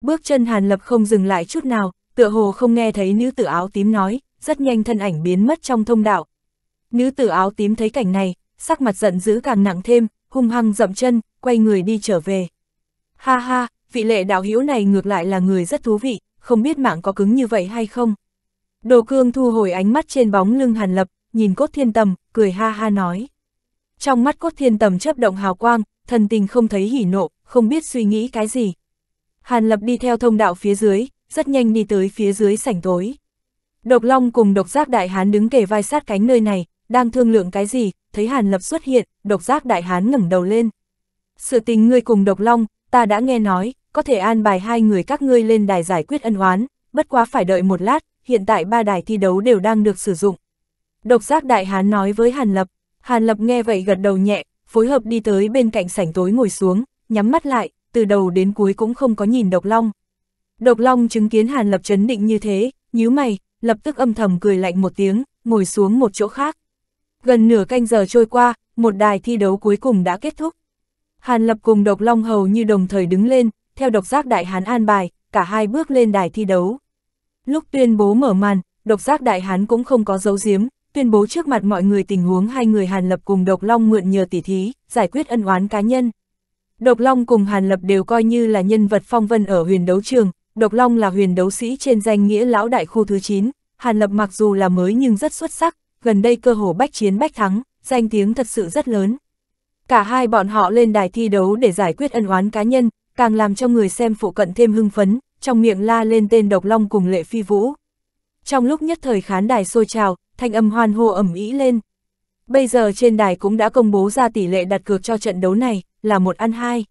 Bước chân Hàn Lập không dừng lại chút nào, tựa hồ không nghe thấy nữ tử áo tím nói, rất nhanh thân ảnh biến mất trong thông đạo. Nữ tử áo tím thấy cảnh này, sắc mặt giận dữ càng nặng thêm, hung hăng dậm chân, quay người đi trở về. Ha ha, vị lệ đạo hữu này ngược lại là người rất thú vị, không biết mạng có cứng như vậy hay không. Đồ cương thu hồi ánh mắt trên bóng lưng Hàn Lập, nhìn cốt thiên tầm, cười ha ha nói. Trong mắt cốt thiên tầm chấp động hào quang, thần tình không thấy hỉ nộ, không biết suy nghĩ cái gì, Hàn Lập đi theo thông đạo phía dưới, rất nhanh đi tới phía dưới sảnh tối. Độc Long cùng độc giác đại hán đứng kề vai sát cánh nơi này, đang thương lượng cái gì, thấy Hàn Lập xuất hiện, độc giác đại hán ngẩng đầu lên. Sự tình ngươi cùng độc Long, ta đã nghe nói, có thể an bài hai người các ngươi lên đài giải quyết ân oán, bất quá phải đợi một lát, hiện tại ba đài thi đấu đều đang được sử dụng. Độc giác đại hán nói với Hàn Lập, Hàn Lập nghe vậy gật đầu nhẹ, phối hợp đi tới bên cạnh sảnh tối ngồi xuống, nhắm mắt lại, từ đầu đến cuối cũng không có nhìn Độc Long. Độc Long chứng kiến Hàn Lập chấn định như thế, nhíu mày, lập tức âm thầm cười lạnh một tiếng, ngồi xuống một chỗ khác. Gần nửa canh giờ trôi qua, một đài thi đấu cuối cùng đã kết thúc. Hàn Lập cùng Độc Long hầu như đồng thời đứng lên, theo độc giác đại hán an bài, cả hai bước lên đài thi đấu. Lúc tuyên bố mở màn, độc giác đại hán cũng không có dấu giếm, tuyên bố trước mặt mọi người tình huống hai người Hàn Lập cùng Độc Long mượn nhờ tỉ thí, giải quyết ân oán cá nhân. Độc Long cùng Hàn Lập đều coi như là nhân vật phong vân ở huyền đấu trường, Độc Long là huyền đấu sĩ trên danh nghĩa lão đại khu thứ 9, Hàn Lập mặc dù là mới nhưng rất xuất sắc, gần đây cơ hồ bách chiến bách thắng, danh tiếng thật sự rất lớn. Cả hai bọn họ lên đài thi đấu để giải quyết ân oán cá nhân, càng làm cho người xem phụ cận thêm hưng phấn, trong miệng la lên tên Độc Long cùng Lệ Phi Vũ. Trong lúc nhất thời khán đài sôi trào, thanh âm hoan hô ẩm ý lên. Bây giờ trên đài cũng đã công bố ra tỷ lệ đặt cược cho trận đấu này là một ăn hai.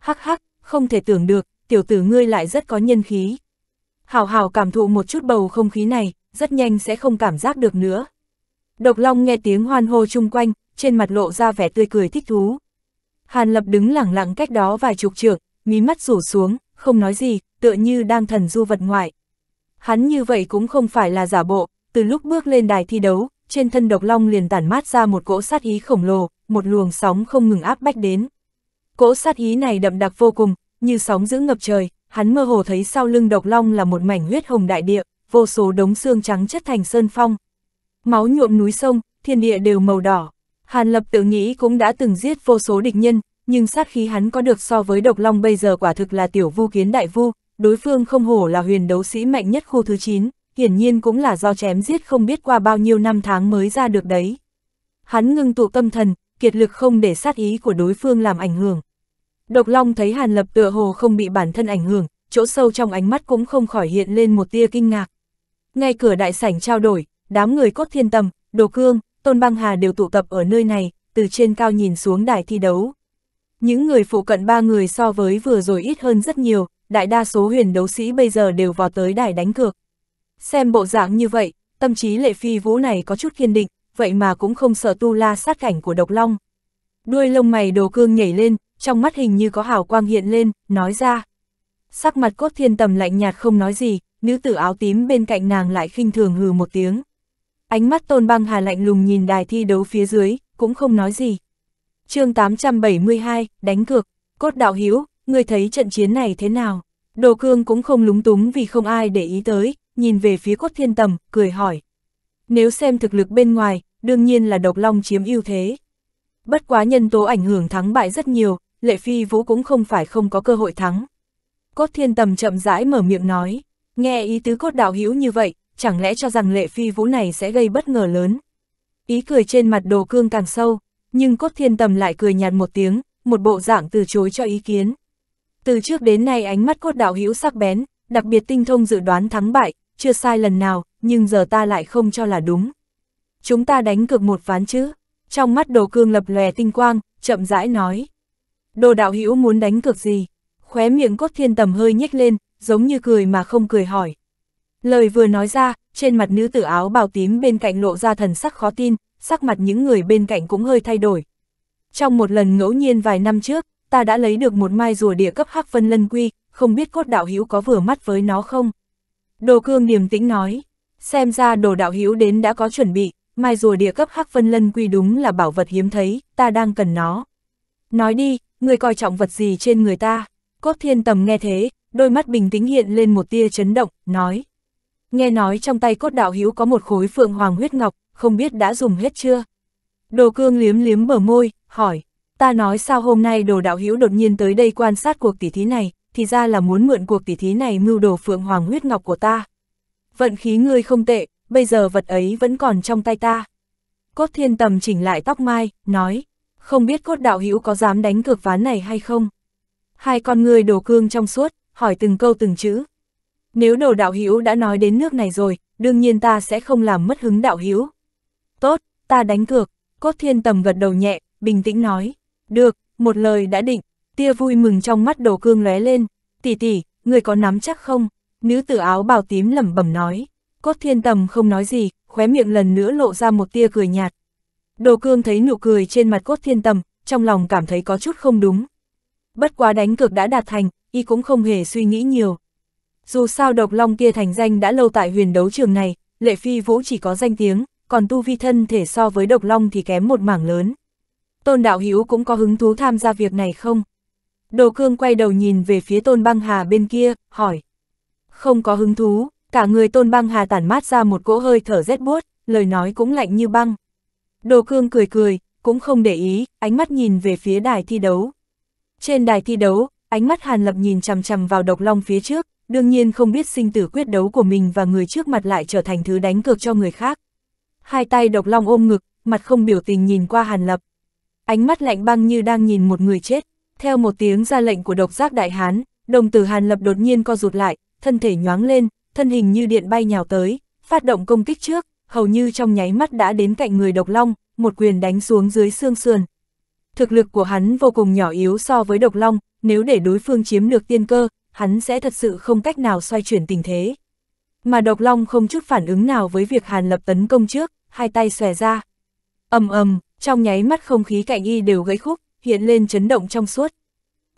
Hắc hắc, không thể tưởng được, tiểu tử ngươi lại rất có nhân khí. hào hào cảm thụ một chút bầu không khí này, rất nhanh sẽ không cảm giác được nữa. Độc Long nghe tiếng hoan hô chung quanh, trên mặt lộ ra vẻ tươi cười thích thú. Hàn Lập đứng lẳng lặng cách đó vài chục trượng, mí mắt rủ xuống, không nói gì, tựa như đang thần du vật ngoại. Hắn như vậy cũng không phải là giả bộ, từ lúc bước lên đài thi đấu, trên thân Độc Long liền tản mát ra một cỗ sát ý khổng lồ, một luồng sóng không ngừng áp bách đến. Cỗ sát ý này đậm đặc vô cùng, như sóng dữ ngập trời, hắn mơ hồ thấy sau lưng độc long là một mảnh huyết hồng đại địa, vô số đống xương trắng chất thành sơn phong. Máu nhuộm núi sông, thiên địa đều màu đỏ. Hàn Lập tự nghĩ cũng đã từng giết vô số địch nhân, nhưng sát khí hắn có được so với độc long bây giờ quả thực là tiểu vu kiến đại vu, đối phương không hổ là huyền đấu sĩ mạnh nhất khu thứ 9, hiển nhiên cũng là do chém giết không biết qua bao nhiêu năm tháng mới ra được đấy. Hắn ngưng tụ tâm thần, kiệt lực không để sát ý của đối phương làm ảnh hưởng. Độc Long thấy Hàn Lập tựa hồ không bị bản thân ảnh hưởng, chỗ sâu trong ánh mắt cũng không khỏi hiện lên một tia kinh ngạc. Ngay cửa đại sảnh trao đổi, đám người cốt thiên tâm, đồ cương, tôn băng hà đều tụ tập ở nơi này, từ trên cao nhìn xuống đài thi đấu. Những người phụ cận ba người so với vừa rồi ít hơn rất nhiều, đại đa số huyền đấu sĩ bây giờ đều vào tới đài đánh cược. Xem bộ dạng như vậy, tâm trí lệ phi vũ này có chút kiên định, vậy mà cũng không sợ tu la sát cảnh của độc long. Đuôi lông mày đồ cương nhảy lên, trong mắt hình như có hào quang hiện lên, nói ra. Sắc mặt cốt thiên tầm lạnh nhạt không nói gì, nữ tử áo tím bên cạnh nàng lại khinh thường hừ một tiếng. Ánh mắt tôn băng hà lạnh lùng nhìn đài thi đấu phía dưới, cũng không nói gì. chương 872, đánh cược, cốt đạo hữu người thấy trận chiến này thế nào? Đồ cương cũng không lúng túng vì không ai để ý tới, nhìn về phía cốt thiên tầm, cười hỏi, nếu xem thực lực bên ngoài, đương nhiên là độc long chiếm ưu thế. Bất quá nhân tố ảnh hưởng thắng bại rất nhiều, lệ phi vũ cũng không phải không có cơ hội thắng. Cốt thiên tầm chậm rãi mở miệng nói, nghe ý tứ cốt đạo hữu như vậy, chẳng lẽ cho rằng lệ phi vũ này sẽ gây bất ngờ lớn. Ý cười trên mặt đồ cương càng sâu, nhưng cốt thiên tầm lại cười nhạt một tiếng, một bộ dạng từ chối cho ý kiến. Từ trước đến nay ánh mắt cốt đạo hữu sắc bén, đặc biệt tinh thông dự đoán thắng bại, chưa sai lần nào, nhưng giờ ta lại không cho là đúng. Chúng ta đánh cược một ván chứ. Trong mắt đồ cương lập lòe tinh quang, chậm rãi nói. Đồ đạo hữu muốn đánh cược gì? Khóe miệng cốt thiên tầm hơi nhếch lên, giống như cười mà không cười hỏi. Lời vừa nói ra, trên mặt nữ tử áo bào tím bên cạnh lộ ra thần sắc khó tin, sắc mặt những người bên cạnh cũng hơi thay đổi. Trong một lần ngẫu nhiên vài năm trước, ta đã lấy được một mai rùa địa cấp hắc phân lân quy, không biết cốt đạo hữu có vừa mắt với nó không? Đồ cương niềm tĩnh nói, xem ra đồ đạo hữu đến đã có chuẩn bị, mai rùa địa cấp hắc phân lân quy đúng là bảo vật hiếm thấy, ta đang cần nó. Nói đi, người coi trọng vật gì trên người ta? Cốt thiên tầm nghe thế, đôi mắt bình tĩnh hiện lên một tia chấn động, nói. Nghe nói trong tay cốt đạo hữu có một khối phượng hoàng huyết ngọc, không biết đã dùng hết chưa? Đồ cương liếm liếm bờ môi, hỏi, ta nói sao hôm nay đồ đạo hữu đột nhiên tới đây quan sát cuộc tỷ thí này, thì ra là muốn mượn cuộc tỉ thí này mưu đồ phượng hoàng huyết ngọc của ta. Vận khí ngươi không tệ, bây giờ vật ấy vẫn còn trong tay ta. Cốt thiên tầm chỉnh lại tóc mai, nói, không biết cốt đạo hữu có dám đánh cược ván này hay không? Hai con người đồ cương trong suốt, hỏi từng câu từng chữ. Nếu đồ đạo hữu đã nói đến nước này rồi, đương nhiên ta sẽ không làm mất hứng đạo hữu. Tốt, ta đánh cược, cốt thiên tầm gật đầu nhẹ, bình tĩnh nói. Được, một lời đã định, tia vui mừng trong mắt đồ cương lóe lên, tỷ tỷ, người có nắm chắc không? Nữ tử áo bào tím lẩm bẩm nói, cốt thiên tầm không nói gì, khóe miệng lần nữa lộ ra một tia cười nhạt. Đồ cương thấy nụ cười trên mặt cốt thiên tầm, trong lòng cảm thấy có chút không đúng. Bất quá đánh cược đã đạt thành, y cũng không hề suy nghĩ nhiều. Dù sao độc long kia thành danh đã lâu tại huyền đấu trường này, lệ phi vũ chỉ có danh tiếng, còn tu vi thân thể so với độc long thì kém một mảng lớn. Tôn đạo hữu cũng có hứng thú tham gia việc này không? Đồ cương quay đầu nhìn về phía tôn băng hà bên kia, hỏi. Không có hứng thú, cả người tôn băng hà tản mát ra một cỗ hơi thở rét buốt, lời nói cũng lạnh như băng. Đồ cương cười cười, cũng không để ý, ánh mắt nhìn về phía đài thi đấu. Trên đài thi đấu, ánh mắt hàn lập nhìn chằm chằm vào độc long phía trước, đương nhiên không biết sinh tử quyết đấu của mình và người trước mặt lại trở thành thứ đánh cược cho người khác. Hai tay độc long ôm ngực, mặt không biểu tình nhìn qua hàn lập. Ánh mắt lạnh băng như đang nhìn một người chết. Theo một tiếng ra lệnh của độc giác đại hán, đồng tử Hàn Lập đột nhiên co rụt lại, thân thể nhoáng lên, thân hình như điện bay nhào tới, phát động công kích trước, hầu như trong nháy mắt đã đến cạnh người độc long, một quyền đánh xuống dưới xương sườn. Thực lực của hắn vô cùng nhỏ yếu so với độc long, nếu để đối phương chiếm được tiên cơ, hắn sẽ thật sự không cách nào xoay chuyển tình thế. Mà độc long không chút phản ứng nào với việc Hàn Lập tấn công trước, hai tay xòe ra. ầm ầm, trong nháy mắt không khí cạnh y đều gãy khúc, hiện lên chấn động trong suốt.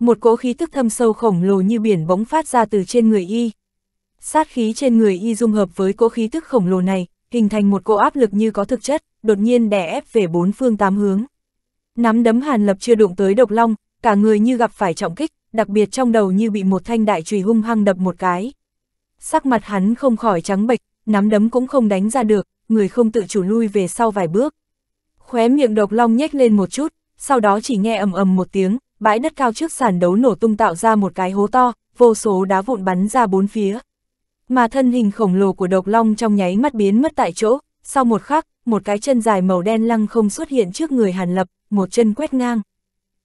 Một cỗ khí tức thâm sâu khổng lồ như biển bỗng phát ra từ trên người y. Sát khí trên người y dung hợp với cỗ khí tức khổng lồ này, hình thành một cỗ áp lực như có thực chất, đột nhiên đè ép về bốn phương tám hướng. Nắm đấm Hàn Lập chưa đụng tới độc long, cả người như gặp phải trọng kích, đặc biệt trong đầu như bị một thanh đại chùy hung hăng đập một cái. Sắc mặt hắn không khỏi trắng bệch, nắm đấm cũng không đánh ra được, người không tự chủ lui về sau vài bước. Khóe miệng độc long nhếch lên một chút, sau đó chỉ nghe ầm ầm một tiếng, bãi đất cao trước sàn đấu nổ tung tạo ra một cái hố to, vô số đá vụn bắn ra bốn phía. Mà thân hình khổng lồ của độc long trong nháy mắt biến mất tại chỗ, sau một khắc, một cái chân dài màu đen lăng không xuất hiện trước người Hàn Lập, một chân quét ngang.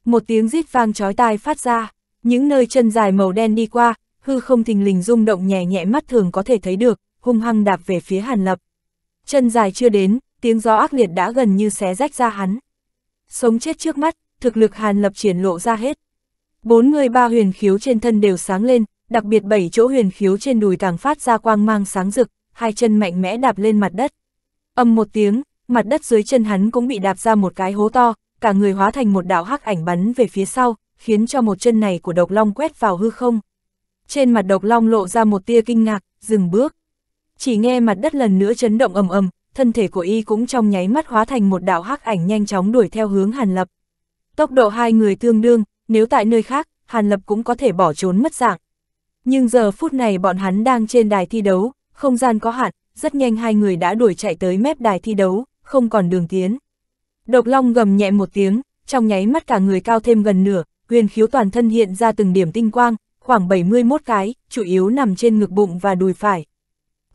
Một tiếng rít vang chói tai phát ra, những nơi chân dài màu đen đi qua, hư không thình lình rung động nhẹ nhẹ mắt thường có thể thấy được, hung hăng đạp về phía Hàn Lập. Chân dài chưa đến, tiếng gió ác liệt đã gần như xé rách ra hắn sống chết trước mắt, thực lực Hàn Lập triển lộ ra hết. Bốn người ba huyền khiếu trên thân đều sáng lên, đặc biệt bảy chỗ huyền khiếu trên đùi càng phát ra quang mang sáng rực, hai chân mạnh mẽ đạp lên mặt đất. Âm một tiếng, mặt đất dưới chân hắn cũng bị đạp ra một cái hố to, cả người hóa thành một đạo hắc ảnh bắn về phía sau, khiến cho một chân này của độc long quét vào hư không. Trên mặt độc long lộ ra một tia kinh ngạc, dừng bước. Chỉ nghe mặt đất lần nữa chấn động ầm ầm, thân thể của y cũng trong nháy mắt hóa thành một đạo hắc ảnh nhanh chóng đuổi theo hướng Hàn Lập. Tốc độ hai người tương đương, nếu tại nơi khác, Hàn Lập cũng có thể bỏ trốn mất dạng. Nhưng giờ phút này bọn hắn đang trên đài thi đấu, không gian có hạn, rất nhanh hai người đã đuổi chạy tới mép đài thi đấu, không còn đường tiến. Độc Long gầm nhẹ một tiếng, trong nháy mắt cả người cao thêm gần nửa, huyền khiếu toàn thân hiện ra từng điểm tinh quang, khoảng 71 cái, chủ yếu nằm trên ngực bụng và đùi phải.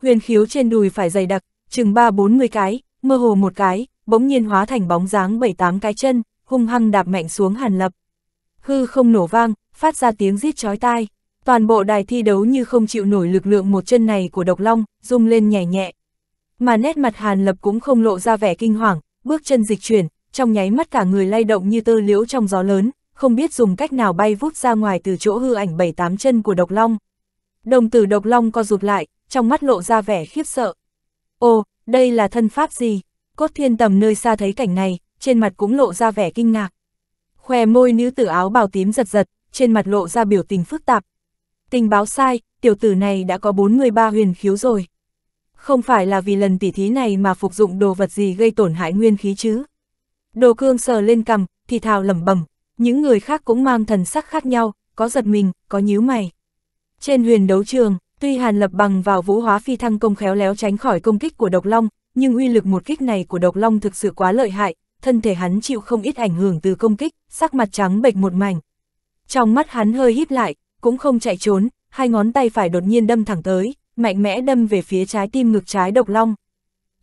Huyền khiếu trên đùi phải dày đặc, chừng ba bốn mươi cái, mơ hồ một cái, bỗng nhiên hóa thành bóng dáng bảy tám cái chân, hung hăng đạp mạnh xuống Hàn Lập. Hư không nổ vang, phát ra tiếng rít chói tai. Toàn bộ đài thi đấu như không chịu nổi lực lượng một chân này của độc long, rung lên nhẹ nhẹ. Mà nét mặt Hàn Lập cũng không lộ ra vẻ kinh hoàng, bước chân dịch chuyển, trong nháy mắt cả người lay động như tơ liễu trong gió lớn, không biết dùng cách nào bay vút ra ngoài từ chỗ hư ảnh bảy tám chân của độc long. Đồng tử độc long co rụt lại, trong mắt lộ ra vẻ khiếp sợ. Ồ, đây là thân pháp gì? Cốt thiên tầm nơi xa thấy cảnh này, trên mặt cũng lộ ra vẻ kinh ngạc. Khoe môi nữ tử áo bào tím giật giật, trên mặt lộ ra biểu tình phức tạp. Tình báo sai, tiểu tử này đã có 43 huyền khiếu rồi. Không phải là vì lần tỉ thí này mà phục dụng đồ vật gì gây tổn hại nguyên khí chứ. Đồ cương sờ lên cầm, thì thào lẩm bẩm, những người khác cũng mang thần sắc khác nhau, có giật mình, có nhíu mày. Trên huyền đấu trường, Tuy Hàn Lập bằng vào vũ hóa phi thăng công khéo léo tránh khỏi công kích của độc long, nhưng uy lực một kích này của độc long thực sự quá lợi hại, thân thể hắn chịu không ít ảnh hưởng từ công kích, sắc mặt trắng bệch một mảnh. Trong mắt hắn hơi híp lại, cũng không chạy trốn, hai ngón tay phải đột nhiên đâm thẳng tới, mạnh mẽ đâm về phía trái tim ngực trái độc long.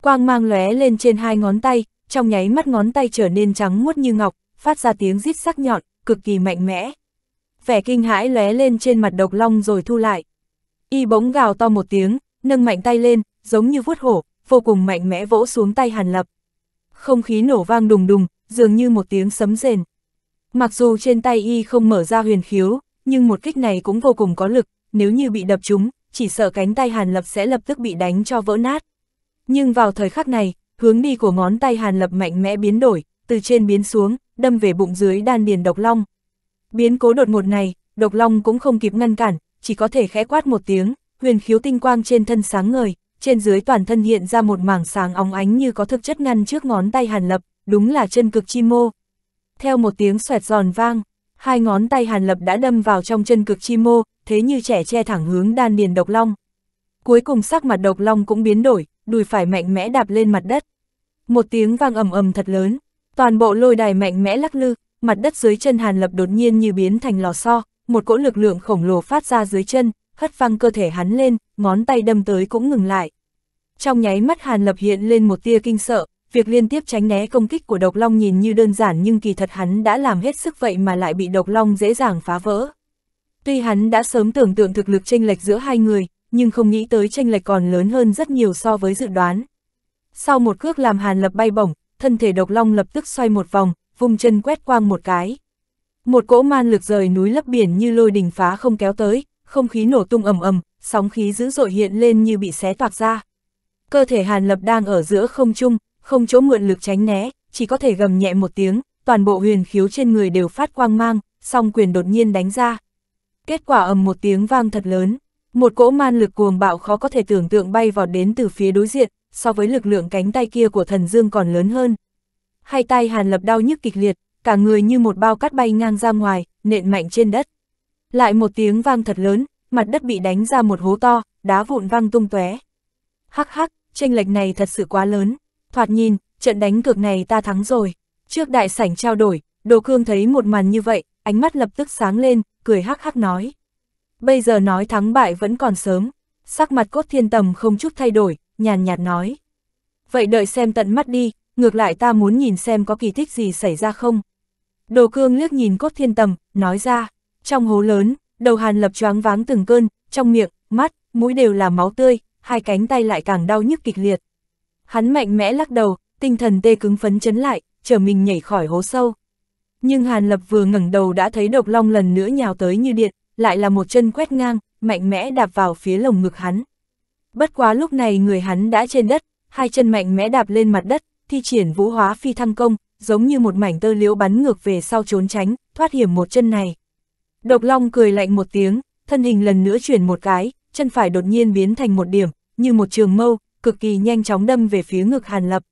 Quang mang lóe lên trên hai ngón tay, trong nháy mắt ngón tay trở nên trắng muốt như ngọc, phát ra tiếng rít sắc nhọn, cực kỳ mạnh mẽ. Vẻ kinh hãi lóe lên trên mặt độc long rồi thu lại, Y bỗng gào to một tiếng, nâng mạnh tay lên, giống như vuốt hổ, vô cùng mạnh mẽ vỗ xuống tay Hàn Lập. Không khí nổ vang đùng đùng, dường như một tiếng sấm rền. Mặc dù trên tay Y không mở ra huyền khiếu, nhưng một kích này cũng vô cùng có lực, nếu như bị đập trúng, chỉ sợ cánh tay Hàn Lập sẽ lập tức bị đánh cho vỡ nát. Nhưng vào thời khắc này, hướng đi của ngón tay Hàn Lập mạnh mẽ biến đổi, từ trên biến xuống, đâm về bụng dưới đan điền độc long. Biến cố đột ngột này, độc long cũng không kịp ngăn cản, chỉ có thể khẽ quát một tiếng, huyền khiếu tinh quang trên thân sáng ngời, trên dưới toàn thân hiện ra một mảng sáng óng ánh như có thực chất ngăn trước ngón tay Hàn Lập, đúng là chân cực chi mô. Theo một tiếng xoẹt giòn vang, hai ngón tay Hàn Lập đã đâm vào trong chân cực chi mô, thế như trẻ che thẳng hướng đan điền độc long. Cuối cùng sắc mặt độc long cũng biến đổi, đùi phải mạnh mẽ đạp lên mặt đất. Một tiếng vang ầm ầm thật lớn, toàn bộ lôi đài mạnh mẽ lắc lư, mặt đất dưới chân Hàn Lập đột nhiên như biến thành lò xo, một cỗ lực lượng khổng lồ phát ra dưới chân, hất văng cơ thể hắn lên, ngón tay đâm tới cũng ngừng lại. Trong nháy mắt Hàn Lập hiện lên một tia kinh sợ, việc liên tiếp tránh né công kích của độc long nhìn như đơn giản nhưng kỳ thật hắn đã làm hết sức vậy mà lại bị độc long dễ dàng phá vỡ. Tuy hắn đã sớm tưởng tượng thực lực chênh lệch giữa hai người, nhưng không nghĩ tới chênh lệch còn lớn hơn rất nhiều so với dự đoán. Sau một cước làm Hàn Lập bay bổng, thân thể độc long lập tức xoay một vòng, vùng chân quét quang một cái. Một cỗ man lực rời núi lấp biển như lôi đình phá không kéo tới, không khí nổ tung ầm ầm, sóng khí dữ dội hiện lên như bị xé toạc ra. Cơ thể Hàn Lập đang ở giữa không trung, không chỗ mượn lực tránh né, chỉ có thể gầm nhẹ một tiếng, toàn bộ huyền khiếu trên người đều phát quang mang, song quyền đột nhiên đánh ra. Kết quả ầm một tiếng vang thật lớn, một cỗ man lực cuồng bạo khó có thể tưởng tượng bay vào đến từ phía đối diện, so với lực lượng cánh tay kia của thần dương còn lớn hơn. Hai tay Hàn Lập đau nhức kịch liệt, cả người như một bao cát bay ngang ra ngoài, nện mạnh trên đất. Lại một tiếng vang thật lớn, mặt đất bị đánh ra một hố to, đá vụn văng tung tóe. Hắc hắc, tranh lệch này thật sự quá lớn, thoạt nhìn, trận đánh cược này ta thắng rồi. Trước đại sảnh trao đổi, Đồ Cương thấy một màn như vậy, ánh mắt lập tức sáng lên, cười hắc hắc nói. Bây giờ nói thắng bại vẫn còn sớm, sắc mặt cốt thiên tầm không chút thay đổi, nhàn nhạt nói. Vậy đợi xem tận mắt đi, ngược lại ta muốn nhìn xem có kỳ tích gì xảy ra không. Đồ cương liếc nhìn cốt thiên tầm, nói ra, trong hố lớn, đầu hàn lập choáng váng từng cơn, trong miệng, mắt, mũi đều là máu tươi, hai cánh tay lại càng đau nhức kịch liệt. Hắn mạnh mẽ lắc đầu, tinh thần tê cứng phấn chấn lại, chờ mình nhảy khỏi hố sâu. Nhưng hàn lập vừa ngẩng đầu đã thấy độc long lần nữa nhào tới như điện, lại là một chân quét ngang, mạnh mẽ đạp vào phía lồng ngực hắn. Bất quá lúc này người hắn đã trên đất, hai chân mạnh mẽ đạp lên mặt đất, thi triển vũ hóa phi thăng công, giống như một mảnh tơ liễu bắn ngược về sau trốn tránh, thoát hiểm một chân này. Độc Long cười lạnh một tiếng, thân hình lần nữa chuyển một cái, chân phải đột nhiên biến thành một điểm, như một trường mâu, cực kỳ nhanh chóng đâm về phía ngực Hàn Lập.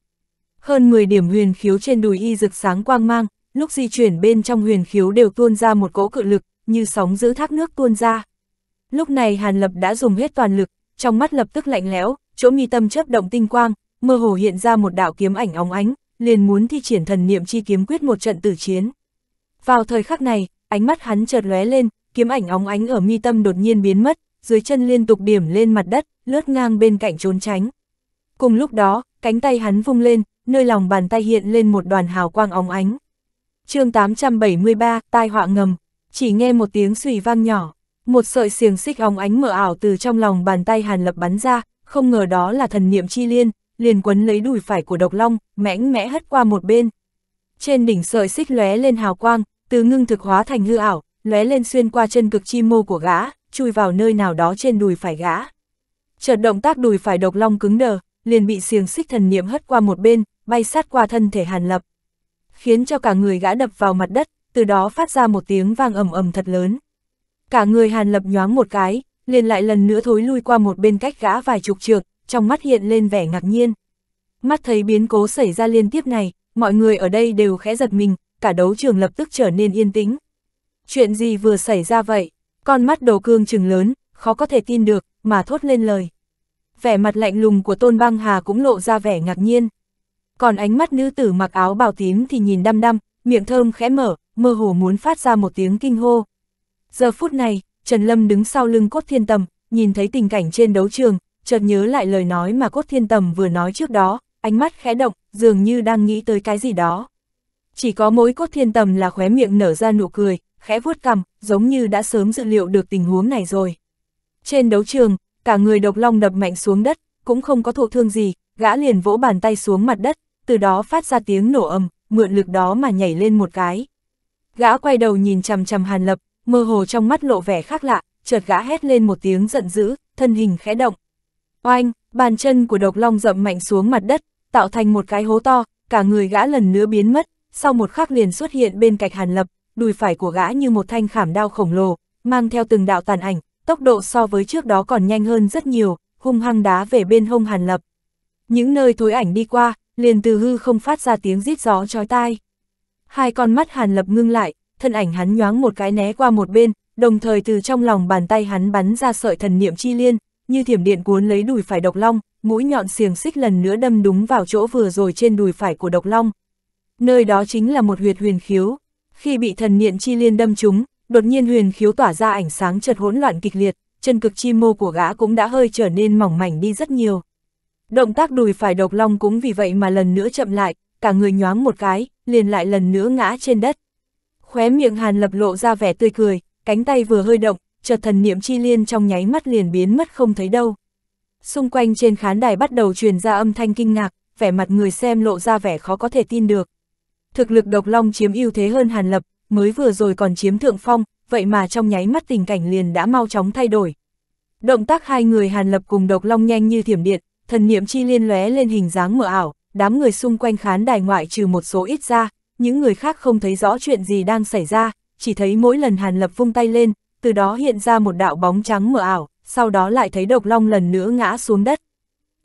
Hơn 10 điểm huyền khiếu trên đùi y rực sáng quang mang, lúc di chuyển bên trong huyền khiếu đều tuôn ra một cỗ cự lực, như sóng giữ thác nước tuôn ra. Lúc này Hàn Lập đã dùng hết toàn lực, trong mắt lập tức lạnh lẽo, chỗ mi tâm chớp động tinh quang, mơ hồ hiện ra một đạo kiếm ảnh óng ánh, liền muốn thi triển thần niệm chi kiếm quyết một trận tử chiến. Vào thời khắc này, ánh mắt hắn chợt lóe lên, kiếm ảnh óng ánh ở mi tâm đột nhiên biến mất, dưới chân liên tục điểm lên mặt đất, lướt ngang bên cạnh trốn tránh. Cùng lúc đó, cánh tay hắn vung lên, nơi lòng bàn tay hiện lên một đoàn hào quang óng ánh. chương 873, tai họa ngầm, chỉ nghe một tiếng xùy vang nhỏ, một sợi xiềng xích óng ánh mờ ảo từ trong lòng bàn tay Hàn Lập bắn ra, không ngờ đó là thần niệm chi liên, liền quấn lấy đùi phải của độc long, mãnh mẽ hất qua một bên. Trên đỉnh sợi xích lóe lên hào quang, từ ngưng thực hóa thành hư ảo, lóe lên xuyên qua chân cực chi mô của gã, chui vào nơi nào đó trên đùi phải gã. Chợt động tác đùi phải độc long cứng đờ, liền bị xiềng xích thần niệm hất qua một bên, bay sát qua thân thể Hàn Lập. Khiến cho cả người gã đập vào mặt đất, từ đó phát ra một tiếng vang ầm ầm thật lớn. Cả người Hàn Lập nhoáng một cái, liền lại lần nữa thối lui qua một bên cách gã vài chục trượng, trong mắt hiện lên vẻ ngạc nhiên. Mắt thấy biến cố xảy ra liên tiếp này, mọi người ở đây đều khẽ giật mình, cả đấu trường lập tức trở nên yên tĩnh. Chuyện gì vừa xảy ra vậy? Con mắt đồ cương trừng lớn, khó có thể tin được, mà thốt lên lời. Vẻ mặt lạnh lùng của Tôn Băng Hà cũng lộ ra vẻ ngạc nhiên. Còn ánh mắt nữ tử mặc áo bào tím thì nhìn đăm đăm, miệng thơm khẽ mở, mơ hồ muốn phát ra một tiếng kinh hô. Giờ phút này, Trần Lâm đứng sau lưng cốt thiên tầm, nhìn thấy tình cảnh trên đấu trường, chợt nhớ lại lời nói mà cốt thiên tầm vừa nói trước đó, ánh mắt khẽ động, dường như đang nghĩ tới cái gì đó. Chỉ có mỗi cốt thiên tầm là khóe miệng nở ra nụ cười, khẽ vuốt cằm, giống như đã sớm dự liệu được tình huống này rồi. Trên đấu trường, cả người độc long đập mạnh xuống đất, cũng không có thụ thương gì, gã liền vỗ bàn tay xuống mặt đất, từ đó phát ra tiếng nổ ầm, mượn lực đó mà nhảy lên một cái. Gã quay đầu nhìn chằm chằm Hàn Lập, mơ hồ trong mắt lộ vẻ khác lạ, chợt gã hét lên một tiếng giận dữ, thân hình khẽ động, Oanh, bàn chân của độc long rậm mạnh xuống mặt đất, tạo thành một cái hố to, cả người gã lần nữa biến mất, sau một khắc liền xuất hiện bên cạnh Hàn Lập, đùi phải của gã như một thanh khảm đao khổng lồ, mang theo từng đạo tàn ảnh, tốc độ so với trước đó còn nhanh hơn rất nhiều, hung hăng đá về bên hông Hàn Lập. Những nơi thối ảnh đi qua, liền từ hư không phát ra tiếng rít gió chói tai. Hai con mắt Hàn Lập ngưng lại, thân ảnh hắn nhoáng một cái né qua một bên, đồng thời từ trong lòng bàn tay hắn bắn ra sợi thần niệm chi liên, như thiểm điện cuốn lấy đùi phải độc long, mũi nhọn xiềng xích lần nữa đâm đúng vào chỗ vừa rồi trên đùi phải của độc long. Nơi đó chính là một huyệt huyền khiếu. Khi bị thần niệm chi liên đâm trúng, đột nhiên huyền khiếu tỏa ra ánh sáng chợt hỗn loạn kịch liệt, chân cực chi mô của gã cũng đã hơi trở nên mỏng mảnh đi rất nhiều. Động tác đùi phải độc long cũng vì vậy mà lần nữa chậm lại, cả người nhoáng một cái, liền lại lần nữa ngã trên đất. Khóe miệng Hàn Lập lộ ra vẻ tươi cười, cánh tay vừa hơi động, chợt thần niệm chi liên trong nháy mắt liền biến mất không thấy đâu. Xung quanh trên khán đài bắt đầu truyền ra âm thanh kinh ngạc, vẻ mặt người xem lộ ra vẻ khó có thể tin được. Thực lực độc long chiếm ưu thế hơn Hàn Lập, mới vừa rồi còn chiếm thượng phong, vậy mà trong nháy mắt tình cảnh liền đã mau chóng thay đổi. Động tác hai người Hàn Lập cùng độc long nhanh như thiểm điện, thần niệm chi liên lóe lên hình dáng mờ ảo, đám người xung quanh khán đài ngoại trừ một số ít ra, những người khác không thấy rõ chuyện gì đang xảy ra, chỉ thấy mỗi lần Hàn Lập vung tay lên, từ đó hiện ra một đạo bóng trắng mờ ảo, sau đó lại thấy độc long lần nữa ngã xuống đất.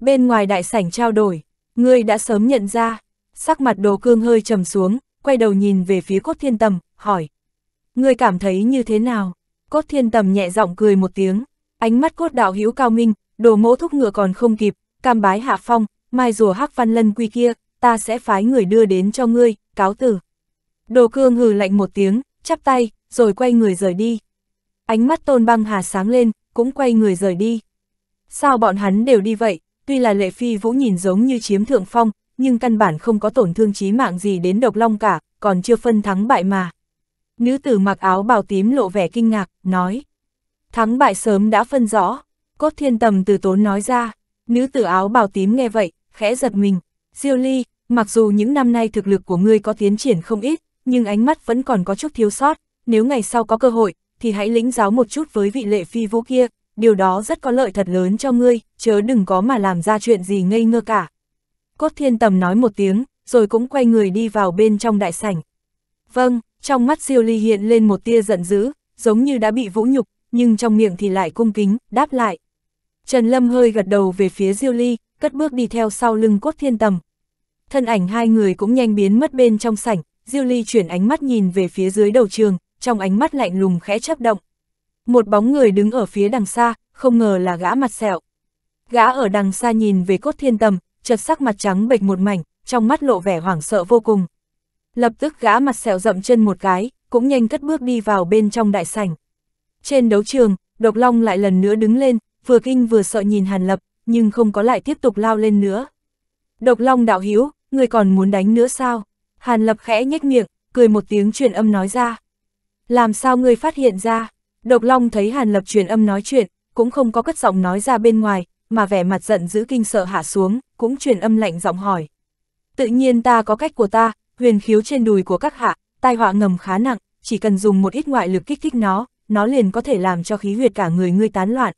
Bên ngoài đại sảnh trao đổi, người đã sớm nhận ra, sắc mặt đồ cương hơi trầm xuống, quay đầu nhìn về phía cốt thiên tầm, hỏi. Người cảm thấy như thế nào? Cốt thiên tầm nhẹ giọng cười một tiếng, ánh mắt cốt đạo hữu cao minh, đồ mỗ thúc ngựa còn không kịp, cam bái hạ phong, mai rùa hắc văn lân quy kia, ta sẽ phái người đưa đến cho ngươi, cáo tử. Đồ cương hừ lạnh một tiếng, chắp tay, rồi quay người rời đi. Ánh mắt tôn băng hà sáng lên, cũng quay người rời đi. Sao bọn hắn đều đi vậy, tuy là lệ phi vũ nhìn giống như chiếm thượng phong, nhưng căn bản không có tổn thương chí mạng gì đến độc long cả, còn chưa phân thắng bại mà. Nữ tử mặc áo bào tím lộ vẻ kinh ngạc, nói. Thắng bại sớm đã phân rõ, cốt thiên tầm từ tốn nói ra, nữ tử áo bào tím nghe vậy, khẽ giật mình. Diêu ly, mặc dù những năm nay thực lực của ngươi có tiến triển không ít, nhưng ánh mắt vẫn còn có chút thiếu sót, nếu ngày sau có cơ hội, thì hãy lĩnh giáo một chút với vị lệ phi vũ kia, điều đó rất có lợi thật lớn cho ngươi, chớ đừng có mà làm ra chuyện gì ngây ngơ cả. Cốt thiên tầm nói một tiếng, rồi cũng quay người đi vào bên trong đại sảnh. Vâng, trong mắt siêu ly hiện lên một tia giận dữ, giống như đã bị vũ nhục, nhưng trong miệng thì lại cung kính, đáp lại. Trần Lâm hơi gật đầu về phía Diêu Ly, cất bước đi theo sau lưng cốt thiên tầm. Thân ảnh hai người cũng nhanh biến mất bên trong sảnh, Diêu Ly chuyển ánh mắt nhìn về phía dưới đầu trường, trong ánh mắt lạnh lùng khẽ chấp động. Một bóng người đứng ở phía đằng xa, không ngờ là gã mặt sẹo. Gã ở đằng xa nhìn về cốt thiên tầm, chợt sắc mặt trắng bệch một mảnh, trong mắt lộ vẻ hoảng sợ vô cùng. Lập tức gã mặt sẹo rậm chân một cái, cũng nhanh cất bước đi vào bên trong đại sảnh. Trên đấu trường, Độc Long lại lần nữa đứng lên, vừa kinh vừa sợ nhìn Hàn Lập, nhưng không có lại tiếp tục lao lên nữa. Độc Long đạo hiếu người còn muốn đánh nữa sao? Hàn Lập khẽ nhếch miệng, cười một tiếng truyền âm nói ra. Làm sao ngươi phát hiện ra? Độc Long thấy Hàn Lập truyền âm nói chuyện, cũng không có cất giọng nói ra bên ngoài, mà vẻ mặt giận dữ kinh sợ hạ xuống, cũng truyền âm lạnh giọng hỏi. Tự nhiên ta có cách của ta, huyền khiếu trên đùi của các hạ, tai họa ngầm khá nặng, chỉ cần dùng một ít ngoại lực kích thích nó, nó liền có thể làm cho khí huyệt cả người ngươi tán loạn.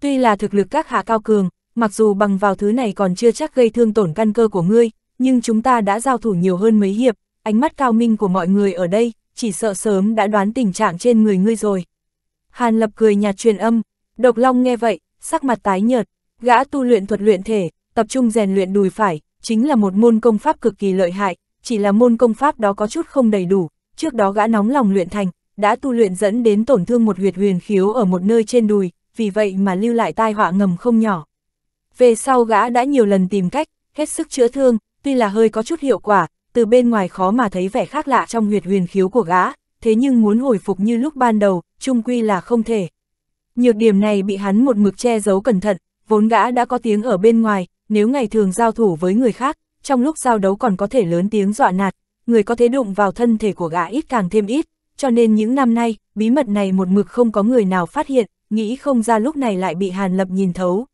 Tuy là thực lực các hạ cao cường, mặc dù bằng vào thứ này còn chưa chắc gây thương tổn căn cơ của ngươi, nhưng chúng ta đã giao thủ nhiều hơn mấy hiệp, ánh mắt cao minh của mọi người ở đây, chỉ sợ sớm đã đoán tình trạng trên người ngươi rồi. Hàn lập cười nhạt truyền âm, độc long nghe vậy, sắc mặt tái nhợt, gã tu luyện thuật luyện thể, tập trung rèn luyện đùi phải, chính là một môn công pháp cực kỳ lợi hại, chỉ là môn công pháp đó có chút không đầy đủ, trước đó gã nóng lòng luyện thành, đã tu luyện dẫn đến tổn thương một huyệt huyền khiếu ở một nơi trên đùi, vì vậy mà lưu lại tai họa ngầm không nhỏ. Về sau gã đã nhiều lần tìm cách, hết sức chữa thương, tuy là hơi có chút hiệu quả, từ bên ngoài khó mà thấy vẻ khác lạ trong huyệt huyền khiếu của gã, thế nhưng muốn hồi phục như lúc ban đầu, trung quy là không thể. Nhược điểm này bị hắn một mực che giấu cẩn thận, vốn gã đã có tiếng ở bên ngoài, nếu ngày thường giao thủ với người khác, trong lúc giao đấu còn có thể lớn tiếng dọa nạt, người có thể đụng vào thân thể của gã ít càng thêm ít, cho nên những năm nay, bí mật này một mực không có người nào phát hiện, nghĩ không ra lúc này lại bị Hàn Lập nhìn thấu.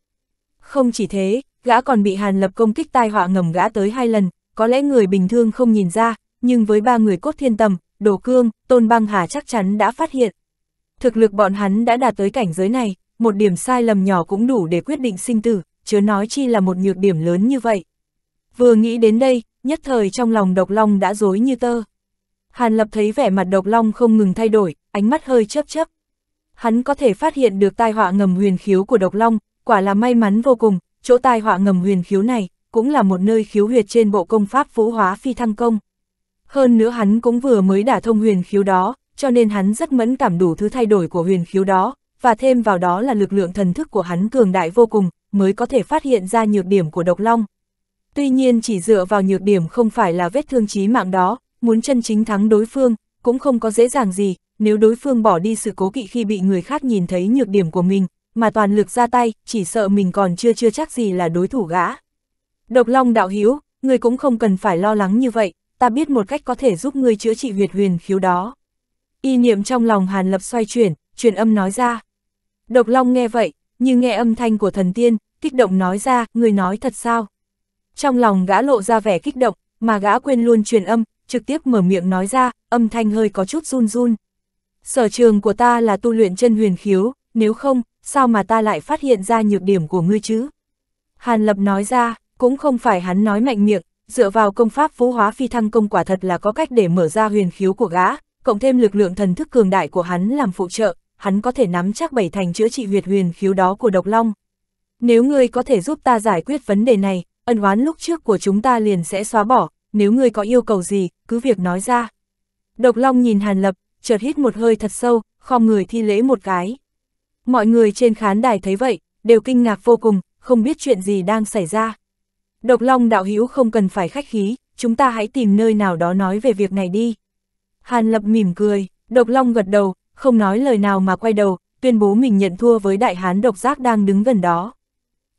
Không chỉ thế, gã còn bị Hàn Lập công kích tai họa ngầm gã tới hai lần, có lẽ người bình thường không nhìn ra, nhưng với ba người cốt thiên tầm, đồ cương, tôn băng hà chắc chắn đã phát hiện. Thực lực bọn hắn đã đạt tới cảnh giới này, một điểm sai lầm nhỏ cũng đủ để quyết định sinh tử, chứ nói chi là một nhược điểm lớn như vậy. Vừa nghĩ đến đây, nhất thời trong lòng độc long đã dối như tơ. Hàn lập thấy vẻ mặt độc long không ngừng thay đổi, ánh mắt hơi chớp chớp. Hắn có thể phát hiện được tai họa ngầm huyền khiếu của độc long, quả là may mắn vô cùng, chỗ tai họa ngầm huyền khiếu này, cũng là một nơi khiếu huyệt trên bộ công pháp phú hóa phi thăng công. Hơn nữa hắn cũng vừa mới đả thông huyền khiếu đó, cho nên hắn rất mẫn cảm đủ thứ thay đổi của huyền khiếu đó, và thêm vào đó là lực lượng thần thức của hắn cường đại vô cùng, mới có thể phát hiện ra nhược điểm của độc long. Tuy nhiên chỉ dựa vào nhược điểm không phải là vết thương chí mạng đó, muốn chân chính thắng đối phương, cũng không có dễ dàng gì, nếu đối phương bỏ đi sự cố kỵ khi bị người khác nhìn thấy nhược điểm của mình, mà toàn lực ra tay, chỉ sợ mình còn chưa chưa chắc gì là đối thủ gã. Độc Long đạo hữu, ngươi cũng không cần phải lo lắng như vậy, ta biết một cách có thể giúp ngươi chữa trị huyệt huyền khiếu đó. Y niệm trong lòng Hàn Lập xoay chuyển, truyền âm nói ra. Độc Long nghe vậy, như nghe âm thanh của thần tiên, kích động nói ra, người nói thật sao? Trong lòng gã lộ ra vẻ kích động, mà gã quên luôn truyền âm, trực tiếp mở miệng nói ra, âm thanh hơi có chút run run. Sở trường của ta là tu luyện chân huyền khiếu, nếu không, sao mà ta lại phát hiện ra nhược điểm của ngươi chứ? Hàn Lập nói ra, cũng không phải hắn nói mạnh miệng, dựa vào công pháp phú hóa phi thăng công quả thật là có cách để mở ra huyền khiếu của gã, cộng thêm lực lượng thần thức cường đại của hắn làm phụ trợ, hắn có thể nắm chắc bảy thành chữa trị huyệt huyền khiếu đó của độc long. Nếu ngươi có thể giúp ta giải quyết vấn đề này, ân oán lúc trước của chúng ta liền sẽ xóa bỏ, nếu ngươi có yêu cầu gì, cứ việc nói ra. Độc long nhìn Hàn Lập, chợt hít một hơi thật sâu, khom người thi lễ một cái. Mọi người trên khán đài thấy vậy, đều kinh ngạc vô cùng, không biết chuyện gì đang xảy ra. Độc Long đạo hữu không cần phải khách khí, chúng ta hãy tìm nơi nào đó nói về việc này đi. Hàn Lập mỉm cười, Độc Long gật đầu, không nói lời nào mà quay đầu, tuyên bố mình nhận thua với đại hán độc giác đang đứng gần đó.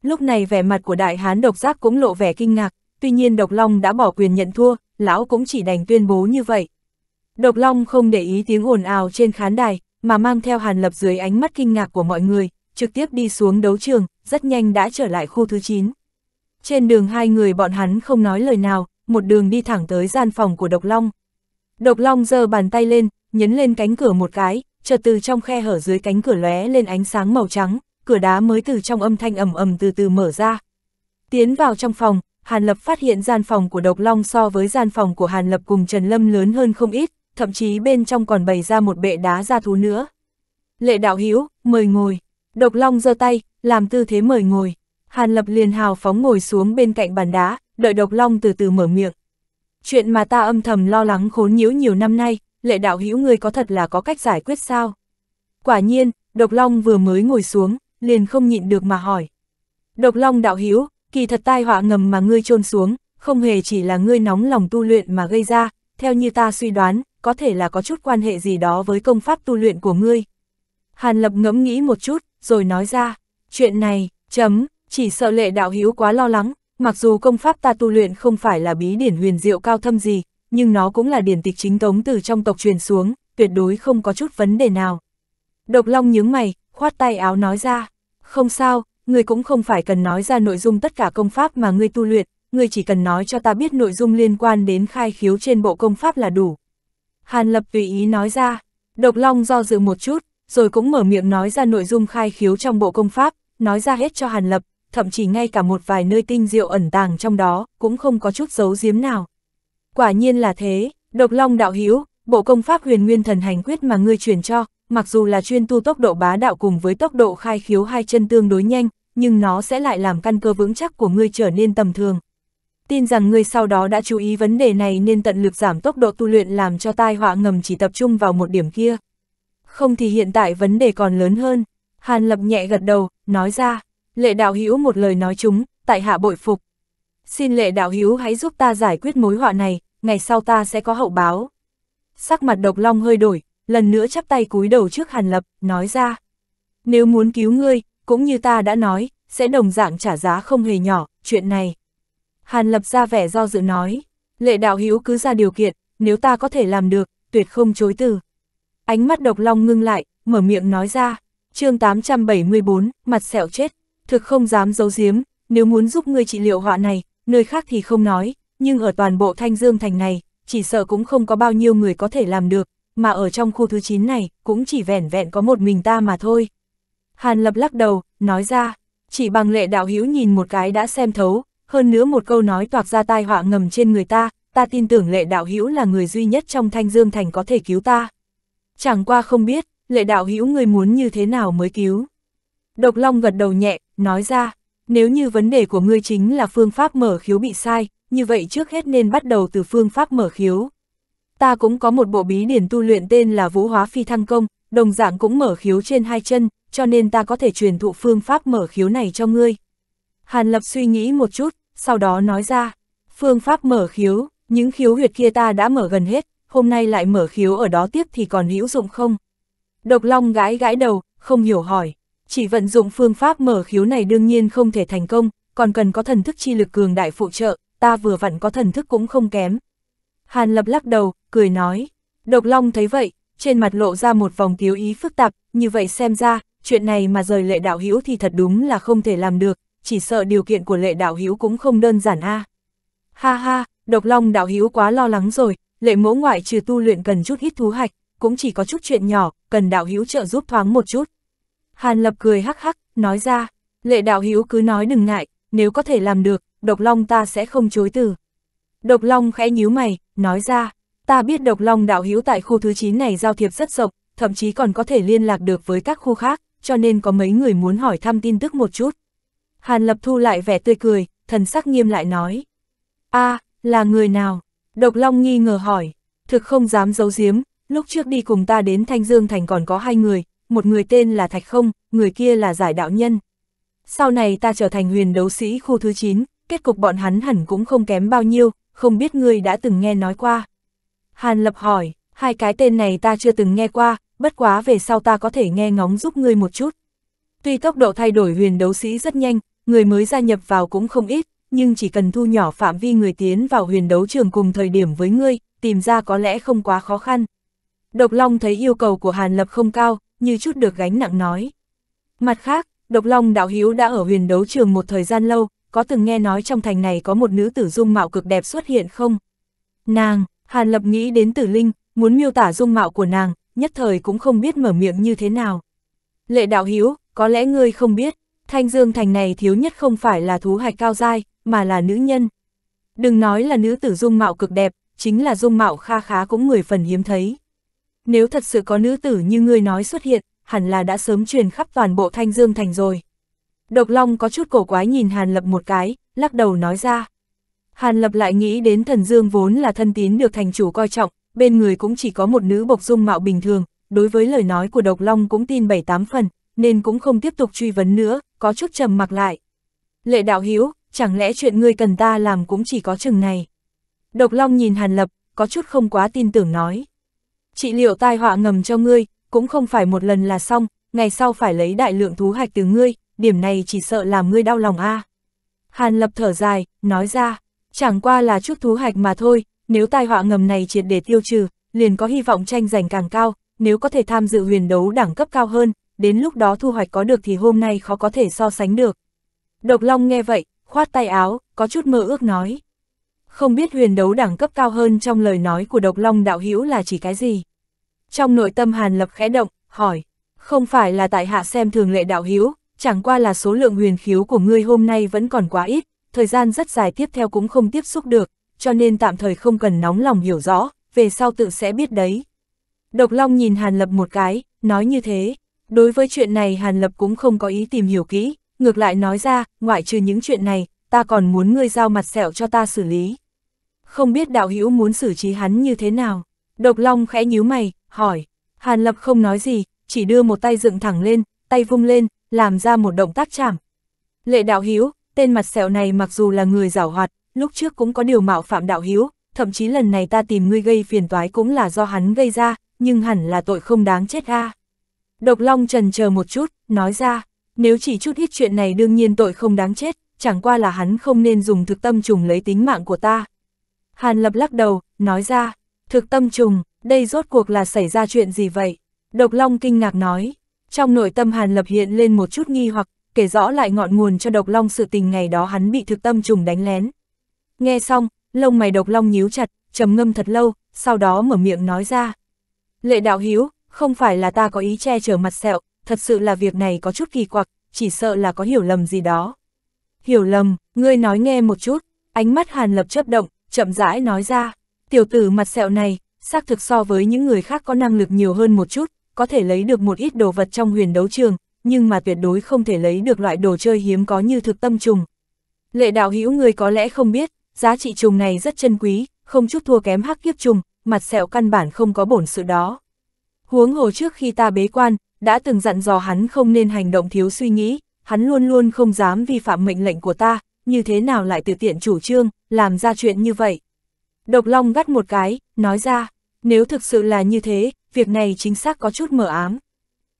Lúc này vẻ mặt của đại hán độc giác cũng lộ vẻ kinh ngạc, tuy nhiên Độc Long đã bỏ quyền nhận thua, lão cũng chỉ đành tuyên bố như vậy. Độc Long không để ý tiếng ồn ào trên khán đài, mà mang theo Hàn Lập dưới ánh mắt kinh ngạc của mọi người, trực tiếp đi xuống đấu trường, rất nhanh đã trở lại khu thứ 9. Trên đường hai người bọn hắn không nói lời nào, một đường đi thẳng tới gian phòng của Độc Long. Độc Long giơ bàn tay lên, nhấn lên cánh cửa một cái, chợt từ trong khe hở dưới cánh cửa lóe lên ánh sáng màu trắng, cửa đá mới từ trong âm thanh ầm ầm từ từ mở ra. Tiến vào trong phòng, Hàn Lập phát hiện gian phòng của Độc Long so với gian phòng của Hàn Lập cùng Trần Lâm lớn hơn không ít, thậm chí bên trong còn bày ra một bệ đá gia thú nữa. Lệ đạo Hiếu, mời ngồi. Độc Long giơ tay, làm tư thế mời ngồi. Hàn Lập liền hào phóng ngồi xuống bên cạnh bàn đá, đợi độc long từ từ mở miệng. Chuyện mà ta âm thầm lo lắng khốn nhiễu nhiều năm nay, lệ đạo hữu ngươi có thật là có cách giải quyết sao? Quả nhiên, độc long vừa mới ngồi xuống, liền không nhịn được mà hỏi. Độc long đạo hữu kỳ thật tai họa ngầm mà ngươi trôn xuống, không hề chỉ là ngươi nóng lòng tu luyện mà gây ra, theo như ta suy đoán, có thể là có chút quan hệ gì đó với công pháp tu luyện của ngươi. Hàn Lập ngẫm nghĩ một chút, rồi nói ra, chuyện này, chấm, chỉ sợ lệ đạo hữu quá lo lắng, mặc dù công pháp ta tu luyện không phải là bí điển huyền diệu cao thâm gì, nhưng nó cũng là điển tịch chính tống từ trong tộc truyền xuống, tuyệt đối không có chút vấn đề nào. Độc Long nhướng mày, khoát tay áo nói ra, không sao, ngươi cũng không phải cần nói ra nội dung tất cả công pháp mà ngươi tu luyện, ngươi chỉ cần nói cho ta biết nội dung liên quan đến khai khiếu trên bộ công pháp là đủ. Hàn Lập tùy ý nói ra, Độc Long do dự một chút, rồi cũng mở miệng nói ra nội dung khai khiếu trong bộ công pháp, nói ra hết cho Hàn Lập, thậm chí ngay cả một vài nơi tinh diệu ẩn tàng trong đó, cũng không có chút giấu giếm nào. Quả nhiên là thế, độc long đạo hiếu bộ công pháp huyền nguyên thần hành quyết mà ngươi truyền cho, mặc dù là chuyên tu tốc độ bá đạo cùng với tốc độ khai khiếu hai chân tương đối nhanh, nhưng nó sẽ lại làm căn cơ vững chắc của ngươi trở nên tầm thường. Tin rằng ngươi sau đó đã chú ý vấn đề này nên tận lực giảm tốc độ tu luyện làm cho tai họa ngầm chỉ tập trung vào một điểm kia. Không thì hiện tại vấn đề còn lớn hơn. Hàn Lập nhẹ gật đầu, nói ra. Lệ đạo hữu một lời nói chúng, tại hạ bội phục. Xin lệ đạo hữu hãy giúp ta giải quyết mối họa này, ngày sau ta sẽ có hậu báo. Sắc mặt độc long hơi đổi, lần nữa chắp tay cúi đầu trước hàn lập, nói ra. Nếu muốn cứu ngươi, cũng như ta đã nói, sẽ đồng dạng trả giá không hề nhỏ, chuyện này. Hàn lập ra vẻ do dự nói, lệ đạo hữu cứ ra điều kiện, nếu ta có thể làm được, tuyệt không chối từ. Ánh mắt độc long ngưng lại, mở miệng nói ra, chương 874, mặt sẹo chết thực không dám giấu giếm, nếu muốn giúp ngươi trị liệu họa này, nơi khác thì không nói, nhưng ở toàn bộ Thanh Dương Thành này, chỉ sợ cũng không có bao nhiêu người có thể làm được, mà ở trong khu thứ 9 này, cũng chỉ vẻn vẹn có một mình ta mà thôi. Hàn Lập lắc đầu, nói ra, chỉ bằng lệ đạo hữu nhìn một cái đã xem thấu, hơn nữa một câu nói toạc ra tai họa ngầm trên người ta, ta tin tưởng lệ đạo hữu là người duy nhất trong Thanh Dương Thành có thể cứu ta. Chẳng qua không biết, lệ đạo hữu người muốn như thế nào mới cứu. Độc Long gật đầu nhẹ, nói ra, nếu như vấn đề của ngươi chính là phương pháp mở khiếu bị sai, như vậy trước hết nên bắt đầu từ phương pháp mở khiếu. Ta cũng có một bộ bí điển tu luyện tên là Vũ Hóa Phi Thăng Công, đồng dạng cũng mở khiếu trên hai chân, cho nên ta có thể truyền thụ phương pháp mở khiếu này cho ngươi. Hàn Lập suy nghĩ một chút, sau đó nói ra, phương pháp mở khiếu, những khiếu huyệt kia ta đã mở gần hết, hôm nay lại mở khiếu ở đó tiếp thì còn hữu dụng không? Độc Long gãi gãi đầu, không hiểu hỏi. Chỉ vận dụng phương pháp mở khiếu này đương nhiên không thể thành công, còn cần có thần thức chi lực cường đại phụ trợ, ta vừa vặn có thần thức cũng không kém. Hàn Lập lắc đầu, cười nói. Độc Long thấy vậy, trên mặt lộ ra một vòng thiếu ý phức tạp, như vậy xem ra, chuyện này mà rời lệ đạo hữu thì thật đúng là không thể làm được, chỉ sợ điều kiện của lệ đạo hữu cũng không đơn giản a. Ha ha, Độc Long đạo hữu quá lo lắng rồi, lệ mỗ ngoại trừ tu luyện cần chút hít thú hạch, cũng chỉ có chút chuyện nhỏ, cần đạo hữu trợ giúp thoáng một chút, Hàn Lập cười hắc hắc, nói ra, lệ đạo hữu cứ nói đừng ngại, nếu có thể làm được, độc long ta sẽ không chối từ. Độc long khẽ nhíu mày, nói ra, ta biết độc long đạo hữu tại khu thứ 9 này giao thiệp rất rộng, thậm chí còn có thể liên lạc được với các khu khác, cho nên có mấy người muốn hỏi thăm tin tức một chút. Hàn Lập thu lại vẻ tươi cười, thần sắc nghiêm lại nói. a là người nào? Độc Long nghi ngờ hỏi. Thực không dám giấu giếm, lúc trước đi cùng ta đến Thanh Dương Thành còn có hai người, một người tên là Thạch Không, người kia là Giải Đạo Nhân. Sau này ta trở thành huyền đấu sĩ khu thứ 9, kết cục bọn hắn hẳn cũng không kém bao nhiêu, không biết ngươi đã từng nghe nói qua. Hàn Lập hỏi, hai cái tên này ta chưa từng nghe qua, bất quá về sau ta có thể nghe ngóng giúp ngươi một chút. Tuy tốc độ thay đổi huyền đấu sĩ rất nhanh, người mới gia nhập vào cũng không ít, nhưng chỉ cần thu nhỏ phạm vi người tiến vào huyền đấu trường cùng thời điểm với ngươi, tìm ra có lẽ không quá khó khăn. Độc Long thấy yêu cầu của Hàn Lập không cao, như chút được gánh nặng nói. Mặt khác, Độc Long Đạo Hiếu đã ở huyền đấu trường một thời gian lâu, có từng nghe nói trong thành này có một nữ tử dung mạo cực đẹp xuất hiện không? Nàng, Hàn Lập nghĩ đến tử linh, muốn miêu tả dung mạo của nàng, nhất thời cũng không biết mở miệng như thế nào. Lệ Đạo Hiếu, có lẽ ngươi không biết, Thanh Dương Thành này thiếu nhất không phải là thú hạch cao dai, mà là nữ nhân. Đừng nói là nữ tử dung mạo cực đẹp, chính là dung mạo kha khá cũng người phần hiếm thấy nếu thật sự có nữ tử như ngươi nói xuất hiện, hẳn là đã sớm truyền khắp toàn bộ Thanh Dương Thành rồi. Độc Long có chút cổ quái nhìn Hàn Lập một cái, lắc đầu nói ra. Hàn Lập lại nghĩ đến thần dương vốn là thân tín được thành chủ coi trọng, bên người cũng chỉ có một nữ bộc dung mạo bình thường, đối với lời nói của Độc Long cũng tin bảy tám phần, nên cũng không tiếp tục truy vấn nữa, có chút trầm mặc lại. Lệ đạo hiếu, chẳng lẽ chuyện ngươi cần ta làm cũng chỉ có chừng này. Độc Long nhìn Hàn Lập, có chút không quá tin tưởng nói trị liệu tai họa ngầm cho ngươi, cũng không phải một lần là xong, ngày sau phải lấy đại lượng thú hạch từ ngươi, điểm này chỉ sợ làm ngươi đau lòng a. Hàn lập thở dài, nói ra, chẳng qua là chút thú hạch mà thôi, nếu tai họa ngầm này triệt để tiêu trừ, liền có hy vọng tranh giành càng cao, nếu có thể tham dự huyền đấu đẳng cấp cao hơn, đến lúc đó thu hoạch có được thì hôm nay khó có thể so sánh được. Độc Long nghe vậy, khoát tay áo, có chút mơ ước nói không biết huyền đấu đẳng cấp cao hơn trong lời nói của độc long đạo hữu là chỉ cái gì. Trong nội tâm Hàn Lập khẽ động, hỏi, không phải là tại hạ xem thường lệ đạo hữu chẳng qua là số lượng huyền khiếu của ngươi hôm nay vẫn còn quá ít, thời gian rất dài tiếp theo cũng không tiếp xúc được, cho nên tạm thời không cần nóng lòng hiểu rõ, về sau tự sẽ biết đấy. Độc Long nhìn Hàn Lập một cái, nói như thế, đối với chuyện này Hàn Lập cũng không có ý tìm hiểu kỹ, ngược lại nói ra, ngoại trừ những chuyện này, ta còn muốn ngươi giao mặt sẹo cho ta xử lý không biết đạo hữu muốn xử trí hắn như thế nào. Độc Long khẽ nhíu mày, hỏi, Hàn Lập không nói gì, chỉ đưa một tay dựng thẳng lên, tay vung lên, làm ra một động tác chạm. Lệ đạo hữu tên mặt sẹo này mặc dù là người giảo hoạt, lúc trước cũng có điều mạo phạm đạo hữu thậm chí lần này ta tìm ngươi gây phiền toái cũng là do hắn gây ra, nhưng hẳn là tội không đáng chết a. Độc Long trần chờ một chút, nói ra, nếu chỉ chút ít chuyện này đương nhiên tội không đáng chết, chẳng qua là hắn không nên dùng thực tâm trùng lấy tính mạng của ta, Hàn Lập lắc đầu, nói ra, thực tâm trùng, đây rốt cuộc là xảy ra chuyện gì vậy? Độc Long kinh ngạc nói, trong nội tâm Hàn Lập hiện lên một chút nghi hoặc, kể rõ lại ngọn nguồn cho Độc Long sự tình ngày đó hắn bị thực tâm trùng đánh lén. Nghe xong, lông mày Độc Long nhíu chặt, trầm ngâm thật lâu, sau đó mở miệng nói ra. Lệ đạo hiếu, không phải là ta có ý che chở mặt sẹo, thật sự là việc này có chút kỳ quặc, chỉ sợ là có hiểu lầm gì đó. Hiểu lầm, ngươi nói nghe một chút, ánh mắt Hàn Lập chớp động, chậm rãi nói ra, tiểu tử mặt sẹo này, xác thực so với những người khác có năng lực nhiều hơn một chút, có thể lấy được một ít đồ vật trong huyền đấu trường, nhưng mà tuyệt đối không thể lấy được loại đồ chơi hiếm có như thực tâm trùng. Lệ đạo hữu người có lẽ không biết, giá trị trùng này rất chân quý, không chút thua kém hắc kiếp trùng, mặt sẹo căn bản không có bổn sự đó. Huống hồ trước khi ta bế quan, đã từng dặn dò hắn không nên hành động thiếu suy nghĩ, hắn luôn luôn không dám vi phạm mệnh lệnh của ta, như thế nào lại từ tiện chủ trương, làm ra chuyện như vậy. Độc Long gắt một cái, nói ra, nếu thực sự là như thế, việc này chính xác có chút mở ám.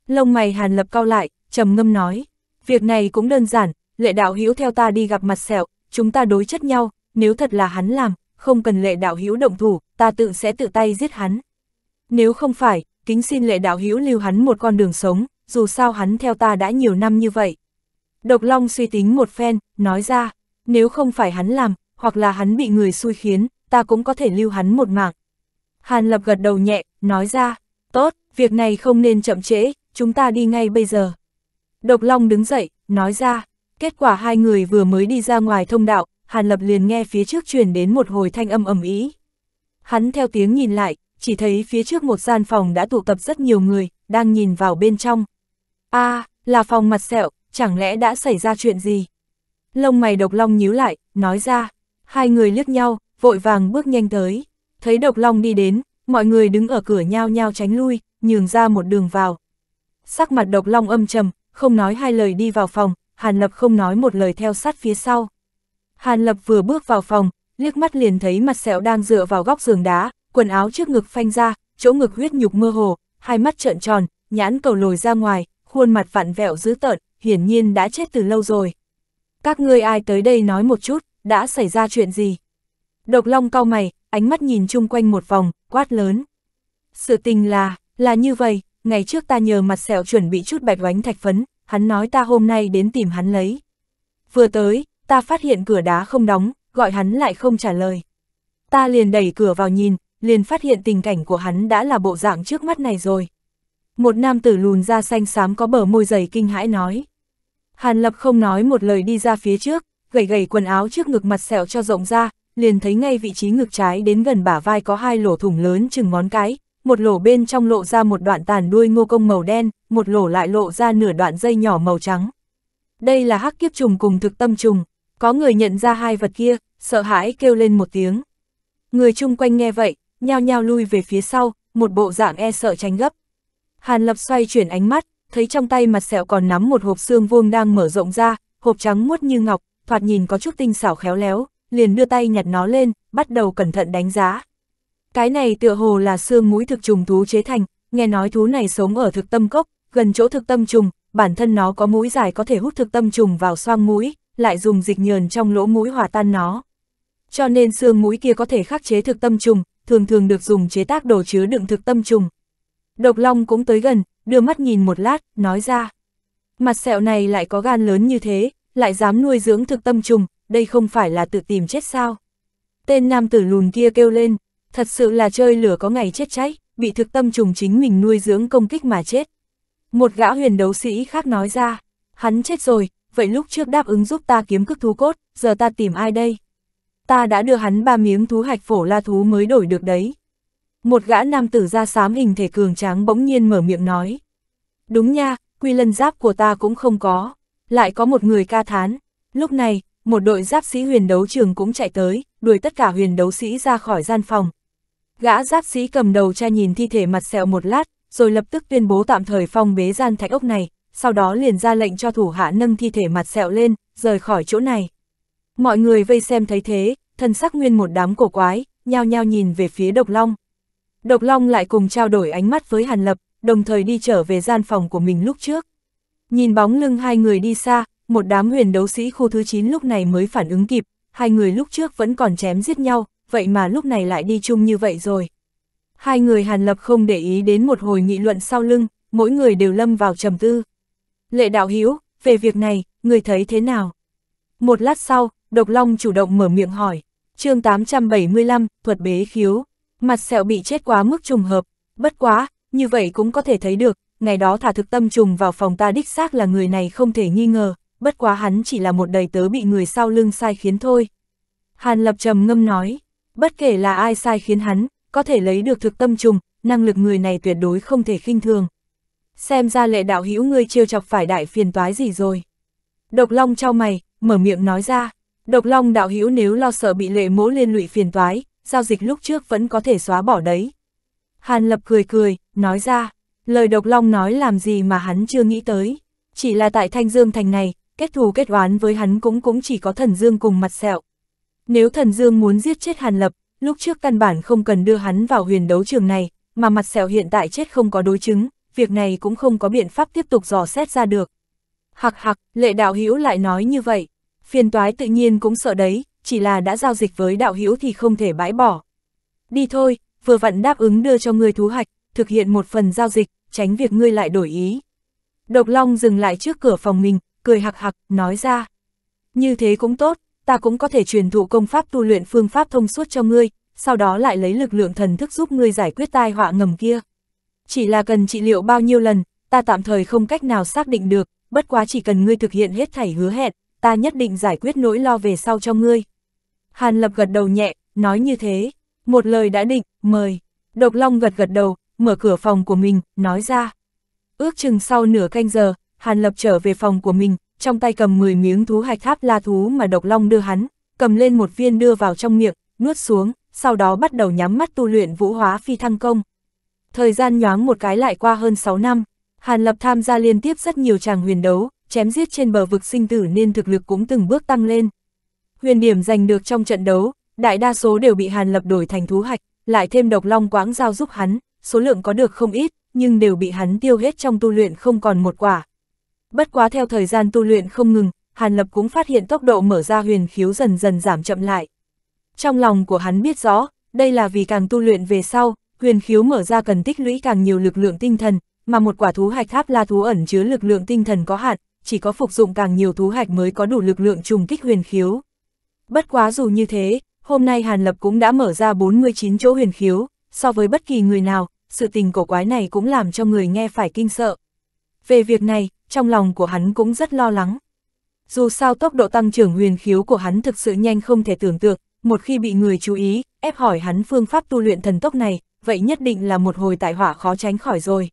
Lông mày Hàn Lập cao lại, trầm ngâm nói, việc này cũng đơn giản, lệ đạo hiếu theo ta đi gặp mặt sẹo, chúng ta đối chất nhau, nếu thật là hắn làm, không cần lệ đạo hiếu động thủ, ta tự sẽ tự tay giết hắn. Nếu không phải, kính xin lệ đạo hiếu lưu hắn một con đường sống, dù sao hắn theo ta đã nhiều năm như vậy, Độc Long suy tính một phen, nói ra, nếu không phải hắn làm, hoặc là hắn bị người xui khiến, ta cũng có thể lưu hắn một mạng. Hàn Lập gật đầu nhẹ, nói ra, tốt, việc này không nên chậm trễ, chúng ta đi ngay bây giờ. Độc Long đứng dậy, nói ra, kết quả hai người vừa mới đi ra ngoài thông đạo, Hàn Lập liền nghe phía trước truyền đến một hồi thanh âm ầm ý. Hắn theo tiếng nhìn lại, chỉ thấy phía trước một gian phòng đã tụ tập rất nhiều người, đang nhìn vào bên trong. a à, là phòng mặt sẹo, chẳng lẽ đã xảy ra chuyện gì? Lông mày độc long nhíu lại, nói ra, hai người liếc nhau, vội vàng bước nhanh tới, thấy độc long đi đến, mọi người đứng ở cửa nhau nhau tránh lui, nhường ra một đường vào. Sắc mặt độc long âm trầm, không nói hai lời đi vào phòng, Hàn Lập không nói một lời theo sát phía sau. Hàn Lập vừa bước vào phòng, liếc mắt liền thấy mặt sẹo đang dựa vào góc giường đá, quần áo trước ngực phanh ra, chỗ ngực huyết nhục mơ hồ, hai mắt trợn tròn, nhãn cầu lồi ra ngoài, khuôn mặt vặn vẹo dữ tợn, hiển nhiên đã chết từ lâu rồi. Các ngươi ai tới đây nói một chút, đã xảy ra chuyện gì? Độc Long cau mày, ánh mắt nhìn chung quanh một vòng, quát lớn. Sự tình là, là như vậy, ngày trước ta nhờ mặt sẹo chuẩn bị chút bạch oánh thạch phấn, hắn nói ta hôm nay đến tìm hắn lấy. Vừa tới, ta phát hiện cửa đá không đóng, gọi hắn lại không trả lời. Ta liền đẩy cửa vào nhìn, liền phát hiện tình cảnh của hắn đã là bộ dạng trước mắt này rồi. Một nam tử lùn da xanh xám có bờ môi dày kinh hãi nói. Hàn Lập không nói một lời đi ra phía trước, gầy gầy quần áo trước ngực mặt sẹo cho rộng ra, liền thấy ngay vị trí ngực trái đến gần bả vai có hai lỗ thủng lớn chừng ngón cái, một lỗ bên trong lộ ra một đoạn tàn đuôi ngô công màu đen, một lỗ lại lộ ra nửa đoạn dây nhỏ màu trắng. Đây là hắc kiếp trùng cùng thực tâm trùng, có người nhận ra hai vật kia, sợ hãi kêu lên một tiếng. Người chung quanh nghe vậy, nhao nhao lui về phía sau, một bộ dạng e sợ tránh gấp. Hàn Lập xoay chuyển ánh mắt, thấy trong tay mặt sẹo còn nắm một hộp xương vuông đang mở rộng ra, hộp trắng muốt như ngọc, thoạt nhìn có chút tinh xảo khéo léo, liền đưa tay nhặt nó lên, bắt đầu cẩn thận đánh giá. Cái này tựa hồ là xương mũi thực trùng thú chế thành, nghe nói thú này sống ở thực tâm cốc, gần chỗ thực tâm trùng, bản thân nó có mũi dài có thể hút thực tâm trùng vào xoang mũi, lại dùng dịch nhờn trong lỗ mũi hòa tan nó. Cho nên xương mũi kia có thể khắc chế thực tâm trùng, thường thường được dùng chế tác đồ chứa đựng thực tâm trùng. Độc long cũng tới gần, đưa mắt nhìn một lát, nói ra. Mặt sẹo này lại có gan lớn như thế, lại dám nuôi dưỡng thực tâm trùng, đây không phải là tự tìm chết sao. Tên nam tử lùn kia kêu lên, thật sự là chơi lửa có ngày chết cháy, bị thực tâm trùng chính mình nuôi dưỡng công kích mà chết. Một gã huyền đấu sĩ khác nói ra, hắn chết rồi, vậy lúc trước đáp ứng giúp ta kiếm cức thú cốt, giờ ta tìm ai đây? Ta đã đưa hắn ba miếng thú hạch phổ la thú mới đổi được đấy. Một gã nam tử da xám hình thể cường tráng bỗng nhiên mở miệng nói. Đúng nha, quy lân giáp của ta cũng không có. Lại có một người ca thán. Lúc này, một đội giáp sĩ huyền đấu trường cũng chạy tới, đuổi tất cả huyền đấu sĩ ra khỏi gian phòng. Gã giáp sĩ cầm đầu cha nhìn thi thể mặt sẹo một lát, rồi lập tức tuyên bố tạm thời phong bế gian thạch ốc này, sau đó liền ra lệnh cho thủ hạ nâng thi thể mặt sẹo lên, rời khỏi chỗ này. Mọi người vây xem thấy thế, thân sắc nguyên một đám cổ quái, nhao nhao nhìn về phía độc long. Độc Long lại cùng trao đổi ánh mắt với Hàn Lập, đồng thời đi trở về gian phòng của mình lúc trước. Nhìn bóng lưng hai người đi xa, một đám huyền đấu sĩ khu thứ 9 lúc này mới phản ứng kịp, hai người lúc trước vẫn còn chém giết nhau, vậy mà lúc này lại đi chung như vậy rồi. Hai người Hàn Lập không để ý đến một hồi nghị luận sau lưng, mỗi người đều lâm vào trầm tư. Lệ đạo Hiếu, về việc này, người thấy thế nào? Một lát sau, Độc Long chủ động mở miệng hỏi, chương 875, thuật bế khiếu. Mặt sẹo bị chết quá mức trùng hợp, bất quá, như vậy cũng có thể thấy được, ngày đó thả thực tâm trùng vào phòng ta đích xác là người này không thể nghi ngờ, bất quá hắn chỉ là một đầy tớ bị người sau lưng sai khiến thôi. Hàn Lập trầm ngâm nói, bất kể là ai sai khiến hắn, có thể lấy được thực tâm trùng, năng lực người này tuyệt đối không thể khinh thường. Xem ra lệ đạo hữu ngươi trêu chọc phải đại phiền toái gì rồi. Độc Long trao mày, mở miệng nói ra, Độc Long đạo hữu nếu lo sợ bị lệ mỗ liên lụy phiền toái, giao dịch lúc trước vẫn có thể xóa bỏ đấy. Hàn Lập cười cười, nói ra, lời độc long nói làm gì mà hắn chưa nghĩ tới. Chỉ là tại Thanh Dương Thành này, kết thù kết oán với hắn cũng cũng chỉ có thần Dương cùng mặt sẹo. Nếu thần Dương muốn giết chết Hàn Lập, lúc trước căn bản không cần đưa hắn vào huyền đấu trường này, mà mặt sẹo hiện tại chết không có đối chứng, việc này cũng không có biện pháp tiếp tục dò xét ra được. Hạc hạc, lệ đạo hữu lại nói như vậy, phiền toái tự nhiên cũng sợ đấy, chỉ là đã giao dịch với đạo hữu thì không thể bãi bỏ. Đi thôi, vừa vặn đáp ứng đưa cho ngươi thú hạch, thực hiện một phần giao dịch, tránh việc ngươi lại đổi ý. Độc Long dừng lại trước cửa phòng mình, cười hạc hạc, nói ra. Như thế cũng tốt, ta cũng có thể truyền thụ công pháp tu luyện phương pháp thông suốt cho ngươi, sau đó lại lấy lực lượng thần thức giúp ngươi giải quyết tai họa ngầm kia. Chỉ là cần trị liệu bao nhiêu lần, ta tạm thời không cách nào xác định được, bất quá chỉ cần ngươi thực hiện hết thảy hứa hẹn, ta nhất định giải quyết nỗi lo về sau cho ngươi. Hàn Lập gật đầu nhẹ, nói như thế. Một lời đã định, mời. Độc Long gật gật đầu, mở cửa phòng của mình, nói ra. Ước chừng sau nửa canh giờ, Hàn Lập trở về phòng của mình, trong tay cầm 10 miếng thú hạch tháp la thú mà Độc Long đưa hắn, cầm lên một viên đưa vào trong miệng, nuốt xuống, sau đó bắt đầu nhắm mắt tu luyện vũ hóa phi thăng công. Thời gian nhoáng một cái lại qua hơn 6 năm, Hàn Lập tham gia liên tiếp rất nhiều tràng huyền đấu, chém giết trên bờ vực sinh tử nên thực lực cũng từng bước tăng lên huyền điểm giành được trong trận đấu, đại đa số đều bị Hàn Lập đổi thành thú hạch, lại thêm độc long quãng giao giúp hắn, số lượng có được không ít, nhưng đều bị hắn tiêu hết trong tu luyện không còn một quả. Bất quá theo thời gian tu luyện không ngừng, Hàn Lập cũng phát hiện tốc độ mở ra huyền khiếu dần dần giảm chậm lại. Trong lòng của hắn biết rõ, đây là vì càng tu luyện về sau, huyền khiếu mở ra cần tích lũy càng nhiều lực lượng tinh thần, mà một quả thú hạch tháp la thú ẩn chứa lực lượng tinh thần có hạn, chỉ có phục dụng càng nhiều thú hạch mới có đủ lực lượng trùng kích huyền khiếu. Bất quá dù như thế, hôm nay Hàn Lập cũng đã mở ra 49 chỗ huyền khiếu, so với bất kỳ người nào, sự tình cổ quái này cũng làm cho người nghe phải kinh sợ. Về việc này, trong lòng của hắn cũng rất lo lắng. Dù sao tốc độ tăng trưởng huyền khiếu của hắn thực sự nhanh không thể tưởng tượng, một khi bị người chú ý, ép hỏi hắn phương pháp tu luyện thần tốc này, vậy nhất định là một hồi tại hỏa khó tránh khỏi rồi.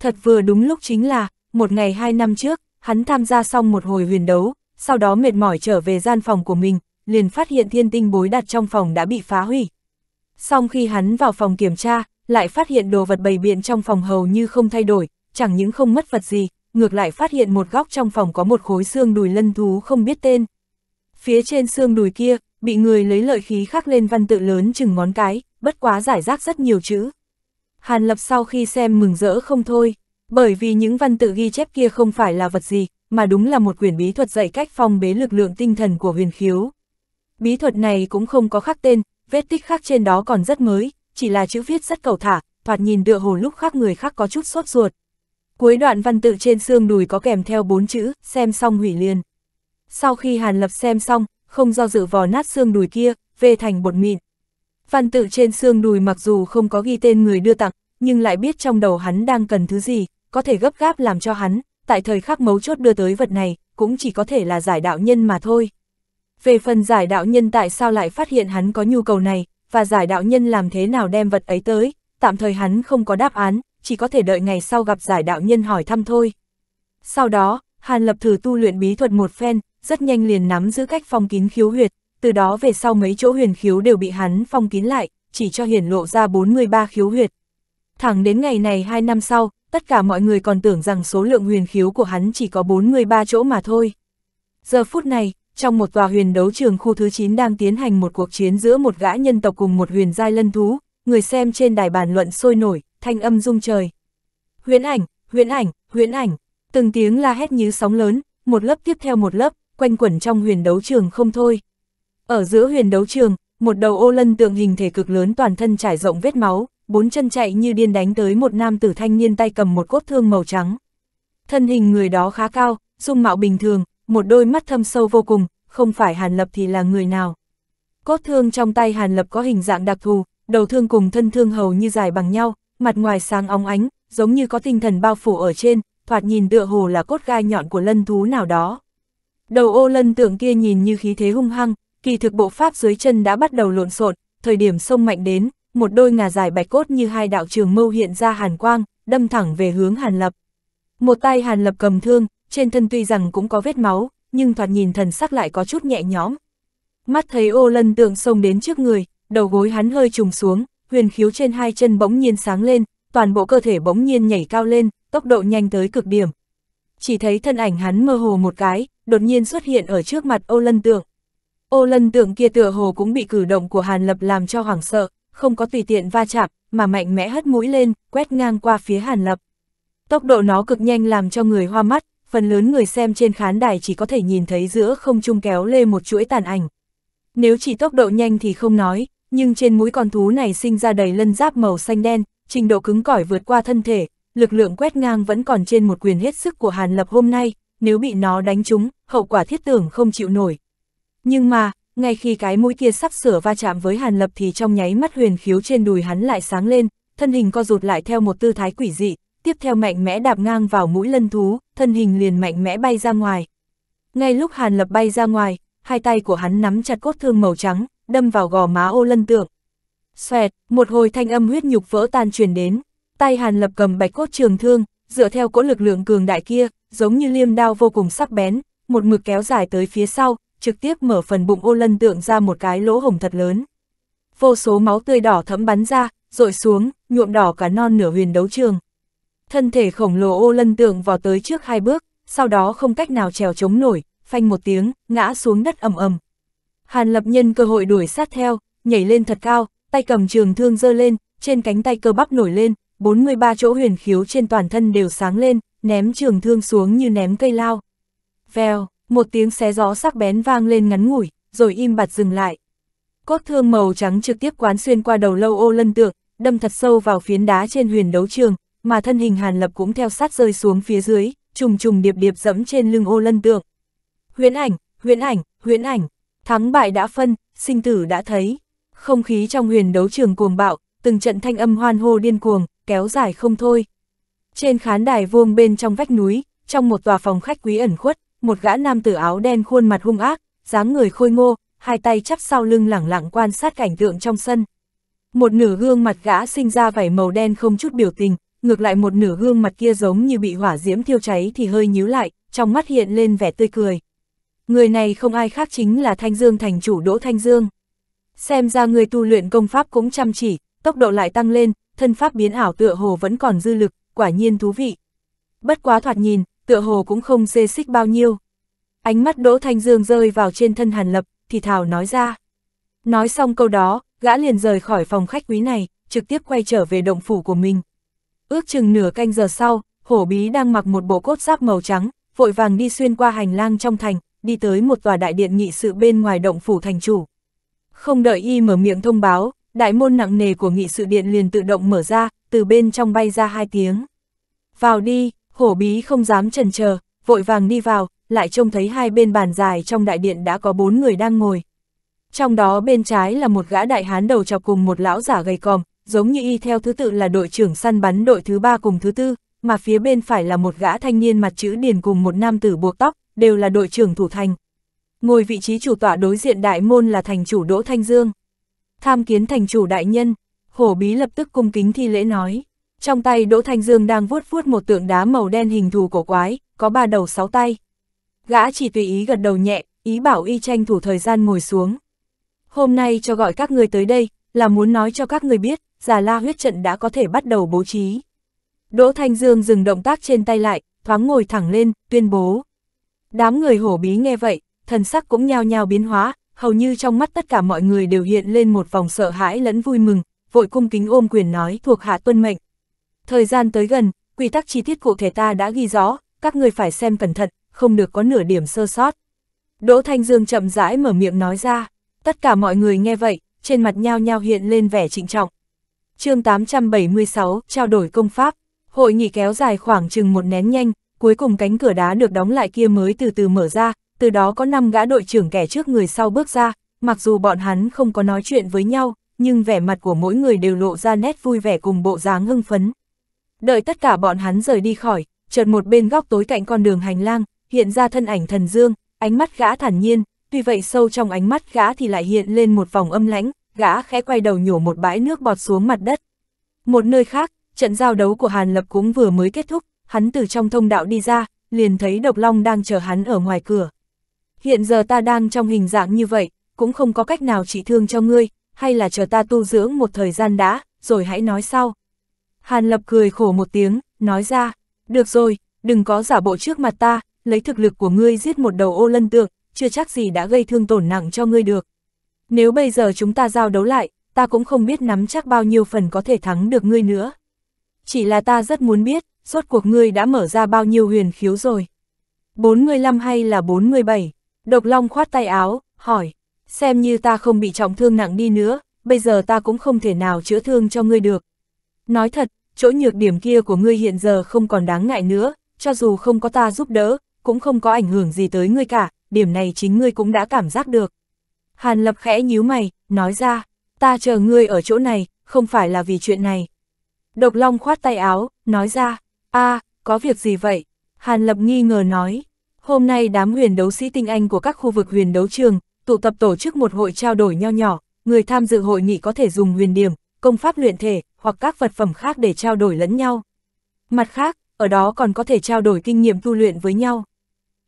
Thật vừa đúng lúc chính là, một ngày hai năm trước, hắn tham gia xong một hồi huyền đấu, sau đó mệt mỏi trở về gian phòng của mình, liền phát hiện thiên tinh bối đặt trong phòng đã bị phá hủy. Song khi hắn vào phòng kiểm tra, lại phát hiện đồ vật bày biện trong phòng hầu như không thay đổi, chẳng những không mất vật gì, ngược lại phát hiện một góc trong phòng có một khối xương đùi lân thú không biết tên. Phía trên xương đùi kia, bị người lấy lợi khí khắc lên văn tự lớn chừng ngón cái, bất quá giải rác rất nhiều chữ. Hàn Lập sau khi xem mừng rỡ không thôi, bởi vì những văn tự ghi chép kia không phải là vật gì, mà đúng là một quyển bí thuật dạy cách phong bế lực lượng tinh thần của huyền khiếu bí thuật này cũng không có khắc tên, vết tích khác trên đó còn rất mới, chỉ là chữ viết rất cầu thả, thoạt nhìn tựa hồ lúc khác người khác có chút sốt ruột. Cuối đoạn văn tự trên xương đùi có kèm theo bốn chữ, xem xong hủy liền. Sau khi Hàn Lập xem xong, không do dự vò nát xương đùi kia, về thành bột mịn. Văn tự trên xương đùi mặc dù không có ghi tên người đưa tặng, nhưng lại biết trong đầu hắn đang cần thứ gì, có thể gấp gáp làm cho hắn, tại thời khắc mấu chốt đưa tới vật này, cũng chỉ có thể là giải đạo nhân mà thôi. Về phần giải đạo nhân tại sao lại phát hiện hắn có nhu cầu này, và giải đạo nhân làm thế nào đem vật ấy tới, tạm thời hắn không có đáp án, chỉ có thể đợi ngày sau gặp giải đạo nhân hỏi thăm thôi. Sau đó, Hàn Lập thử tu luyện bí thuật một phen, rất nhanh liền nắm giữ cách phong kín khiếu huyệt, từ đó về sau mấy chỗ huyền khiếu đều bị hắn phong kín lại, chỉ cho hiển lộ ra 43 khiếu huyệt. Thẳng đến ngày này 2 năm sau, tất cả mọi người còn tưởng rằng số lượng huyền khiếu của hắn chỉ có 43 chỗ mà thôi. Giờ phút này, trong một tòa huyền đấu trường khu thứ 9 đang tiến hành một cuộc chiến giữa một gã nhân tộc cùng một huyền giai lân thú, người xem trên đài bàn luận sôi nổi, thanh âm rung trời. huyền ảnh, huyền ảnh, huyền ảnh, từng tiếng la hét như sóng lớn, một lớp tiếp theo một lớp, quanh quẩn trong huyền đấu trường không thôi. Ở giữa huyền đấu trường, một đầu ô lân tượng hình thể cực lớn toàn thân trải rộng vết máu, bốn chân chạy như điên đánh tới một nam tử thanh niên tay cầm một cốt thương màu trắng. Thân hình người đó khá cao, dung mạo bình thường, một đôi mắt thâm sâu vô cùng, không phải Hàn Lập thì là người nào. Cốt thương trong tay Hàn Lập có hình dạng đặc thù, đầu thương cùng thân thương hầu như dài bằng nhau, mặt ngoài sáng óng ánh, giống như có tinh thần bao phủ ở trên, thoạt nhìn tựa hồ là cốt gai nhọn của lân thú nào đó. Đầu ô lân tượng kia nhìn như khí thế hung hăng, kỳ thực bộ pháp dưới chân đã bắt đầu lộn xộn, thời điểm sông mạnh đến, một đôi ngà dài bạch cốt như hai đạo trường mâu hiện ra hàn quang, đâm thẳng về hướng Hàn Lập. Một tay Hàn Lập cầm thương, trên thân tuy rằng cũng có vết máu, nhưng thoạt nhìn thần sắc lại có chút nhẹ nhõm. Mắt thấy ô lân tượng xông đến trước người, đầu gối hắn hơi trùng xuống, huyền khiếu trên hai chân bỗng nhiên sáng lên, toàn bộ cơ thể bỗng nhiên nhảy cao lên, tốc độ nhanh tới cực điểm. Chỉ thấy thân ảnh hắn mơ hồ một cái, đột nhiên xuất hiện ở trước mặt ô lân tượng. Ô lân tượng kia tựa hồ cũng bị cử động của Hàn Lập làm cho hoảng sợ, không có tùy tiện va chạm, mà mạnh mẽ hất mũi lên, quét ngang qua phía Hàn Lập. Tốc độ nó cực nhanh làm cho người hoa mắt, phần lớn người xem trên khán đài chỉ có thể nhìn thấy giữa không trung kéo lê một chuỗi tàn ảnh. Nếu chỉ tốc độ nhanh thì không nói, nhưng trên mũi con thú này sinh ra đầy lân giáp màu xanh đen, trình độ cứng cỏi vượt qua thân thể, lực lượng quét ngang vẫn còn trên một quyền hết sức của Hàn Lập hôm nay, nếu bị nó đánh trúng, hậu quả thiết tưởng không chịu nổi. Nhưng mà, ngay khi cái mũi kia sắp sửa va chạm với Hàn Lập thì trong nháy mắt huyền khiếu trên đùi hắn lại sáng lên, thân hình co rụt lại theo một tư thái quỷ dị, tiếp theo mạnh mẽ đạp ngang vào mũi lân thú, thân hình liền mạnh mẽ bay ra ngoài. Ngay lúc Hàn Lập bay ra ngoài, hai tay của hắn nắm chặt cốt thương màu trắng, đâm vào gò má ô lân tượng. Xoẹt, một hồi thanh âm huyết nhục vỡ tan truyền đến, tay Hàn Lập cầm bạch cốt trường thương, dựa theo cỗ lực lượng cường đại kia, giống như liêm đao vô cùng sắc bén, một mực kéo dài tới phía sau, trực tiếp mở phần bụng ô lân tượng ra một cái lỗ hồng thật lớn. Vô số máu tươi đỏ thấm bắn ra, rội xuống, nhuộm đỏ cả non nửa huyền đấu trường. Thân thể khổng lồ ô lân tượng vào tới trước hai bước, sau đó không cách nào trèo chống nổi, phanh một tiếng, ngã xuống đất ầm ầm. Hàn lập nhân cơ hội đuổi sát theo, nhảy lên thật cao, tay cầm trường thương dơ lên, trên cánh tay cơ bắp nổi lên, 43 chỗ huyền khiếu trên toàn thân đều sáng lên, ném trường thương xuống như ném cây lao. Vèo, một tiếng xé gió sắc bén vang lên ngắn ngủi, rồi im bặt dừng lại. Cốt thương màu trắng trực tiếp quán xuyên qua đầu lâu ô lân tượng, đâm thật sâu vào phiến đá trên huyền đấu trường, mà thân hình Hàn Lập cũng theo sát rơi xuống phía dưới, trùng trùng điệp điệp dẫm trên lưng ô lân tượng. Huyễn ảnh, huyễn ảnh, huyễn ảnh, thắng bại đã phân, sinh tử đã thấy. Không khí trong huyền đấu trường cuồng bạo, từng trận thanh âm hoan hô điên cuồng, kéo dài không thôi. Trên khán đài vuông bên trong vách núi, trong một tòa phòng khách quý ẩn khuất, một gã nam tử áo đen khuôn mặt hung ác, dáng người khôi ngô, hai tay chắp sau lưng lẳng lặng quan sát cảnh tượng trong sân. Một nửa gương mặt gã sinh ra vảy màu đen không chút biểu tình, ngược lại một nửa gương mặt kia giống như bị hỏa diễm thiêu cháy thì hơi nhíu lại, trong mắt hiện lên vẻ tươi cười. Người này không ai khác chính là Thanh Dương thành chủ Đỗ Thanh Dương. Xem ra người tu luyện công pháp cũng chăm chỉ, tốc độ lại tăng lên, thân pháp biến ảo tựa hồ vẫn còn dư lực, quả nhiên thú vị. Bất quá thoạt nhìn, tựa hồ cũng không xê xích bao nhiêu. Ánh mắt Đỗ Thanh Dương rơi vào trên thân Hàn Lập, thì thào nói ra. Nói xong câu đó, gã liền rời khỏi phòng khách quý này, trực tiếp quay trở về động phủ của mình. Ước chừng nửa canh giờ sau, hổ bí đang mặc một bộ cốt giáp màu trắng, vội vàng đi xuyên qua hành lang trong thành, đi tới một tòa đại điện nghị sự bên ngoài động phủ thành chủ. Không đợi y mở miệng thông báo, đại môn nặng nề của nghị sự điện liền tự động mở ra, từ bên trong bay ra hai tiếng. Vào đi, hổ bí không dám chần chờ, vội vàng đi vào, lại trông thấy hai bên bàn dài trong đại điện đã có bốn người đang ngồi. Trong đó bên trái là một gã đại hán đầu chọc cùng một lão giả gầy còm, giống như y theo thứ tự là đội trưởng săn bắn đội thứ ba cùng thứ tư, mà phía bên phải là một gã thanh niên mặt chữ điền cùng một nam tử buộc tóc, đều là đội trưởng thủ thành. Ngồi vị trí chủ tọa đối diện đại môn là thành chủ Đỗ Thanh Dương. Tham kiến thành chủ đại nhân, hổ bí lập tức cung kính thi lễ nói. Trong tay Đỗ Thanh Dương đang vuốt vuốt một tượng đá màu đen hình thù cổ quái, có ba đầu sáu tay. Gã chỉ tùy ý gật đầu nhẹ, ý bảo y tranh thủ thời gian ngồi xuống. Hôm nay cho gọi các người tới đây, là muốn nói cho các người biết, giả la huyết trận đã có thể bắt đầu bố trí. Đỗ Thanh Dương dừng động tác trên tay lại, thoáng ngồi thẳng lên, tuyên bố. Đám người hổ bí nghe vậy, thần sắc cũng nhao nhao biến hóa, hầu như trong mắt tất cả mọi người đều hiện lên một vòng sợ hãi lẫn vui mừng, vội cung kính ôm quyền nói thuộc hạ tuân mệnh. Thời gian tới gần, quy tắc chi tiết cụ thể ta đã ghi rõ, các người phải xem cẩn thận, không được có nửa điểm sơ sót. Đỗ Thanh Dương chậm rãi mở miệng nói ra, tất cả mọi người nghe vậy, trên mặt nhao nhao hiện lên vẻ trịnh trọng chương 876, trao đổi công pháp, hội nghị kéo dài khoảng chừng một nén nhanh, cuối cùng cánh cửa đá được đóng lại kia mới từ từ mở ra, từ đó có 5 gã đội trưởng kẻ trước người sau bước ra, mặc dù bọn hắn không có nói chuyện với nhau, nhưng vẻ mặt của mỗi người đều lộ ra nét vui vẻ cùng bộ dáng hưng phấn. Đợi tất cả bọn hắn rời đi khỏi, chợt một bên góc tối cạnh con đường hành lang, hiện ra thân ảnh thần dương, ánh mắt gã thản nhiên, tuy vậy sâu trong ánh mắt gã thì lại hiện lên một vòng âm lãnh, gã khẽ quay đầu nhổ một bãi nước bọt xuống mặt đất. Một nơi khác, trận giao đấu của Hàn Lập cũng vừa mới kết thúc, hắn từ trong thông đạo đi ra, liền thấy Độc Long đang chờ hắn ở ngoài cửa. Hiện giờ ta đang trong hình dạng như vậy, cũng không có cách nào trị thương cho ngươi, hay là chờ ta tu dưỡng một thời gian đã, rồi hãy nói sau. Hàn Lập cười khổ một tiếng, nói ra, được rồi, đừng có giả bộ trước mặt ta, lấy thực lực của ngươi giết một đầu ô lân tượng, chưa chắc gì đã gây thương tổn nặng cho ngươi được. Nếu bây giờ chúng ta giao đấu lại, ta cũng không biết nắm chắc bao nhiêu phần có thể thắng được ngươi nữa. Chỉ là ta rất muốn biết, suốt cuộc ngươi đã mở ra bao nhiêu huyền khiếu rồi. 45 hay là 47? Độc Long khoát tay áo, hỏi, xem như ta không bị trọng thương nặng đi nữa, bây giờ ta cũng không thể nào chữa thương cho ngươi được. Nói thật, chỗ nhược điểm kia của ngươi hiện giờ không còn đáng ngại nữa, cho dù không có ta giúp đỡ, cũng không có ảnh hưởng gì tới ngươi cả, điểm này chính ngươi cũng đã cảm giác được. Hàn Lập khẽ nhíu mày, nói ra, ta chờ ngươi ở chỗ này, không phải là vì chuyện này. Độc Long khoát tay áo, nói ra, a có việc gì vậy? Hàn Lập nghi ngờ nói, hôm nay đám huyền đấu sĩ tinh anh của các khu vực huyền đấu trường, tụ tập tổ chức một hội trao đổi nho nhỏ, người tham dự hội nghị có thể dùng huyền điểm, công pháp luyện thể, hoặc các vật phẩm khác để trao đổi lẫn nhau. Mặt khác, ở đó còn có thể trao đổi kinh nghiệm tu luyện với nhau.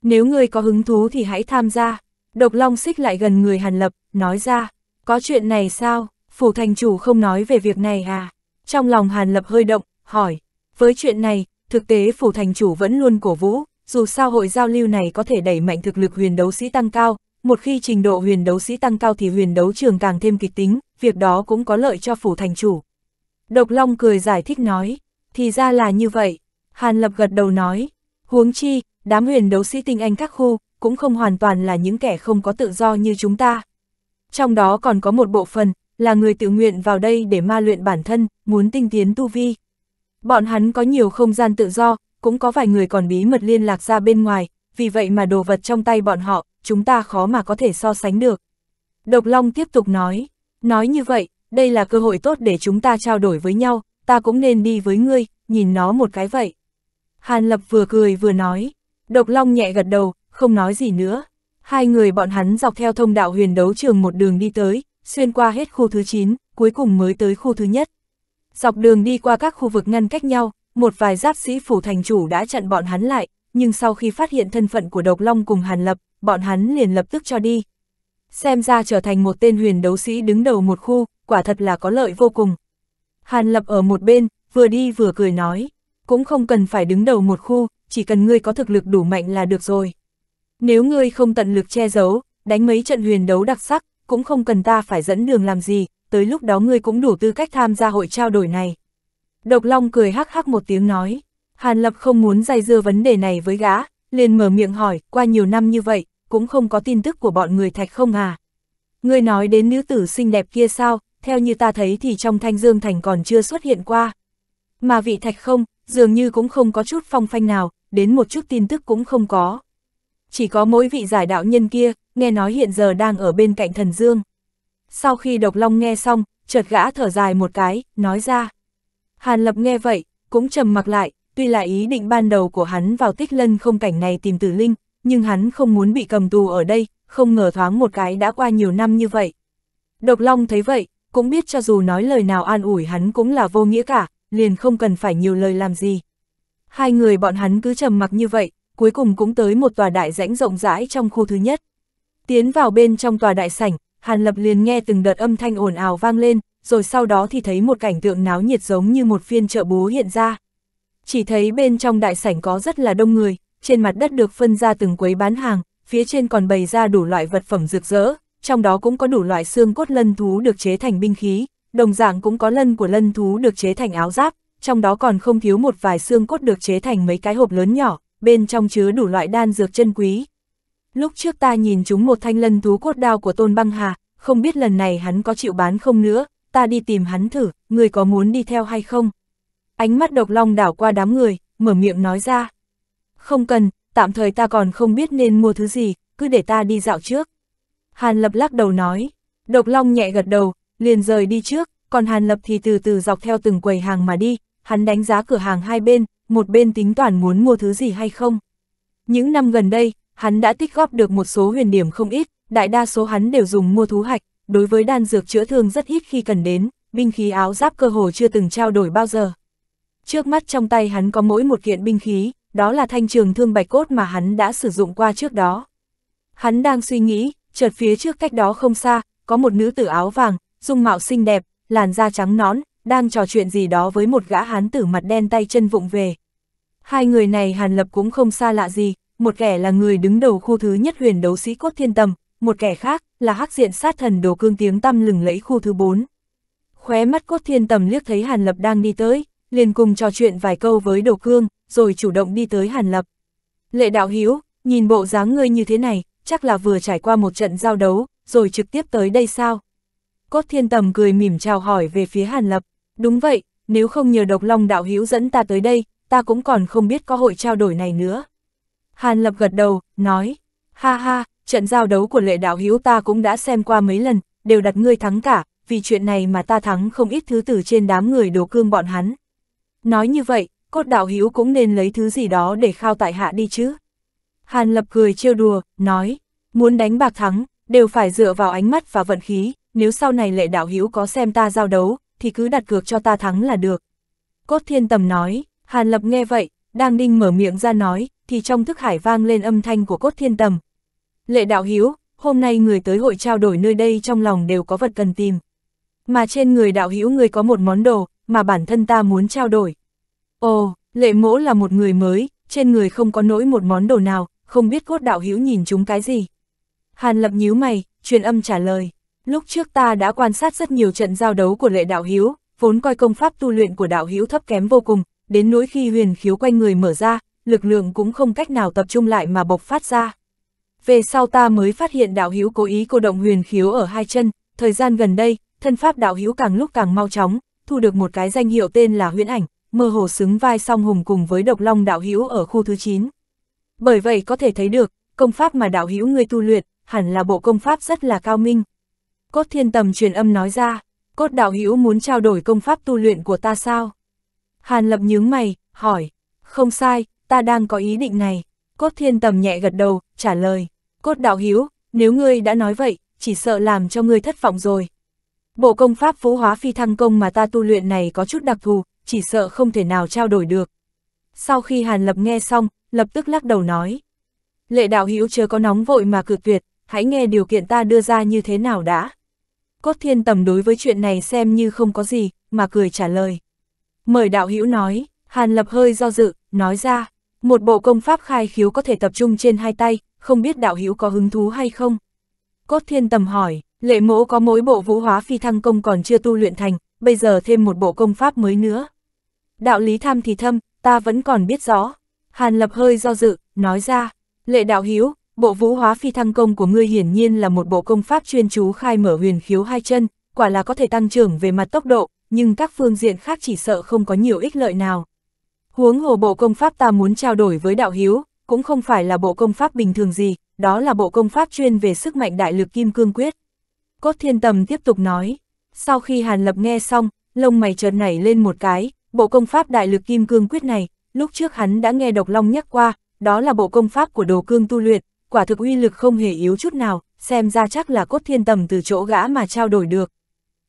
Nếu ngươi có hứng thú thì hãy tham gia. Độc Long Xích lại gần người Hàn Lập, nói ra, có chuyện này sao, phủ thành chủ không nói về việc này à? Trong lòng Hàn Lập hơi động, hỏi, với chuyện này, thực tế phủ thành chủ vẫn luôn cổ vũ, dù sao hội giao lưu này có thể đẩy mạnh thực lực huyền đấu sĩ tăng cao, một khi trình độ huyền đấu sĩ tăng cao thì huyền đấu trường càng thêm kịch tính, việc đó cũng có lợi cho phủ thành chủ. Độc Long cười giải thích nói, thì ra là như vậy, Hàn Lập gật đầu nói, huống chi, đám huyền đấu sĩ tinh anh các khu, cũng không hoàn toàn là những kẻ không có tự do như chúng ta. Trong đó còn có một bộ phần, là người tự nguyện vào đây để ma luyện bản thân, muốn tinh tiến tu vi. Bọn hắn có nhiều không gian tự do, cũng có vài người còn bí mật liên lạc ra bên ngoài, vì vậy mà đồ vật trong tay bọn họ, chúng ta khó mà có thể so sánh được. Độc Long tiếp tục nói, nói như vậy, đây là cơ hội tốt để chúng ta trao đổi với nhau, ta cũng nên đi với ngươi, nhìn nó một cái vậy. Hàn Lập vừa cười vừa nói, Độc Long nhẹ gật đầu, không nói gì nữa. Hai người bọn hắn dọc theo thông đạo huyền đấu trường một đường đi tới, xuyên qua hết khu thứ 9, cuối cùng mới tới khu thứ nhất. Dọc đường đi qua các khu vực ngăn cách nhau, một vài giáp sĩ phủ thành chủ đã chặn bọn hắn lại, nhưng sau khi phát hiện thân phận của Độc Long cùng Hàn Lập, bọn hắn liền lập tức cho đi. Xem ra trở thành một tên huyền đấu sĩ đứng đầu một khu, quả thật là có lợi vô cùng. Hàn Lập ở một bên, vừa đi vừa cười nói, cũng không cần phải đứng đầu một khu, chỉ cần ngươi có thực lực đủ mạnh là được rồi. Nếu ngươi không tận lực che giấu, đánh mấy trận huyền đấu đặc sắc, cũng không cần ta phải dẫn đường làm gì, tới lúc đó ngươi cũng đủ tư cách tham gia hội trao đổi này. Độc Long cười hắc hắc một tiếng nói, Hàn Lập không muốn dày dưa vấn đề này với gã, liền mở miệng hỏi, qua nhiều năm như vậy, cũng không có tin tức của bọn người thạch không à. Ngươi nói đến nữ tử xinh đẹp kia sao, theo như ta thấy thì trong thanh dương thành còn chưa xuất hiện qua. Mà vị thạch không, dường như cũng không có chút phong phanh nào, đến một chút tin tức cũng không có chỉ có mỗi vị giải đạo nhân kia, nghe nói hiện giờ đang ở bên cạnh thần dương. Sau khi độc long nghe xong, chợt gã thở dài một cái, nói ra. Hàn lập nghe vậy, cũng trầm mặc lại, tuy là ý định ban đầu của hắn vào tích lân không cảnh này tìm tử linh, nhưng hắn không muốn bị cầm tù ở đây, không ngờ thoáng một cái đã qua nhiều năm như vậy. Độc long thấy vậy, cũng biết cho dù nói lời nào an ủi hắn cũng là vô nghĩa cả, liền không cần phải nhiều lời làm gì. Hai người bọn hắn cứ trầm mặc như vậy, cuối cùng cũng tới một tòa đại rãnh rộng rãi trong khu thứ nhất. Tiến vào bên trong tòa đại sảnh, Hàn Lập liền nghe từng đợt âm thanh ồn ào vang lên, rồi sau đó thì thấy một cảnh tượng náo nhiệt giống như một phiên chợ búa hiện ra. Chỉ thấy bên trong đại sảnh có rất là đông người, trên mặt đất được phân ra từng quấy bán hàng, phía trên còn bày ra đủ loại vật phẩm rực rỡ, trong đó cũng có đủ loại xương cốt lân thú được chế thành binh khí, đồng dạng cũng có lân của lân thú được chế thành áo giáp, trong đó còn không thiếu một vài xương cốt được chế thành mấy cái hộp lớn nhỏ, bên trong chứa đủ loại đan dược chân quý. Lúc trước ta nhìn chúng một thanh lân thú cốt đao của Tôn Băng Hà, không biết lần này hắn có chịu bán không nữa, ta đi tìm hắn thử, người có muốn đi theo hay không? Ánh mắt độc long đảo qua đám người, mở miệng nói ra. Không cần, tạm thời ta còn không biết nên mua thứ gì, cứ để ta đi dạo trước. Hàn Lập lắc đầu nói, độc long nhẹ gật đầu, liền rời đi trước, còn Hàn Lập thì từ từ dọc theo từng quầy hàng mà đi, hắn đánh giá cửa hàng hai bên, một bên tính toán muốn mua thứ gì hay không. Những năm gần đây, hắn đã tích góp được một số huyền điểm không ít, đại đa số hắn đều dùng mua thú hạch, đối với đan dược chữa thương rất ít khi cần đến, binh khí áo giáp cơ hồ chưa từng trao đổi bao giờ. Trước mắt trong tay hắn có mỗi một kiện binh khí, đó là thanh trường thương bạch cốt mà hắn đã sử dụng qua trước đó. Hắn đang suy nghĩ, chợt phía trước cách đó không xa, có một nữ tử áo vàng, dung mạo xinh đẹp, làn da trắng nón đang trò chuyện gì đó với một gã hán tử mặt đen tay chân vụng về. Hai người này Hàn Lập cũng không xa lạ gì, một kẻ là người đứng đầu khu thứ nhất huyền đấu sĩ cốt thiên tầm, một kẻ khác là hắc diện sát thần đồ cương tiếng tăm lừng lẫy khu thứ bốn. Khóe mắt cốt thiên tầm liếc thấy Hàn Lập đang đi tới, liền cùng trò chuyện vài câu với đồ cương, rồi chủ động đi tới Hàn Lập. Lệ đạo Hiếu nhìn bộ dáng ngươi như thế này, chắc là vừa trải qua một trận giao đấu, rồi trực tiếp tới đây sao? Cốt thiên tầm cười mỉm chào hỏi về phía Hàn Lập. Đúng vậy, nếu không nhờ độc long đạo hữu dẫn ta tới đây, ta cũng còn không biết có hội trao đổi này nữa. Hàn Lập gật đầu, nói, ha ha, trận giao đấu của lệ đạo hữu ta cũng đã xem qua mấy lần, đều đặt ngươi thắng cả, vì chuyện này mà ta thắng không ít thứ từ trên đám người đồ cương bọn hắn. Nói như vậy, cốt đạo hữu cũng nên lấy thứ gì đó để khao tại hạ đi chứ. Hàn Lập cười trêu đùa, nói, muốn đánh bạc thắng, đều phải dựa vào ánh mắt và vận khí, nếu sau này lệ đạo hữu có xem ta giao đấu, thì cứ đặt cược cho ta thắng là được. Cốt thiên tầm nói, Hàn Lập nghe vậy, đang ninh mở miệng ra nói, thì trong thức hải vang lên âm thanh của cốt thiên tầm. Lệ đạo hiếu, hôm nay người tới hội trao đổi nơi đây trong lòng đều có vật cần tìm. Mà trên người đạo Hiếu người có một món đồ, mà bản thân ta muốn trao đổi. Ồ, lệ mỗ là một người mới, trên người không có nỗi một món đồ nào, không biết cốt đạo Hiếu nhìn chúng cái gì. Hàn lập nhíu mày, truyền âm trả lời. Lúc trước ta đã quan sát rất nhiều trận giao đấu của lệ đạo hiếu, vốn coi công pháp tu luyện của đạo hiếu thấp kém vô cùng, đến nỗi khi huyền khiếu quanh người mở ra, lực lượng cũng không cách nào tập trung lại mà bộc phát ra. Về sau ta mới phát hiện đạo hiếu cố ý cô động huyền khiếu ở hai chân, thời gian gần đây, thân pháp đạo hiếu càng lúc càng mau chóng, thu được một cái danh hiệu tên là huyễn ảnh, mơ hồ xứng vai song hùng cùng với độc long đạo hiếu ở khu thứ 9. Bởi vậy có thể thấy được, công pháp mà đạo hiếu người tu luyện, hẳn là bộ công pháp rất là cao minh. Cốt thiên tầm truyền âm nói ra, cốt đạo hữu muốn trao đổi công pháp tu luyện của ta sao? Hàn lập nhướng mày, hỏi, không sai, ta đang có ý định này. Cốt thiên tầm nhẹ gật đầu, trả lời, cốt đạo hữu nếu ngươi đã nói vậy, chỉ sợ làm cho ngươi thất vọng rồi. Bộ công pháp phú hóa phi thăng công mà ta tu luyện này có chút đặc thù, chỉ sợ không thể nào trao đổi được. Sau khi Hàn Lập nghe xong, lập tức lắc đầu nói. Lệ đạo hữu chưa có nóng vội mà cự tuyệt, hãy nghe điều kiện ta đưa ra như thế nào đã. Cốt thiên tầm đối với chuyện này xem như không có gì, mà cười trả lời. Mời đạo hữu nói, Hàn Lập hơi do dự, nói ra, một bộ công pháp khai khiếu có thể tập trung trên hai tay, không biết đạo hữu có hứng thú hay không? Cốt thiên tầm hỏi, lệ mỗ có mỗi bộ vũ hóa phi thăng công còn chưa tu luyện thành, bây giờ thêm một bộ công pháp mới nữa. Đạo lý tham thì thâm, ta vẫn còn biết rõ. Hàn Lập hơi do dự, nói ra, lệ đạo hữu bộ vũ hóa phi thăng công của ngươi hiển nhiên là một bộ công pháp chuyên chú khai mở huyền khiếu hai chân, quả là có thể tăng trưởng về mặt tốc độ, nhưng các phương diện khác chỉ sợ không có nhiều ích lợi nào. Huống hồ bộ công pháp ta muốn trao đổi với đạo hiếu, cũng không phải là bộ công pháp bình thường gì, đó là bộ công pháp chuyên về sức mạnh đại lực kim cương quyết. Cốt thiên tầm tiếp tục nói, sau khi Hàn Lập nghe xong, lông mày chợt nảy lên một cái, bộ công pháp đại lực kim cương quyết này, lúc trước hắn đã nghe độc long nhắc qua, đó là bộ công pháp của đồ cương tu luyện, quả thực uy lực không hề yếu chút nào, xem ra chắc là cốt thiên tầm từ chỗ gã mà trao đổi được.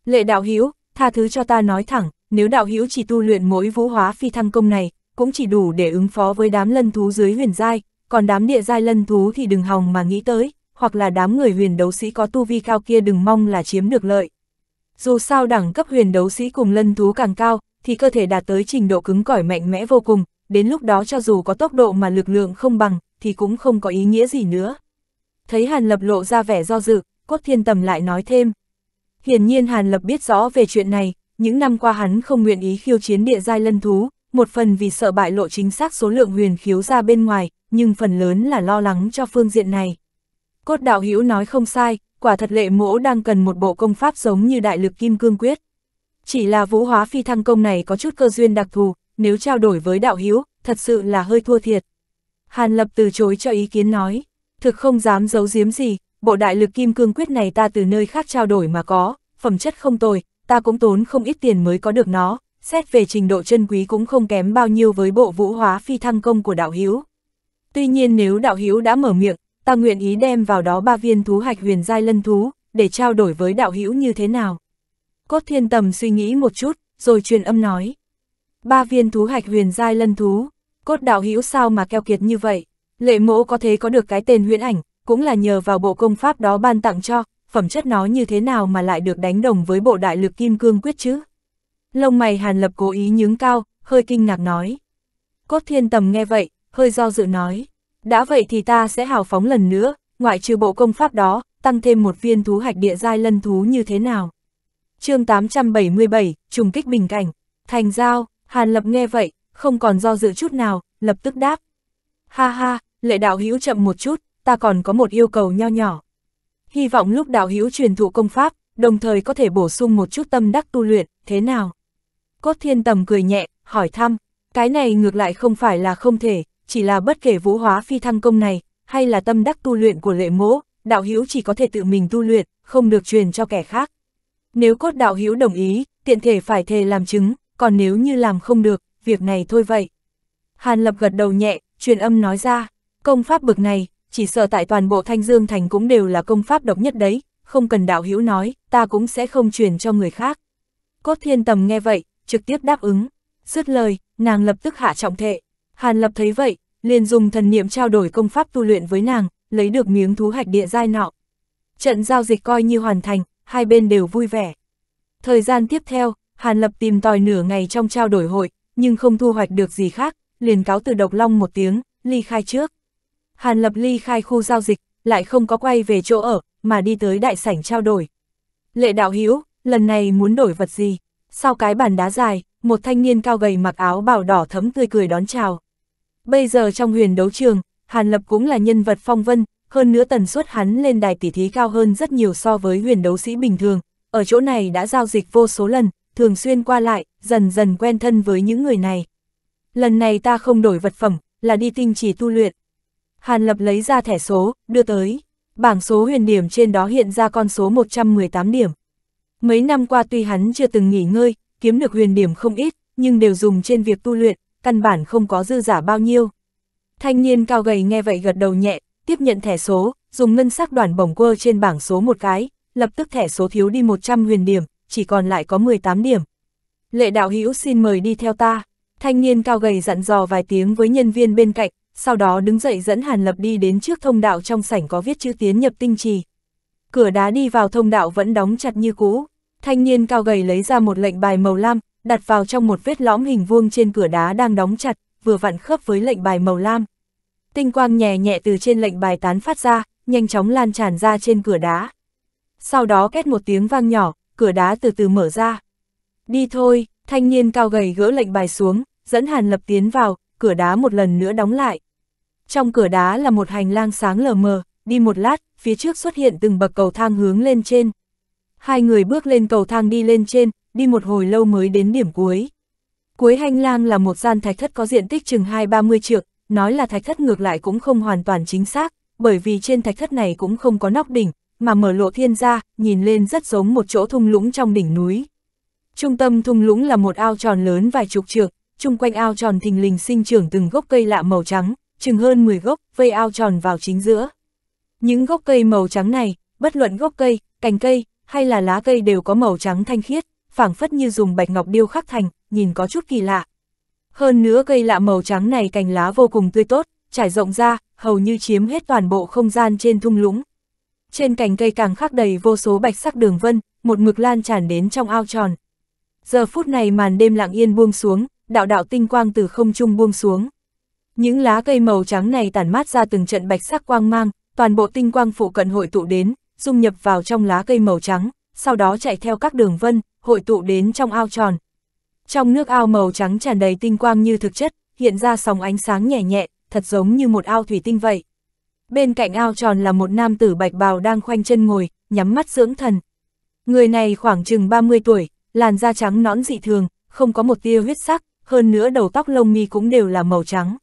Lệ đạo hữu tha thứ cho ta nói thẳng, nếu đạo hữu chỉ tu luyện mỗi vũ hóa phi thăng công này, cũng chỉ đủ để ứng phó với đám lân thú dưới huyền giai, còn đám địa giai lân thú thì đừng hòng mà nghĩ tới, hoặc là đám người huyền đấu sĩ có tu vi cao kia đừng mong là chiếm được lợi. Dù sao đẳng cấp huyền đấu sĩ cùng lân thú càng cao, thì cơ thể đạt tới trình độ cứng cỏi mạnh mẽ vô cùng, đến lúc đó cho dù có tốc độ mà lực lượng không bằng, thì cũng không có ý nghĩa gì nữa. Thấy Hàn Lập lộ ra vẻ do dự, Cốt Thiên Tầm lại nói thêm. Hiển nhiên Hàn Lập biết rõ về chuyện này, những năm qua hắn không nguyện ý khiêu chiến địa giai lân thú, một phần vì sợ bại lộ chính xác số lượng huyền khiếu ra bên ngoài, nhưng phần lớn là lo lắng cho phương diện này. Cốt đạo hữu nói không sai, quả thật lệ mỗ đang cần một bộ công pháp giống như đại lực kim cương quyết. Chỉ là vũ hóa phi thăng công này có chút cơ duyên đặc thù, nếu trao đổi với đạo hữu thật sự là hơi thua thiệt. Hàn Lập từ chối cho ý kiến nói, thực không dám giấu giếm gì, bộ đại lực kim cương quyết này ta từ nơi khác trao đổi mà có, phẩm chất không tồi, ta cũng tốn không ít tiền mới có được nó, xét về trình độ chân quý cũng không kém bao nhiêu với bộ vũ hóa phi thăng công của đạo hiếu. Tuy nhiên nếu đạo hiếu đã mở miệng, ta nguyện ý đem vào đó ba viên thú hạch huyền giai lân thú, để trao đổi với đạo hữu như thế nào. Cốt thiên tầm suy nghĩ một chút, rồi truyền âm nói. Ba viên thú hạch huyền giai lân thú, cốt đạo hữu sao mà keo kiệt như vậy, lệ mỗ có thế có được cái tên huyễn ảnh, cũng là nhờ vào bộ công pháp đó ban tặng cho, phẩm chất nó như thế nào mà lại được đánh đồng với bộ đại lực kim cương quyết chứ. Lông mày hàn lập cố ý nhướng cao, hơi kinh ngạc nói. Cốt thiên tầm nghe vậy, hơi do dự nói. Đã vậy thì ta sẽ hào phóng lần nữa, ngoại trừ bộ công pháp đó, tăng thêm một viên thú hạch địa giai lân thú như thế nào. chương 877, trùng kích bình cảnh, thành giao, Hàn Lập nghe vậy, không còn do dự chút nào, lập tức đáp. Ha ha, lệ đạo hữu chậm một chút, ta còn có một yêu cầu nho nhỏ. Hy vọng lúc đạo hữu truyền thụ công pháp, đồng thời có thể bổ sung một chút tâm đắc tu luyện, thế nào? Cốt thiên tầm cười nhẹ, hỏi thăm, cái này ngược lại không phải là không thể, chỉ là bất kể vũ hóa phi thăng công này, hay là tâm đắc tu luyện của lệ mỗ, đạo hữu chỉ có thể tự mình tu luyện, không được truyền cho kẻ khác. Nếu cốt đạo hữu đồng ý, tiện thể phải thề làm chứng, còn nếu như làm không được, việc này thôi vậy. Hàn Lập gật đầu nhẹ, truyền âm nói ra, công pháp bực này, chỉ sợ tại toàn bộ Thanh Dương Thành cũng đều là công pháp độc nhất đấy, không cần đạo hữu nói, ta cũng sẽ không truyền cho người khác. Cốt thiên tầm nghe vậy, trực tiếp đáp ứng, dứt lời, nàng lập tức hạ trọng thệ. Hàn Lập thấy vậy, liền dùng thần niệm trao đổi công pháp tu luyện với nàng, lấy được miếng thú hạch địa giai nọ. Trận giao dịch coi như hoàn thành, hai bên đều vui vẻ. Thời gian tiếp theo, Hàn Lập tìm tòi nửa ngày trong trao đổi hội, nhưng không thu hoạch được gì khác, liền cáo từ độc long một tiếng, ly khai trước. Hàn Lập ly khai khu giao dịch, lại không có quay về chỗ ở, mà đi tới đại sảnh trao đổi. Lệ đạo Hiếu lần này muốn đổi vật gì? Sau cái bàn đá dài, một thanh niên cao gầy mặc áo bào đỏ thấm tươi cười đón chào. Bây giờ trong huyền đấu trường, Hàn Lập cũng là nhân vật phong vân, hơn nữa tần suất hắn lên đài tỷ thí cao hơn rất nhiều so với huyền đấu sĩ bình thường, ở chỗ này đã giao dịch vô số lần, thường xuyên qua lại, dần dần quen thân với những người này. Lần này ta không đổi vật phẩm, là đi tinh chỉ tu luyện. Hàn Lập lấy ra thẻ số, đưa tới. Bảng số huyền điểm trên đó hiện ra con số 118 điểm. Mấy năm qua tuy hắn chưa từng nghỉ ngơi, kiếm được huyền điểm không ít, nhưng đều dùng trên việc tu luyện, căn bản không có dư giả bao nhiêu. Thanh niên cao gầy nghe vậy gật đầu nhẹ, tiếp nhận thẻ số, dùng ngân sắc đoàn bổng quơ trên bảng số một cái, lập tức thẻ số thiếu đi 100 huyền điểm, chỉ còn lại có 18 điểm. Lệ đạo hữu xin mời đi theo ta. Thanh niên cao gầy dặn dò vài tiếng với nhân viên bên cạnh, sau đó đứng dậy dẫn Hàn Lập đi đến trước thông đạo trong sảnh có viết chữ tiến nhập tinh trì. Cửa đá đi vào thông đạo vẫn đóng chặt như cũ. Thanh niên cao gầy lấy ra một lệnh bài màu lam, đặt vào trong một vết lõm hình vuông trên cửa đá đang đóng chặt, vừa vặn khớp với lệnh bài màu lam. Tinh quang nhẹ nhẹ từ trên lệnh bài tán phát ra, nhanh chóng lan tràn ra trên cửa đá. Sau đó két một tiếng vang nhỏ, cửa đá từ từ mở ra. Đi thôi, thanh niên cao gầy gỡ lệnh bài xuống, dẫn Hàn Lập tiến vào, cửa đá một lần nữa đóng lại. Trong cửa đá là một hành lang sáng lờ mờ, đi một lát, phía trước xuất hiện từng bậc cầu thang hướng lên trên. Hai người bước lên cầu thang đi lên trên, đi một hồi lâu mới đến điểm cuối. Cuối hành lang là một gian thạch thất có diện tích chừng 2-30 trượng, nói là thạch thất ngược lại cũng không hoàn toàn chính xác, bởi vì trên thạch thất này cũng không có nóc đỉnh, mà mở lộ thiên ra, nhìn lên rất giống một chỗ thung lũng trong đỉnh núi. Trung tâm thung lũng là một ao tròn lớn vài chục trượng, chung quanh ao tròn thình lình sinh trưởng từng gốc cây lạ màu trắng, chừng hơn 10 gốc, vây ao tròn vào chính giữa. Những gốc cây màu trắng này, bất luận gốc cây, cành cây, hay là lá cây đều có màu trắng thanh khiết, phảng phất như dùng bạch ngọc điêu khắc thành, nhìn có chút kỳ lạ. Hơn nữa cây lạ màu trắng này cành lá vô cùng tươi tốt, trải rộng ra, hầu như chiếm hết toàn bộ không gian trên thung lũng trên cành cây càng khắc đầy vô số bạch sắc đường vân, một mực lan tràn đến trong ao tròn. Giờ phút này màn đêm lặng yên buông xuống, đạo đạo tinh quang từ không trung buông xuống. Những lá cây màu trắng này tản mát ra từng trận bạch sắc quang mang, toàn bộ tinh quang phụ cận hội tụ đến, dung nhập vào trong lá cây màu trắng, sau đó chạy theo các đường vân, hội tụ đến trong ao tròn. Trong nước ao màu trắng tràn đầy tinh quang như thực chất, hiện ra sóng ánh sáng nhẹ nhẹ, thật giống như một ao thủy tinh vậy. Bên cạnh ao tròn là một nam tử bạch bào đang khoanh chân ngồi, nhắm mắt dưỡng thần. Người này khoảng chừng 30 tuổi, làn da trắng nõn dị thường, không có một tia huyết sắc, hơn nữa đầu tóc lông mi cũng đều là màu trắng.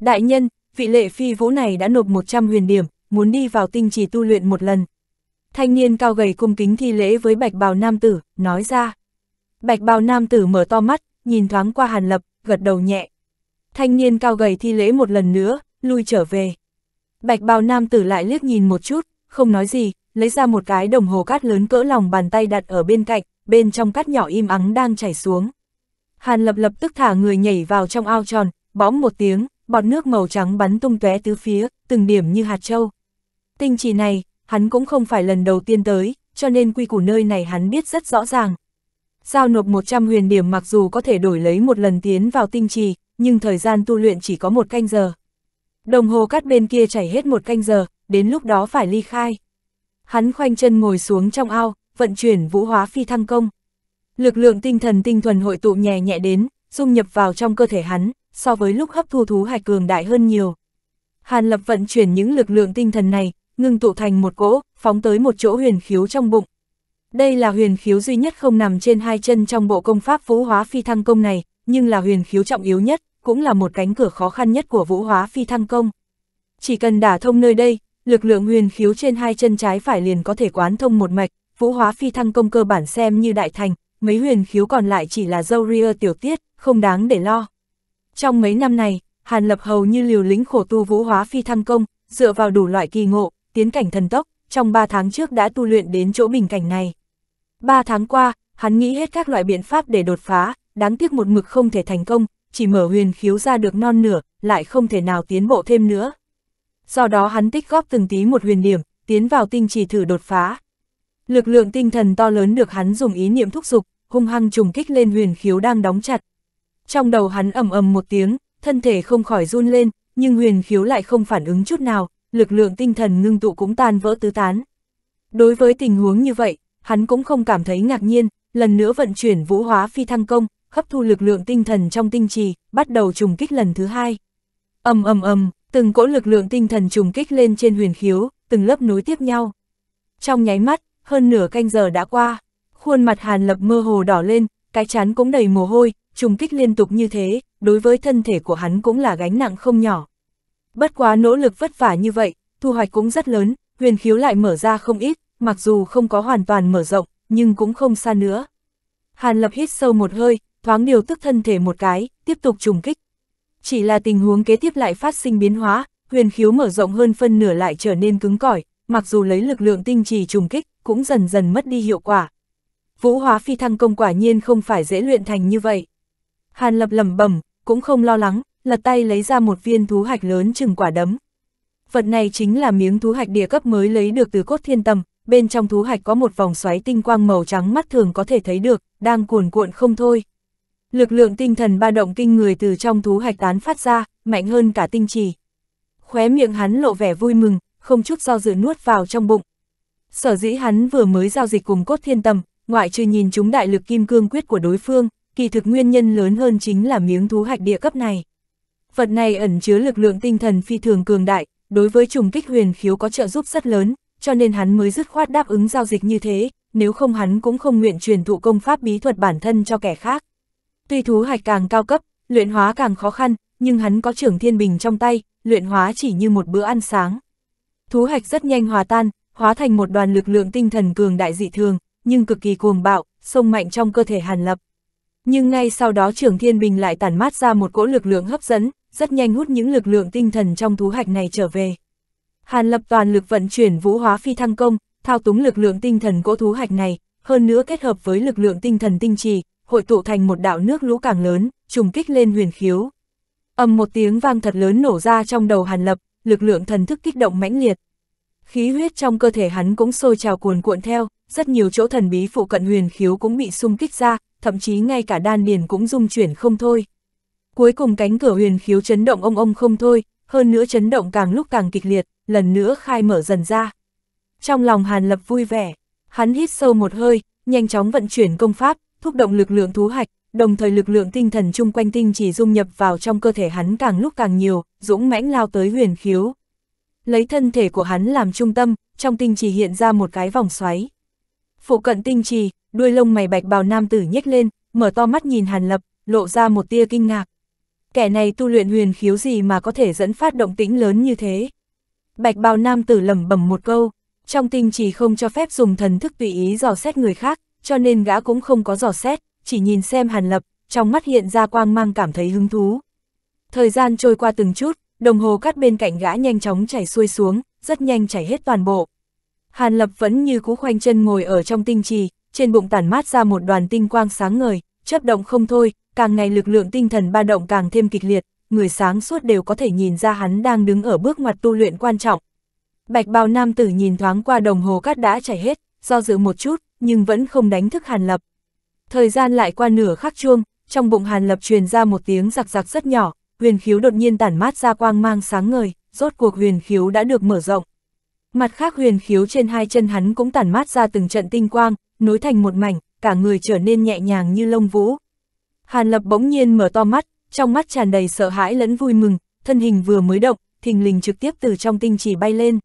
Đại nhân, vị lệ phi vũ này đã nộp 100 huyền điểm, muốn đi vào tinh trì tu luyện một lần. Thanh niên cao gầy cung kính thi lễ với bạch bào nam tử, nói ra. Bạch bào nam tử mở to mắt, nhìn thoáng qua hàn lập, gật đầu nhẹ. Thanh niên cao gầy thi lễ một lần nữa, lui trở về. Bạch bào nam tử lại liếc nhìn một chút, không nói gì, lấy ra một cái đồng hồ cát lớn cỡ lòng bàn tay đặt ở bên cạnh, bên trong cát nhỏ im ắng đang chảy xuống. Hàn lập lập tức thả người nhảy vào trong ao tròn, bõm một tiếng, bọt nước màu trắng bắn tung tóe tứ phía, từng điểm như hạt trâu. Tinh chỉ này, hắn cũng không phải lần đầu tiên tới, cho nên quy củ nơi này hắn biết rất rõ ràng. Giao nộp 100 huyền điểm mặc dù có thể đổi lấy một lần tiến vào tinh trì, nhưng thời gian tu luyện chỉ có một canh giờ. Đồng hồ cắt bên kia chảy hết một canh giờ, đến lúc đó phải ly khai. Hắn khoanh chân ngồi xuống trong ao, vận chuyển vũ hóa phi thăng công. Lực lượng tinh thần tinh thuần hội tụ nhẹ nhẹ đến, dung nhập vào trong cơ thể hắn, so với lúc hấp thu thú hải cường đại hơn nhiều. Hàn Lập vận chuyển những lực lượng tinh thần này, ngưng tụ thành một cỗ, phóng tới một chỗ huyền khiếu trong bụng. Đây là huyền khiếu duy nhất không nằm trên hai chân trong bộ công pháp vũ hóa phi thăng công này, nhưng là huyền khiếu trọng yếu nhất, cũng là một cánh cửa khó khăn nhất của vũ hóa phi thăng công. Chỉ cần đả thông nơi đây, lực lượng huyền khiếu trên hai chân trái phải liền có thể quán thông một mạch, vũ hóa phi thăng công cơ bản xem như đại thành, mấy huyền khiếu còn lại chỉ là dâu ria tiểu tiết, không đáng để lo. Trong mấy năm này, Hàn Lập hầu như liều lĩnh khổ tu vũ hóa phi thăng công, dựa vào đủ loại kỳ ngộ, tiến cảnh thần tốc, trong 3 tháng trước đã tu luyện đến chỗ bình cảnh này. 3 tháng qua, hắn nghĩ hết các loại biện pháp để đột phá, đáng tiếc một mực không thể thành công, chỉ mở huyền khiếu ra được non nửa, lại không thể nào tiến bộ thêm nữa. Do đó hắn tích góp từng tí một huyền điểm, tiến vào tinh trì thử đột phá. Lực lượng tinh thần to lớn được hắn dùng ý niệm thúc giục, hung hăng trùng kích lên huyền khiếu đang đóng chặt. Trong đầu hắn ầm ầm một tiếng, thân thể không khỏi run lên, nhưng huyền khiếu lại không phản ứng chút nào, lực lượng tinh thần ngưng tụ cũng tan vỡ tứ tán. Đối với tình huống như vậy, hắn cũng không cảm thấy ngạc nhiên, lần nữa vận chuyển vũ hóa phi thăng công, hấp thu lực lượng tinh thần trong tinh trì, bắt đầu trùng kích lần thứ hai. ầm ầm ầm, từng cỗ lực lượng tinh thần trùng kích lên trên huyền khiếu, từng lớp nối tiếp nhau. Trong nháy mắt, hơn nửa canh giờ đã qua, khuôn mặt Hàn Lập mơ hồ đỏ lên, cái chán cũng đầy mồ hôi, trùng kích liên tục như thế, đối với thân thể của hắn cũng là gánh nặng không nhỏ. Bất quá nỗ lực vất vả như vậy, thu hoạch cũng rất lớn, huyền khiếu lại mở ra không ít, mặc dù không có hoàn toàn mở rộng, nhưng cũng không xa nữa. Hàn Lập hít sâu một hơi, thoáng điều tức thân thể một cái, tiếp tục trùng kích. Chỉ là tình huống kế tiếp lại phát sinh biến hóa, huyền khiếu mở rộng hơn phân nửa lại trở nên cứng cỏi, mặc dù lấy lực lượng tinh trì trùng kích, cũng dần dần mất đi hiệu quả. Vũ hóa phi thăng công quả nhiên không phải dễ luyện thành như vậy. Hàn lập lầm bẩm cũng không lo lắng, lật tay lấy ra một viên thú hạch lớn chừng quả đấm. Vật này chính là miếng thú hạch địa cấp mới lấy được từ cốt thiên tâm, bên trong thú hạch có một vòng xoáy tinh quang màu trắng mắt thường có thể thấy được, đang cuồn cuộn không thôi. Lực lượng tinh thần ba động kinh người từ trong thú hạch tán phát ra, mạnh hơn cả tinh trì. Khóe miệng hắn lộ vẻ vui mừng, không chút do dự nuốt vào trong bụng. Sở dĩ hắn vừa mới giao dịch cùng cốt thiên tâm, ngoại trừ nhìn chúng đại lực kim cương quyết của đối phương, kỳ thực nguyên nhân lớn hơn chính là miếng thú hạch địa cấp này. Vật này ẩn chứa lực lượng tinh thần phi thường cường đại, đối với trùng kích huyền khiếu có trợ giúp rất lớn, cho nên hắn mới dứt khoát đáp ứng giao dịch như thế, nếu không hắn cũng không nguyện truyền thụ công pháp bí thuật bản thân cho kẻ khác. Tuy thú hạch càng cao cấp, luyện hóa càng khó khăn, nhưng hắn có trưởng thiên bình trong tay, luyện hóa chỉ như một bữa ăn sáng. Thú hạch rất nhanh hòa tan, hóa thành một đoàn lực lượng tinh thần cường đại dị thường, nhưng cực kỳ cuồng bạo, sông mạnh trong cơ thể Hàn Lập. Nhưng ngay sau đó trưởng thiên bình lại tản mát ra một cỗ lực lượng hấp dẫn, rất nhanh hút những lực lượng tinh thần trong thú hạch này trở về. Hàn Lập toàn lực vận chuyển vũ hóa phi thăng công, thao túng lực lượng tinh thần cỗ thú hạch này, hơn nữa kết hợp với lực lượng tinh thần tinh trì, hội tụ thành một đạo nước lũ càng lớn, trùng kích lên huyền khiếu. âm một tiếng vang thật lớn nổ ra trong đầu Hàn Lập, lực lượng thần thức kích động mãnh liệt. Khí huyết trong cơ thể hắn cũng sôi trào cuồn cuộn theo, rất nhiều chỗ thần bí phụ cận huyền khiếu cũng bị xung kích ra, thậm chí ngay cả đan điền cũng rung chuyển không thôi. Cuối cùng cánh cửa huyền khiếu chấn động ông ông không thôi, hơn nữa chấn động càng lúc càng kịch liệt, lần nữa khai mở dần ra. Trong lòng Hàn Lập vui vẻ, hắn hít sâu một hơi, nhanh chóng vận chuyển công pháp, thúc động lực lượng thú hạch, đồng thời lực lượng tinh thần chung quanh tinh chỉ dung nhập vào trong cơ thể hắn càng lúc càng nhiều, dũng mãnh lao tới huyền khiếu. Lấy thân thể của hắn làm trung tâm, trong tinh trì hiện ra một cái vòng xoáy. Phụ cận tinh trì, đuôi lông mày bạch bào nam tử nhếch lên, mở to mắt nhìn Hàn Lập, lộ ra một tia kinh ngạc. Kẻ này tu luyện huyền khiếu gì mà có thể dẫn phát động tĩnh lớn như thế? Bạch bào nam tử lẩm bẩm một câu, trong tinh trì không cho phép dùng thần thức tùy ý dò xét người khác, cho nên gã cũng không có dò xét, chỉ nhìn xem Hàn Lập, trong mắt hiện ra quang mang cảm thấy hứng thú. Thời gian trôi qua từng chút, đồng hồ cắt bên cạnh gã nhanh chóng chảy xuôi xuống, rất nhanh chảy hết toàn bộ. Hàn Lập vẫn như cú khoanh chân ngồi ở trong tinh trì, trên bụng tản mát ra một đoàn tinh quang sáng ngời, chấp động không thôi, càng ngày lực lượng tinh thần ba động càng thêm kịch liệt, người sáng suốt đều có thể nhìn ra hắn đang đứng ở bước ngoặt tu luyện quan trọng. Bạch bào nam tử nhìn thoáng qua đồng hồ cát đã chảy hết, do dự một chút, nhưng vẫn không đánh thức Hàn Lập. Thời gian lại qua nửa khắc chuông, trong bụng Hàn Lập truyền ra một tiếng giặc giặc rất nhỏ, huyền khiếu đột nhiên tản mát ra quang mang sáng ngời, rốt cuộc huyền khiếu đã được mở rộng. Mặt khác huyền khiếu trên hai chân hắn cũng tản mát ra từng trận tinh quang, nối thành một mảnh, cả người trở nên nhẹ nhàng như lông vũ. Hàn Lập bỗng nhiên mở to mắt, trong mắt tràn đầy sợ hãi lẫn vui mừng, thân hình vừa mới động, thình lình trực tiếp từ trong tinh chỉ bay lên.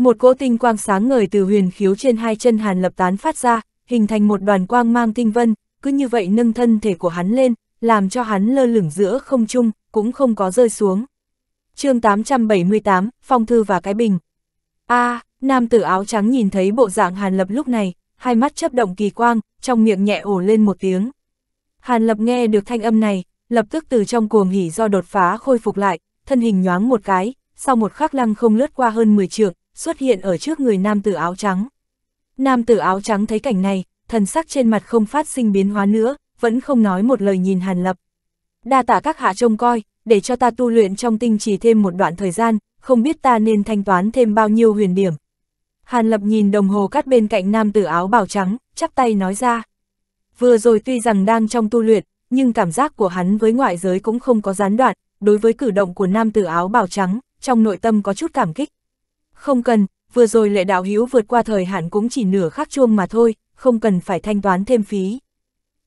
Một cỗ tinh quang sáng ngời từ huyền khiếu trên hai chân Hàn Lập tán phát ra, hình thành một đoàn quang mang tinh vân, cứ như vậy nâng thân thể của hắn lên, làm cho hắn lơ lửng giữa không trung, cũng không có rơi xuống. chương 878, Phong Thư và Cái Bình a nam tử áo trắng nhìn thấy bộ dạng Hàn Lập lúc này, hai mắt chấp động kỳ quang, trong miệng nhẹ ổ lên một tiếng. Hàn Lập nghe được thanh âm này, lập tức từ trong cuồng hỉ do đột phá khôi phục lại, thân hình nhoáng một cái, sau một khắc lăng không lướt qua hơn 10 trượng, xuất hiện ở trước người nam tử áo trắng. Nam tử áo trắng thấy cảnh này, thần sắc trên mặt không phát sinh biến hóa nữa, vẫn không nói một lời nhìn Hàn Lập. Đa tả các hạ trông coi, để cho ta tu luyện trong tinh trì thêm một đoạn thời gian, không biết ta nên thanh toán thêm bao nhiêu huyền điểm. Hàn Lập nhìn đồng hồ cắt bên cạnh nam tử áo bào trắng, chắp tay nói ra. Vừa rồi tuy rằng đang trong tu luyện, nhưng cảm giác của hắn với ngoại giới cũng không có gián đoạn, đối với cử động của nam tử áo bào trắng, trong nội tâm có chút cảm kích. Không cần, vừa rồi lệ đạo hữu vượt qua thời hạn cũng chỉ nửa khắc chuông mà thôi, không cần phải thanh toán thêm phí.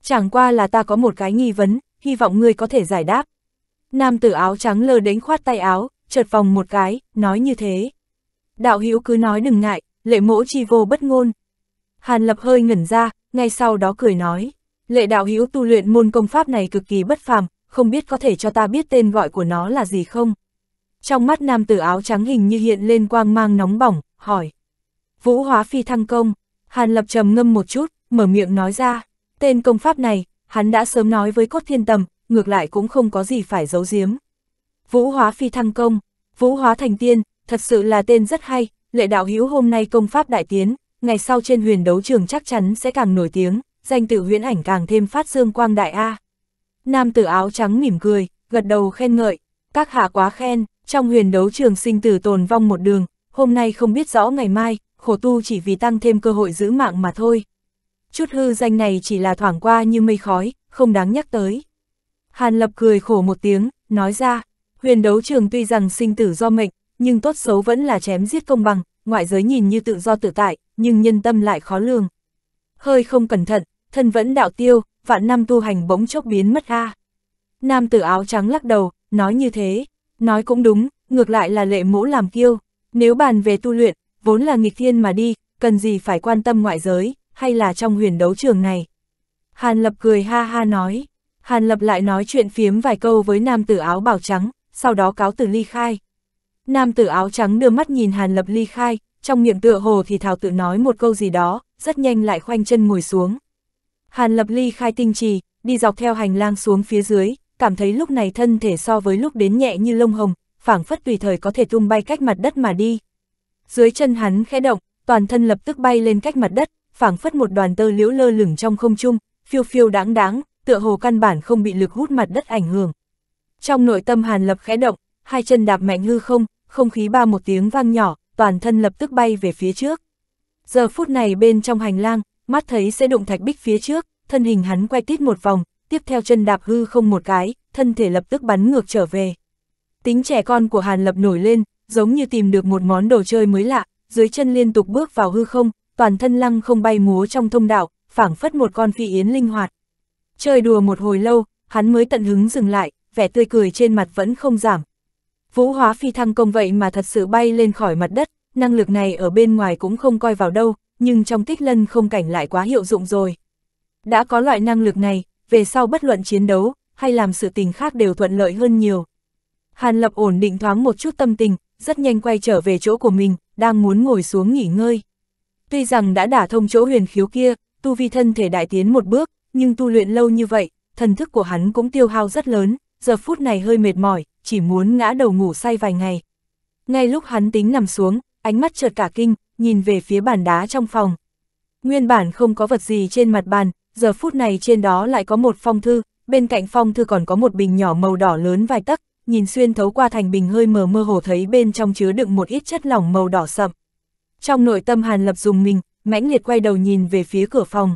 Chẳng qua là ta có một cái nghi vấn, hy vọng ngươi có thể giải đáp. Nam tử áo trắng lơ đến khoát tay áo, chợt vòng một cái, nói như thế. Đạo hữu cứ nói đừng ngại, lệ mỗ chi vô bất ngôn. Hàn lập hơi ngẩn ra, ngay sau đó cười nói. Lệ đạo hữu tu luyện môn công pháp này cực kỳ bất phàm, không biết có thể cho ta biết tên gọi của nó là gì không? trong mắt nam tử áo trắng hình như hiện lên quang mang nóng bỏng, hỏi. Vũ hóa phi thăng công, Hàn Lập trầm ngâm một chút, mở miệng nói ra, tên công pháp này, hắn đã sớm nói với cốt thiên tầm, ngược lại cũng không có gì phải giấu giếm. Vũ hóa phi thăng công, vũ hóa thành tiên, thật sự là tên rất hay, lệ đạo hữu hôm nay công pháp đại tiến, ngày sau trên huyền đấu trường chắc chắn sẽ càng nổi tiếng, danh tự huyễn ảnh càng thêm phát dương quang đại A. Nam tử áo trắng mỉm cười, gật đầu khen ngợi, các hạ quá khen, trong huyền đấu trường sinh tử tồn vong một đường, hôm nay không biết rõ ngày mai, khổ tu chỉ vì tăng thêm cơ hội giữ mạng mà thôi. Chút hư danh này chỉ là thoảng qua như mây khói, không đáng nhắc tới. Hàn Lập cười khổ một tiếng, nói ra, huyền đấu trường tuy rằng sinh tử do mệnh, nhưng tốt xấu vẫn là chém giết công bằng, ngoại giới nhìn như tự do tự tại, nhưng nhân tâm lại khó lường. Hơi không cẩn thận, thân vẫn đạo tiêu, vạn năm tu hành bỗng chốc biến mất ha Nam tử áo trắng lắc đầu, nói như thế. Nói cũng đúng, ngược lại là lệ mũ làm kiêu, nếu bàn về tu luyện, vốn là nghịch thiên mà đi, cần gì phải quan tâm ngoại giới, hay là trong huyền đấu trường này. Hàn Lập cười ha ha nói, Hàn Lập lại nói chuyện phiếm vài câu với nam tử áo bảo trắng, sau đó cáo từ ly khai. Nam tử áo trắng đưa mắt nhìn Hàn Lập ly khai, trong miệng tựa hồ thì thảo tự nói một câu gì đó, rất nhanh lại khoanh chân ngồi xuống. Hàn Lập ly khai tinh trì, đi dọc theo hành lang xuống phía dưới, cảm thấy lúc này thân thể so với lúc đến nhẹ như lông hồng, phảng phất tùy thời có thể tung bay cách mặt đất mà đi. Dưới chân hắn khẽ động, toàn thân lập tức bay lên cách mặt đất, phảng phất một đoàn tơ liễu lơ lửng trong không trung, phiêu phiêu đáng đáng, tựa hồ căn bản không bị lực hút mặt đất ảnh hưởng. Trong nội tâm Hàn Lập khẽ động, hai chân đạp mạnh hư không, không khí ba một tiếng vang nhỏ, toàn thân lập tức bay về phía trước. Giờ phút này bên trong hành lang, mắt thấy sẽ đụng thạch bích phía trước, thân hình hắn quay tít một vòng, tiếp theo chân đạp hư không một cái, thân thể lập tức bắn ngược trở về. Tính trẻ con của Hàn Lập nổi lên, giống như tìm được một món đồ chơi mới lạ, dưới chân liên tục bước vào hư không, toàn thân lăng không bay múa trong thông đạo, phảng phất một con phi yến linh hoạt. Chơi đùa một hồi lâu, hắn mới tận hứng dừng lại, vẻ tươi cười trên mặt vẫn không giảm. Vũ hóa phi thăng công vậy mà thật sự bay lên khỏi mặt đất, năng lực này ở bên ngoài cũng không coi vào đâu, nhưng trong tích lân không cảnh lại quá hiệu dụng rồi. Đã có loại năng lực này, về sau bất luận chiến đấu, hay làm sự tình khác đều thuận lợi hơn nhiều. Hàn Lập ổn định thoáng một chút tâm tình, rất nhanh quay trở về chỗ của mình, đang muốn ngồi xuống nghỉ ngơi. Tuy rằng đã đả thông chỗ huyền khiếu kia, tu vi thân thể đại tiến một bước, nhưng tu luyện lâu như vậy, thần thức của hắn cũng tiêu hao rất lớn, giờ phút này hơi mệt mỏi, chỉ muốn ngã đầu ngủ say vài ngày. Ngay lúc hắn tính nằm xuống, ánh mắt chợt cả kinh, nhìn về phía bàn đá trong phòng. Nguyên bản không có vật gì trên mặt bàn, giờ phút này trên đó lại có một phong thư, bên cạnh phong thư còn có một bình nhỏ màu đỏ lớn vài tấc, nhìn xuyên thấu qua thành bình hơi mờ mơ hồ thấy bên trong chứa đựng một ít chất lỏng màu đỏ sậm. Trong nội tâm Hàn Lập dùng mình, mãnh liệt quay đầu nhìn về phía cửa phòng.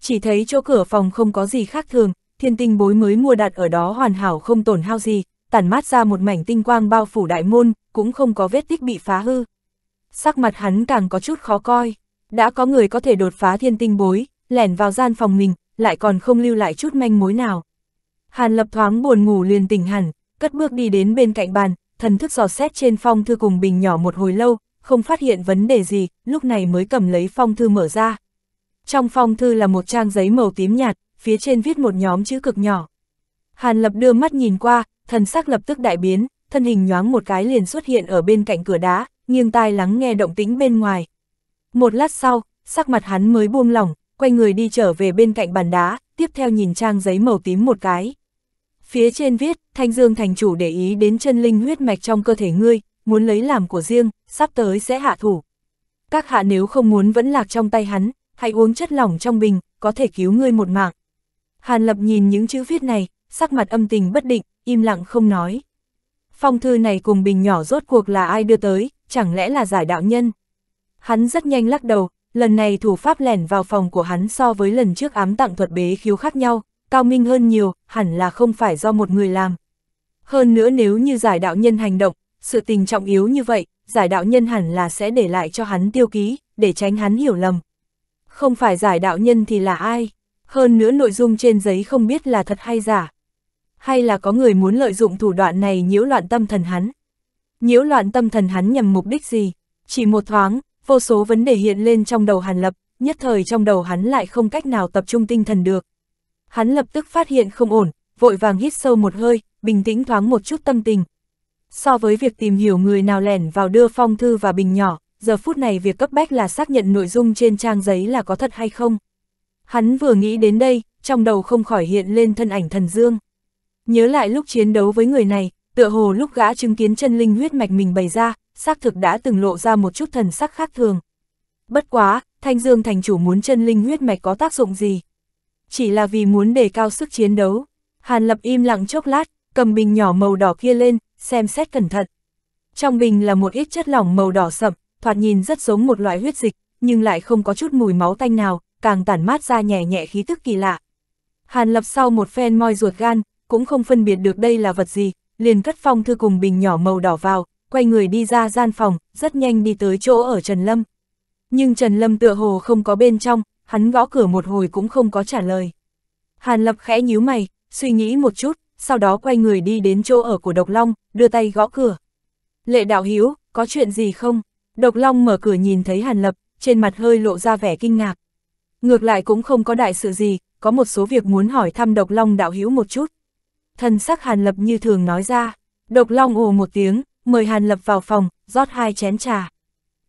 Chỉ thấy chỗ cửa phòng không có gì khác thường, thiên tinh bối mới mua đặt ở đó hoàn hảo không tổn hao gì, tản mát ra một mảnh tinh quang bao phủ đại môn, cũng không có vết tích bị phá hư. Sắc mặt hắn càng có chút khó coi, đã có người có thể đột phá thiên tinh bối, lẻn vào gian phòng mình, lại còn không lưu lại chút manh mối nào. Hàn lập thoáng buồn ngủ liền tỉnh hẳn, cất bước đi đến bên cạnh bàn, thần thức dò xét trên phong thư cùng bình nhỏ một hồi lâu, không phát hiện vấn đề gì, lúc này mới cầm lấy phong thư mở ra. Trong phong thư là một trang giấy màu tím nhạt, phía trên viết một nhóm chữ cực nhỏ. Hàn lập đưa mắt nhìn qua, thần sắc lập tức đại biến, thân hình nhoáng một cái liền xuất hiện ở bên cạnh cửa đá, nghiêng tai lắng nghe động tĩnh bên ngoài. Một lát sau, sắc mặt hắn mới buông lỏng, quay người đi trở về bên cạnh bàn đá, tiếp theo nhìn trang giấy màu tím một cái. Phía trên viết, Thanh Dương thành chủ để ý đến chân linh huyết mạch trong cơ thể ngươi, muốn lấy làm của riêng, sắp tới sẽ hạ thủ. Các hạ nếu không muốn vẫn lạc trong tay hắn, hãy uống chất lỏng trong bình, có thể cứu ngươi một mạng. Hàn Lập nhìn những chữ viết này, sắc mặt âm tình bất định, im lặng không nói. Phong thư này cùng bình nhỏ rốt cuộc là ai đưa tới, chẳng lẽ là giải đạo nhân? Hắn rất nhanh lắc đầu, Lần này thủ pháp lẻn vào phòng của hắn so với lần trước ám tặng thuật bế khiếu khác nhau, cao minh hơn nhiều, hẳn là không phải do một người làm. Hơn nữa nếu như giải đạo nhân hành động, sự tình trọng yếu như vậy, giải đạo nhân hẳn là sẽ để lại cho hắn tiêu ký, để tránh hắn hiểu lầm. Không phải giải đạo nhân thì là ai? Hơn nữa nội dung trên giấy không biết là thật hay giả. Hay là có người muốn lợi dụng thủ đoạn này nhiễu loạn tâm thần hắn? Nhiễu loạn tâm thần hắn nhằm mục đích gì? Chỉ một thoáng, vô số vấn đề hiện lên trong đầu Hàn Lập, nhất thời trong đầu hắn lại không cách nào tập trung tinh thần được. Hắn lập tức phát hiện không ổn, vội vàng hít sâu một hơi, bình tĩnh thoáng một chút tâm tình. So với việc tìm hiểu người nào lẻn vào đưa phong thư và bình nhỏ, giờ phút này việc cấp bách là xác nhận nội dung trên trang giấy là có thật hay không. Hắn vừa nghĩ đến đây, trong đầu không khỏi hiện lên thân ảnh thần dương. Nhớ lại lúc chiến đấu với người này, tựa hồ lúc gã chứng kiến chân linh huyết mạch mình bày ra, xác thực đã từng lộ ra một chút thần sắc khác thường. Bất quá, Thanh Dương thành chủ muốn chân linh huyết mạch có tác dụng gì? Chỉ là vì muốn đề cao sức chiến đấu. Hàn Lập im lặng chốc lát, cầm bình nhỏ màu đỏ kia lên, xem xét cẩn thận. Trong bình là một ít chất lỏng màu đỏ sậm, thoạt nhìn rất giống một loại huyết dịch, nhưng lại không có chút mùi máu tanh nào, càng tản mát ra nhẹ nhẹ khí tức kỳ lạ. Hàn Lập sau một phen moi ruột gan, cũng không phân biệt được đây là vật gì, liền cất phong thư cùng bình nhỏ màu đỏ vào, quay người đi ra gian phòng, rất nhanh đi tới chỗ ở Trần Lâm. Nhưng Trần Lâm tựa hồ không có bên trong, hắn gõ cửa một hồi cũng không có trả lời. Hàn Lập khẽ nhíu mày, suy nghĩ một chút, sau đó quay người đi đến chỗ ở của Độc Long, đưa tay gõ cửa. Lệ đạo Hiếu, có chuyện gì không? Độc Long mở cửa nhìn thấy Hàn Lập, trên mặt hơi lộ ra vẻ kinh ngạc. Ngược lại cũng không có đại sự gì, có một số việc muốn hỏi thăm Độc Long đạo Hiếu một chút. Thần sắc Hàn Lập như thường nói ra, Độc Long ồ một tiếng, mời Hàn Lập vào phòng, rót hai chén trà.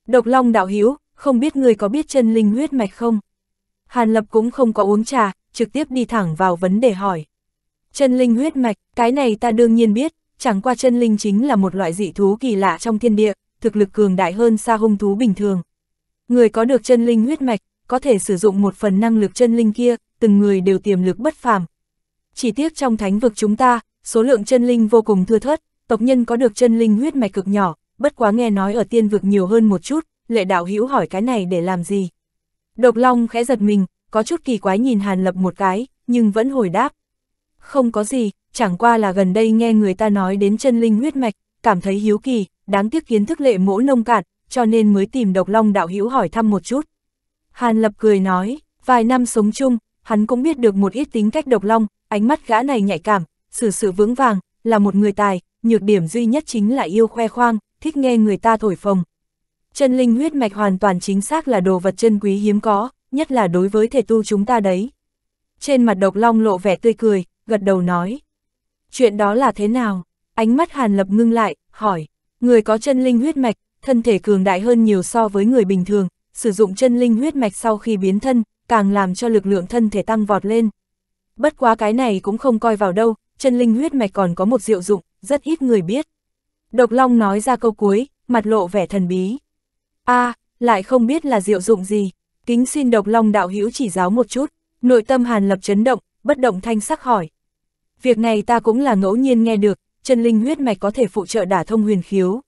Độc Long đạo hiếu, không biết người có biết chân linh huyết mạch không? Hàn Lập cũng không có uống trà, trực tiếp đi thẳng vào vấn đề hỏi. Chân linh huyết mạch, cái này ta đương nhiên biết, chẳng qua chân linh chính là một loại dị thú kỳ lạ trong thiên địa, thực lực cường đại hơn xa hung thú bình thường. Người có được chân linh huyết mạch, có thể sử dụng một phần năng lực chân linh kia, từng người đều tiềm lực bất phàm. Chỉ tiếc trong thánh vực chúng ta, số lượng chân linh vô cùng thưa thớt, tộc nhân có được chân linh huyết mạch cực nhỏ, bất quá nghe nói ở tiên vực nhiều hơn một chút, lệ đạo hữu hỏi cái này để làm gì. Độc Long khẽ giật mình, có chút kỳ quái nhìn Hàn Lập một cái, nhưng vẫn hồi đáp. Không có gì, chẳng qua là gần đây nghe người ta nói đến chân linh huyết mạch, cảm thấy hiếu kỳ, đáng tiếc kiến thức lệ mỗ nông cạn, cho nên mới tìm Độc Long đạo hữu hỏi thăm một chút. Hàn Lập cười nói, vài năm sống chung, hắn cũng biết được một ít tính cách Độc Long, ánh mắt gã này nhạy cảm, xử sự, sự vững vàng, là một người tài, nhược điểm duy nhất chính là yêu khoe khoang, thích nghe người ta thổi phồng. Chân linh huyết mạch hoàn toàn chính xác là đồ vật chân quý hiếm có, nhất là đối với thể tu chúng ta đấy. Trên mặt độc long lộ vẻ tươi cười, gật đầu nói. Chuyện đó là thế nào? Ánh mắt hàn lập ngưng lại, hỏi. Người có chân linh huyết mạch, thân thể cường đại hơn nhiều so với người bình thường, sử dụng chân linh huyết mạch sau khi biến thân, càng làm cho lực lượng thân thể tăng vọt lên. Bất quá cái này cũng không coi vào đâu, chân linh huyết mạch còn có một diệu dụng, rất ít người biết. Độc Long nói ra câu cuối, mặt lộ vẻ thần bí. a à, lại không biết là diệu dụng gì, kính xin Độc Long đạo hữu chỉ giáo một chút, nội tâm Hàn Lập chấn động, bất động thanh sắc hỏi. Việc này ta cũng là ngẫu nhiên nghe được, chân linh huyết mạch có thể phụ trợ đả thông huyền khiếu.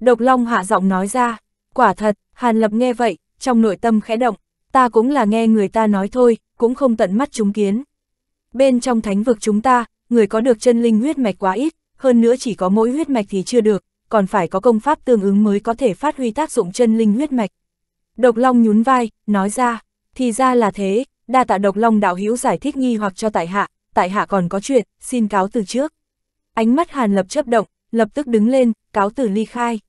Độc Long hạ giọng nói ra, quả thật, Hàn Lập nghe vậy, trong nội tâm khẽ động, ta cũng là nghe người ta nói thôi, cũng không tận mắt chứng kiến. Bên trong thánh vực chúng ta, người có được chân linh huyết mạch quá ít, hơn nữa chỉ có mỗi huyết mạch thì chưa được, còn phải có công pháp tương ứng mới có thể phát huy tác dụng chân linh huyết mạch. Độc Long nhún vai, nói ra, thì ra là thế, đa tạ Độc Long đạo hữu giải thích nghi hoặc cho tại hạ, tại hạ còn có chuyện, xin cáo từ trước. Ánh mắt Hàn Lập chấp động, lập tức đứng lên, cáo từ ly khai.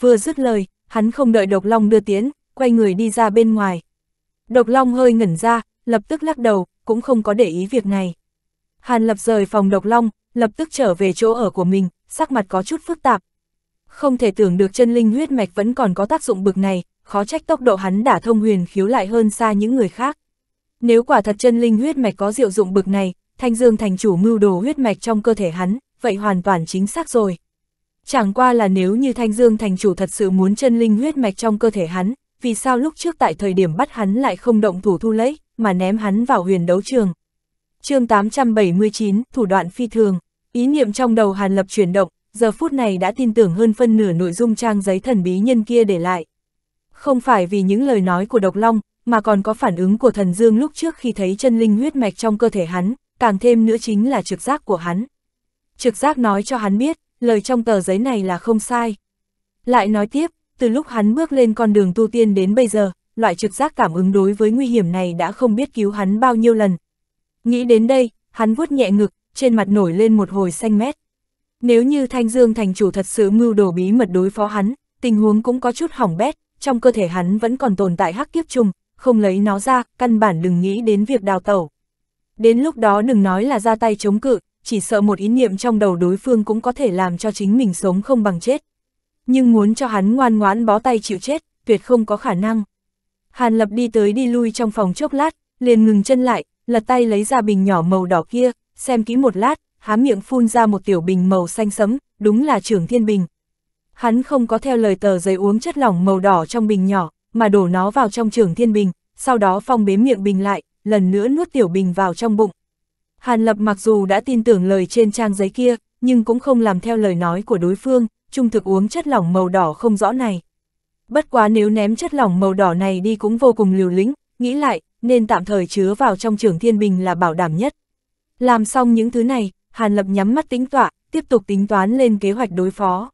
Vừa dứt lời, hắn không đợi Độc Long đưa tiến, quay người đi ra bên ngoài. Độc Long hơi ngẩn ra, lập tức lắc đầu, cũng không có để ý việc này. Hàn Lập rời phòng Độc Long, lập tức trở về chỗ ở của mình, sắc mặt có chút phức tạp. Không thể tưởng được chân linh huyết mạch vẫn còn có tác dụng bực này, khó trách tốc độ hắn đã thông huyền khiếu lại hơn xa những người khác. Nếu quả thật chân linh huyết mạch có diệu dụng bực này, Thanh Dương thành chủ mưu đồ huyết mạch trong cơ thể hắn, vậy hoàn toàn chính xác rồi. Chẳng qua là nếu như Thanh Dương thành chủ thật sự muốn chân linh huyết mạch trong cơ thể hắn, vì sao lúc trước tại thời điểm bắt hắn lại không động thủ thu lấy, mà ném hắn vào huyền đấu trường. chương 879, thủ đoạn phi thường. Ý niệm trong đầu Hàn Lập chuyển động, giờ phút này đã tin tưởng hơn phân nửa nội dung trang giấy thần bí nhân kia để lại. Không phải vì những lời nói của Độc Long, mà còn có phản ứng của thần Dương lúc trước khi thấy chân linh huyết mạch trong cơ thể hắn, càng thêm nữa chính là trực giác của hắn. Trực giác nói cho hắn biết, lời trong tờ giấy này là không sai. Lại nói tiếp, từ lúc hắn bước lên con đường tu tiên đến bây giờ, loại trực giác cảm ứng đối với nguy hiểm này đã không biết cứu hắn bao nhiêu lần. Nghĩ đến đây, hắn vuốt nhẹ ngực, trên mặt nổi lên một hồi xanh mét. Nếu như Thanh Dương thành chủ thật sự mưu đồ bí mật đối phó hắn, tình huống cũng có chút hỏng bét, trong cơ thể hắn vẫn còn tồn tại hắc kiếp trùng, không lấy nó ra, căn bản đừng nghĩ đến việc đào tẩu. Đến lúc đó đừng nói là ra tay chống cự, chỉ sợ một ý niệm trong đầu đối phương cũng có thể làm cho chính mình sống không bằng chết. Nhưng muốn cho hắn ngoan ngoãn bó tay chịu chết, tuyệt không có khả năng. Hàn Lập đi tới đi lui trong phòng chốc lát, liền ngừng chân lại, lật tay lấy ra bình nhỏ màu đỏ kia, xem kỹ một lát, há miệng phun ra một tiểu bình màu xanh sẫm, đúng là trưởng thiên bình. Hắn không có theo lời tờ giấy uống chất lỏng màu đỏ trong bình nhỏ, mà đổ nó vào trong trường thiên bình, sau đó phong bế miệng bình lại, lần nữa nuốt tiểu bình vào trong bụng. Hàn Lập mặc dù đã tin tưởng lời trên trang giấy kia, nhưng cũng không làm theo lời nói của đối phương, trung thực uống chất lỏng màu đỏ không rõ này. Bất quá nếu ném chất lỏng màu đỏ này đi cũng vô cùng liều lĩnh, nghĩ lại, nên tạm thời chứa vào trong trường thiên bình là bảo đảm nhất. Làm xong những thứ này, Hàn Lập nhắm mắt tính tọa, tiếp tục tính toán lên kế hoạch đối phó.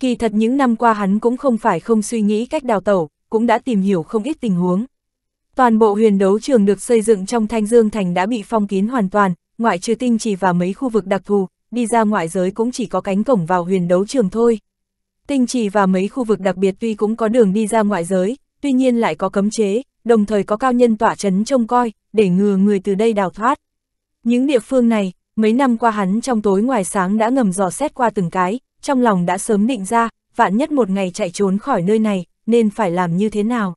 Kỳ thật những năm qua hắn cũng không phải không suy nghĩ cách đào tẩu, cũng đã tìm hiểu không ít tình huống. Toàn bộ huyền đấu trường được xây dựng trong Thanh Dương Thành đã bị phong kín hoàn toàn, ngoại trừ tinh chỉ và mấy khu vực đặc thù, đi ra ngoại giới cũng chỉ có cánh cổng vào huyền đấu trường thôi. Tinh chỉ và mấy khu vực đặc biệt tuy cũng có đường đi ra ngoại giới, tuy nhiên lại có cấm chế, đồng thời có cao nhân tỏa chấn trông coi, để ngừa người từ đây đào thoát. Những địa phương này, mấy năm qua hắn trong tối ngoài sáng đã ngầm dò xét qua từng cái, trong lòng đã sớm định ra, vạn nhất một ngày chạy trốn khỏi nơi này, nên phải làm như thế nào.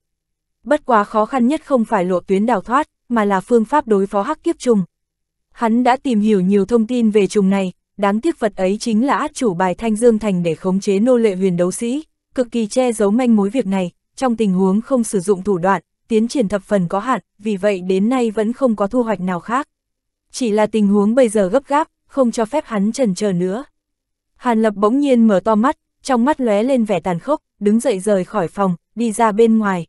Bất quá khó khăn nhất không phải lộ tuyến đào thoát, mà là phương pháp đối phó hắc kiếp trùng. Hắn đã tìm hiểu nhiều thông tin về trùng này, đáng tiếc vật ấy chính là át chủ bài Thanh Dương Thành để khống chế nô lệ huyền đấu sĩ, cực kỳ che giấu manh mối việc này, trong tình huống không sử dụng thủ đoạn, tiến triển thập phần có hạn, vì vậy đến nay vẫn không có thu hoạch nào khác chỉ là tình huống bây giờ gấp gáp, không cho phép hắn trần chờ nữa. Hàn Lập bỗng nhiên mở to mắt, trong mắt lóe lên vẻ tàn khốc, đứng dậy rời khỏi phòng, đi ra bên ngoài.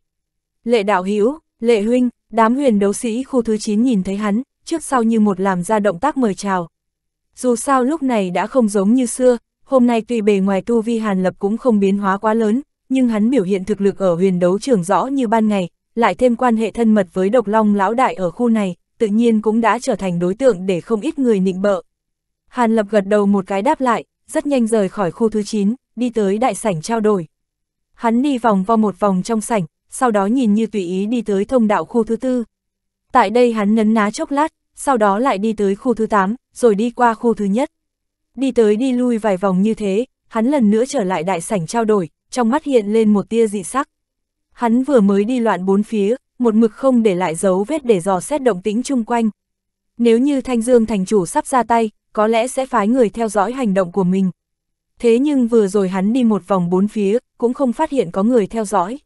Lệ đạo Hữu lệ huynh, đám huyền đấu sĩ khu thứ 9 nhìn thấy hắn, trước sau như một làm ra động tác mời chào. Dù sao lúc này đã không giống như xưa, hôm nay tuy bề ngoài tu vi Hàn Lập cũng không biến hóa quá lớn, nhưng hắn biểu hiện thực lực ở huyền đấu trường rõ như ban ngày, lại thêm quan hệ thân mật với độc long lão đại ở khu này, tự nhiên cũng đã trở thành đối tượng để không ít người nịnh bợ. Hàn Lập gật đầu một cái đáp lại, rất nhanh rời khỏi khu thứ 9, đi tới đại sảnh trao đổi. Hắn đi vòng vo một vòng trong sảnh, sau đó nhìn như tùy ý đi tới thông đạo khu thứ tư. Tại đây hắn nấn ná chốc lát, sau đó lại đi tới khu thứ 8, rồi đi qua khu thứ nhất. Đi tới đi lui vài vòng như thế, hắn lần nữa trở lại đại sảnh trao đổi, trong mắt hiện lên một tia dị sắc. Hắn vừa mới đi loạn bốn phía, một mực không để lại dấu vết để dò xét động tính chung quanh. Nếu như Thanh Dương thành chủ sắp ra tay, có lẽ sẽ phái người theo dõi hành động của mình. Thế nhưng vừa rồi hắn đi một vòng bốn phía, cũng không phát hiện có người theo dõi.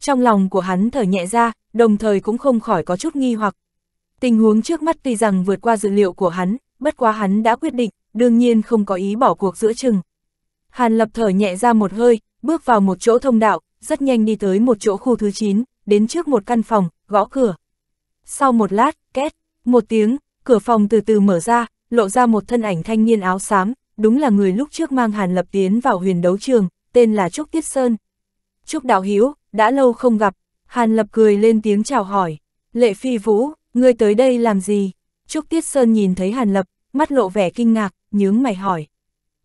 Trong lòng của hắn thở nhẹ ra, đồng thời cũng không khỏi có chút nghi hoặc. Tình huống trước mắt tuy rằng vượt qua dự liệu của hắn, bất quá hắn đã quyết định, đương nhiên không có ý bỏ cuộc giữa chừng. Hàn Lập thở nhẹ ra một hơi, bước vào một chỗ thông đạo, rất nhanh đi tới một chỗ khu thứ 9, đến trước một căn phòng, gõ cửa. Sau một lát, két, một tiếng, cửa phòng từ từ mở ra, lộ ra một thân ảnh thanh niên áo xám, đúng là người lúc trước mang Hàn Lập tiến vào huyền đấu trường, tên là Trúc Tiết Sơn. Trúc Đạo Hiếu, đã lâu không gặp, Hàn Lập cười lên tiếng chào hỏi. Lệ Phi Vũ, ngươi tới đây làm gì? Trúc Tiết Sơn nhìn thấy Hàn Lập, mắt lộ vẻ kinh ngạc, nhướng mày hỏi.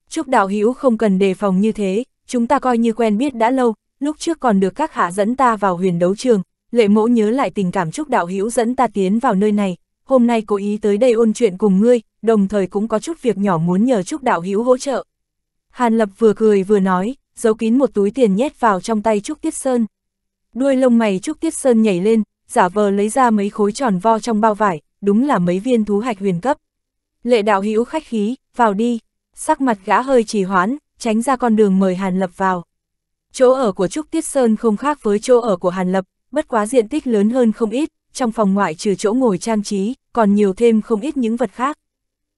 Trúc Đạo Hiếu không cần đề phòng như thế, chúng ta coi như quen biết đã lâu, lúc trước còn được các hạ dẫn ta vào huyền đấu trường, lệ mẫu nhớ lại tình cảm chúc đạo hữu dẫn ta tiến vào nơi này, hôm nay cố ý tới đây ôn chuyện cùng ngươi, đồng thời cũng có chút việc nhỏ muốn nhờ chúc đạo hữu hỗ trợ. Hàn Lập vừa cười vừa nói, giấu kín một túi tiền nhét vào trong tay Trúc Tiết Sơn. Đuôi lông mày Trúc Tiết Sơn nhảy lên, giả vờ lấy ra mấy khối tròn vo trong bao vải, đúng là mấy viên thú hạch huyền cấp. Lệ đạo hữu khách khí, vào đi, sắc mặt gã hơi trì hoãn, tránh ra con đường mời Hàn Lập vào. Chỗ ở của Trúc Tiết Sơn không khác với chỗ ở của Hàn Lập, bất quá diện tích lớn hơn không ít, trong phòng ngoại trừ chỗ ngồi trang trí, còn nhiều thêm không ít những vật khác.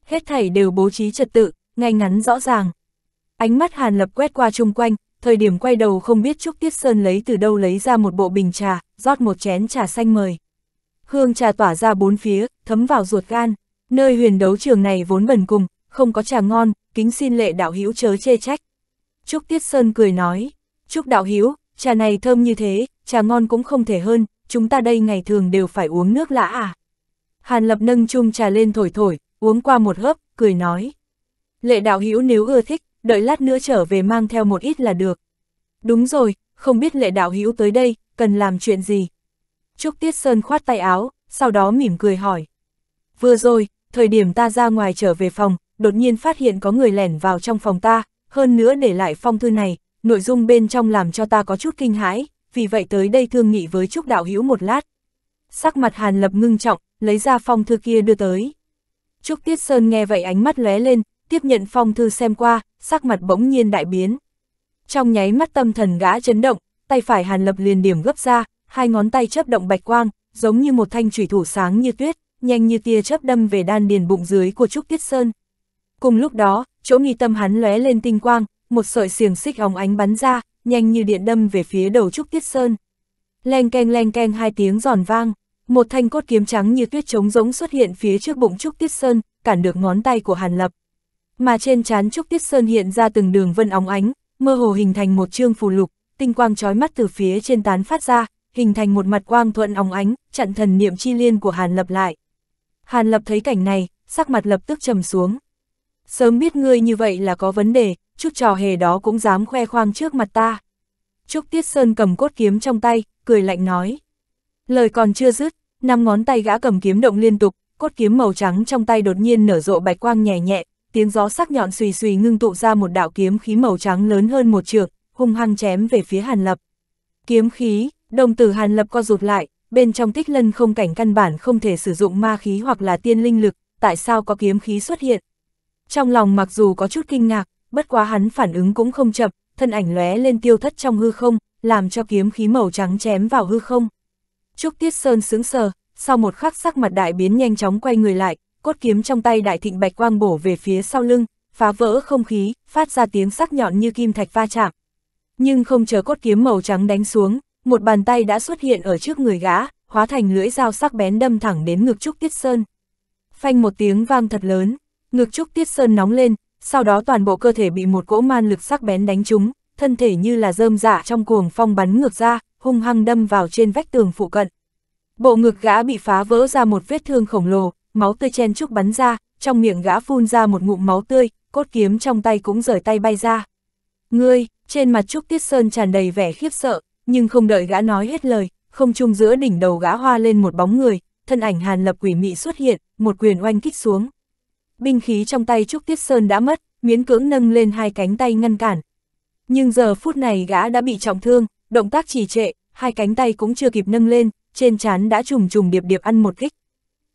Hết thảy đều bố trí trật tự, ngay ngắn rõ ràng. Ánh mắt Hàn Lập quét qua chung quanh, thời điểm quay đầu không biết Trúc Tiết Sơn lấy từ đâu lấy ra một bộ bình trà, rót một chén trà xanh mời. Hương trà tỏa ra bốn phía, thấm vào ruột gan, nơi huyền đấu trường này vốn bần cùng, không có trà ngon, kính xin lệ đạo hữu chớ chê trách. Trúc Tiết Sơn cười nói, chúc Đạo Hiếu, trà này thơm như thế, trà ngon cũng không thể hơn, chúng ta đây ngày thường đều phải uống nước lã à. Hàn Lập nâng chung trà lên thổi thổi, uống qua một hớp, cười nói. Lệ Đạo Hiếu nếu ưa thích, đợi lát nữa trở về mang theo một ít là được. Đúng rồi, không biết Lệ Đạo Hiếu tới đây, cần làm chuyện gì? Trúc Tiết Sơn khoát tay áo, sau đó mỉm cười hỏi. Vừa rồi, thời điểm ta ra ngoài trở về phòng, đột nhiên phát hiện có người lẻn vào trong phòng ta, hơn nữa để lại phong thư này, nội dung bên trong làm cho ta có chút kinh hãi, vì vậy tới đây thương nghị với Trúc Đạo Hữu một lát. Sắc mặt Hàn Lập ngưng trọng, lấy ra phong thư kia đưa tới. Trúc Tiết Sơn nghe vậy ánh mắt lóe lên, tiếp nhận phong thư xem qua, sắc mặt bỗng nhiên đại biến. Trong nháy mắt tâm thần gã chấn động, tay phải Hàn Lập liền điểm gấp ra, hai ngón tay chớp động bạch quang, giống như một thanh chủy thủ sáng như tuyết, nhanh như tia chớp đâm về đan điền bụng dưới của Trúc Tiết Sơn. Cùng lúc đó, chỗ nghi tâm hắn lóe lên tinh quang, một sợi xiềng xích óng ánh bắn ra, nhanh như điện đâm về phía đầu Trúc Tiết Sơn. Leng keng leng keng hai tiếng giòn vang, một thanh cốt kiếm trắng như tuyết trống rỗng xuất hiện phía trước bụng Trúc Tiết Sơn, cản được ngón tay của Hàn Lập. Mà trên trán Trúc Tiết Sơn hiện ra từng đường vân óng ánh, mơ hồ hình thành một chương phù lục, tinh quang chói mắt từ phía trên tán phát ra, hình thành một mặt quang thuận óng ánh, chặn thần niệm chi liên của Hàn Lập lại. Hàn Lập thấy cảnh này, sắc mặt lập tức trầm xuống. Sớm biết ngươi như vậy là có vấn đề, chút trò hề đó cũng dám khoe khoang trước mặt ta. Trúc Tiết Sơn cầm cốt kiếm trong tay, cười lạnh nói. Lời còn chưa dứt, năm ngón tay gã cầm kiếm động liên tục, cốt kiếm màu trắng trong tay đột nhiên nở rộ bạch quang nhẹ nhẹ, tiếng gió sắc nhọn xùy xùy ngưng tụ ra một đạo kiếm khí màu trắng lớn hơn một trượng, hung hăng chém về phía Hàn Lập. Kiếm khí, đồng tử Hàn Lập co rụt lại, bên trong tích lân không cảnh căn bản không thể sử dụng ma khí hoặc là tiên linh lực, tại sao có kiếm khí xuất hiện? Trong lòng mặc dù có chút kinh ngạc, bất quá hắn phản ứng cũng không chậm, thân ảnh lóe lên tiêu thất trong hư không, làm cho kiếm khí màu trắng chém vào hư không. Trúc Tiết Sơn sững sờ, sau một khắc sắc mặt đại biến nhanh chóng quay người lại, cốt kiếm trong tay đại thịnh bạch quang bổ về phía sau lưng, phá vỡ không khí, phát ra tiếng sắc nhọn như kim thạch va chạm. Nhưng không chờ cốt kiếm màu trắng đánh xuống, một bàn tay đã xuất hiện ở trước người gã, hóa thành lưỡi dao sắc bén đâm thẳng đến ngực Trúc Tiết Sơn. Phanh một tiếng vang thật lớn, ngực Trúc Tiết Sơn nóng lên, sau đó toàn bộ cơ thể bị một cỗ man lực sắc bén đánh trúng, thân thể như là rơm rạ dạ trong cuồng phong bắn ngược ra, hung hăng đâm vào trên vách tường phụ cận. Bộ ngực gã bị phá vỡ ra một vết thương khổng lồ, máu tươi chen chúc bắn ra, trong miệng gã phun ra một ngụm máu tươi, cốt kiếm trong tay cũng rời tay bay ra. Ngươi, trên mặt Trúc Tiết Sơn tràn đầy vẻ khiếp sợ, nhưng không đợi gã nói hết lời, không trung giữa đỉnh đầu gã hoa lên một bóng người, thân ảnh hàn lập quỷ mị xuất hiện, một quyền oanh kích xuống binh khí trong tay Trúc Tiết Sơn đã mất, miễn cưỡng nâng lên hai cánh tay ngăn cản. Nhưng giờ phút này gã đã bị trọng thương, động tác trì trệ, hai cánh tay cũng chưa kịp nâng lên, trên trán đã trùng trùng điệp điệp ăn một kích.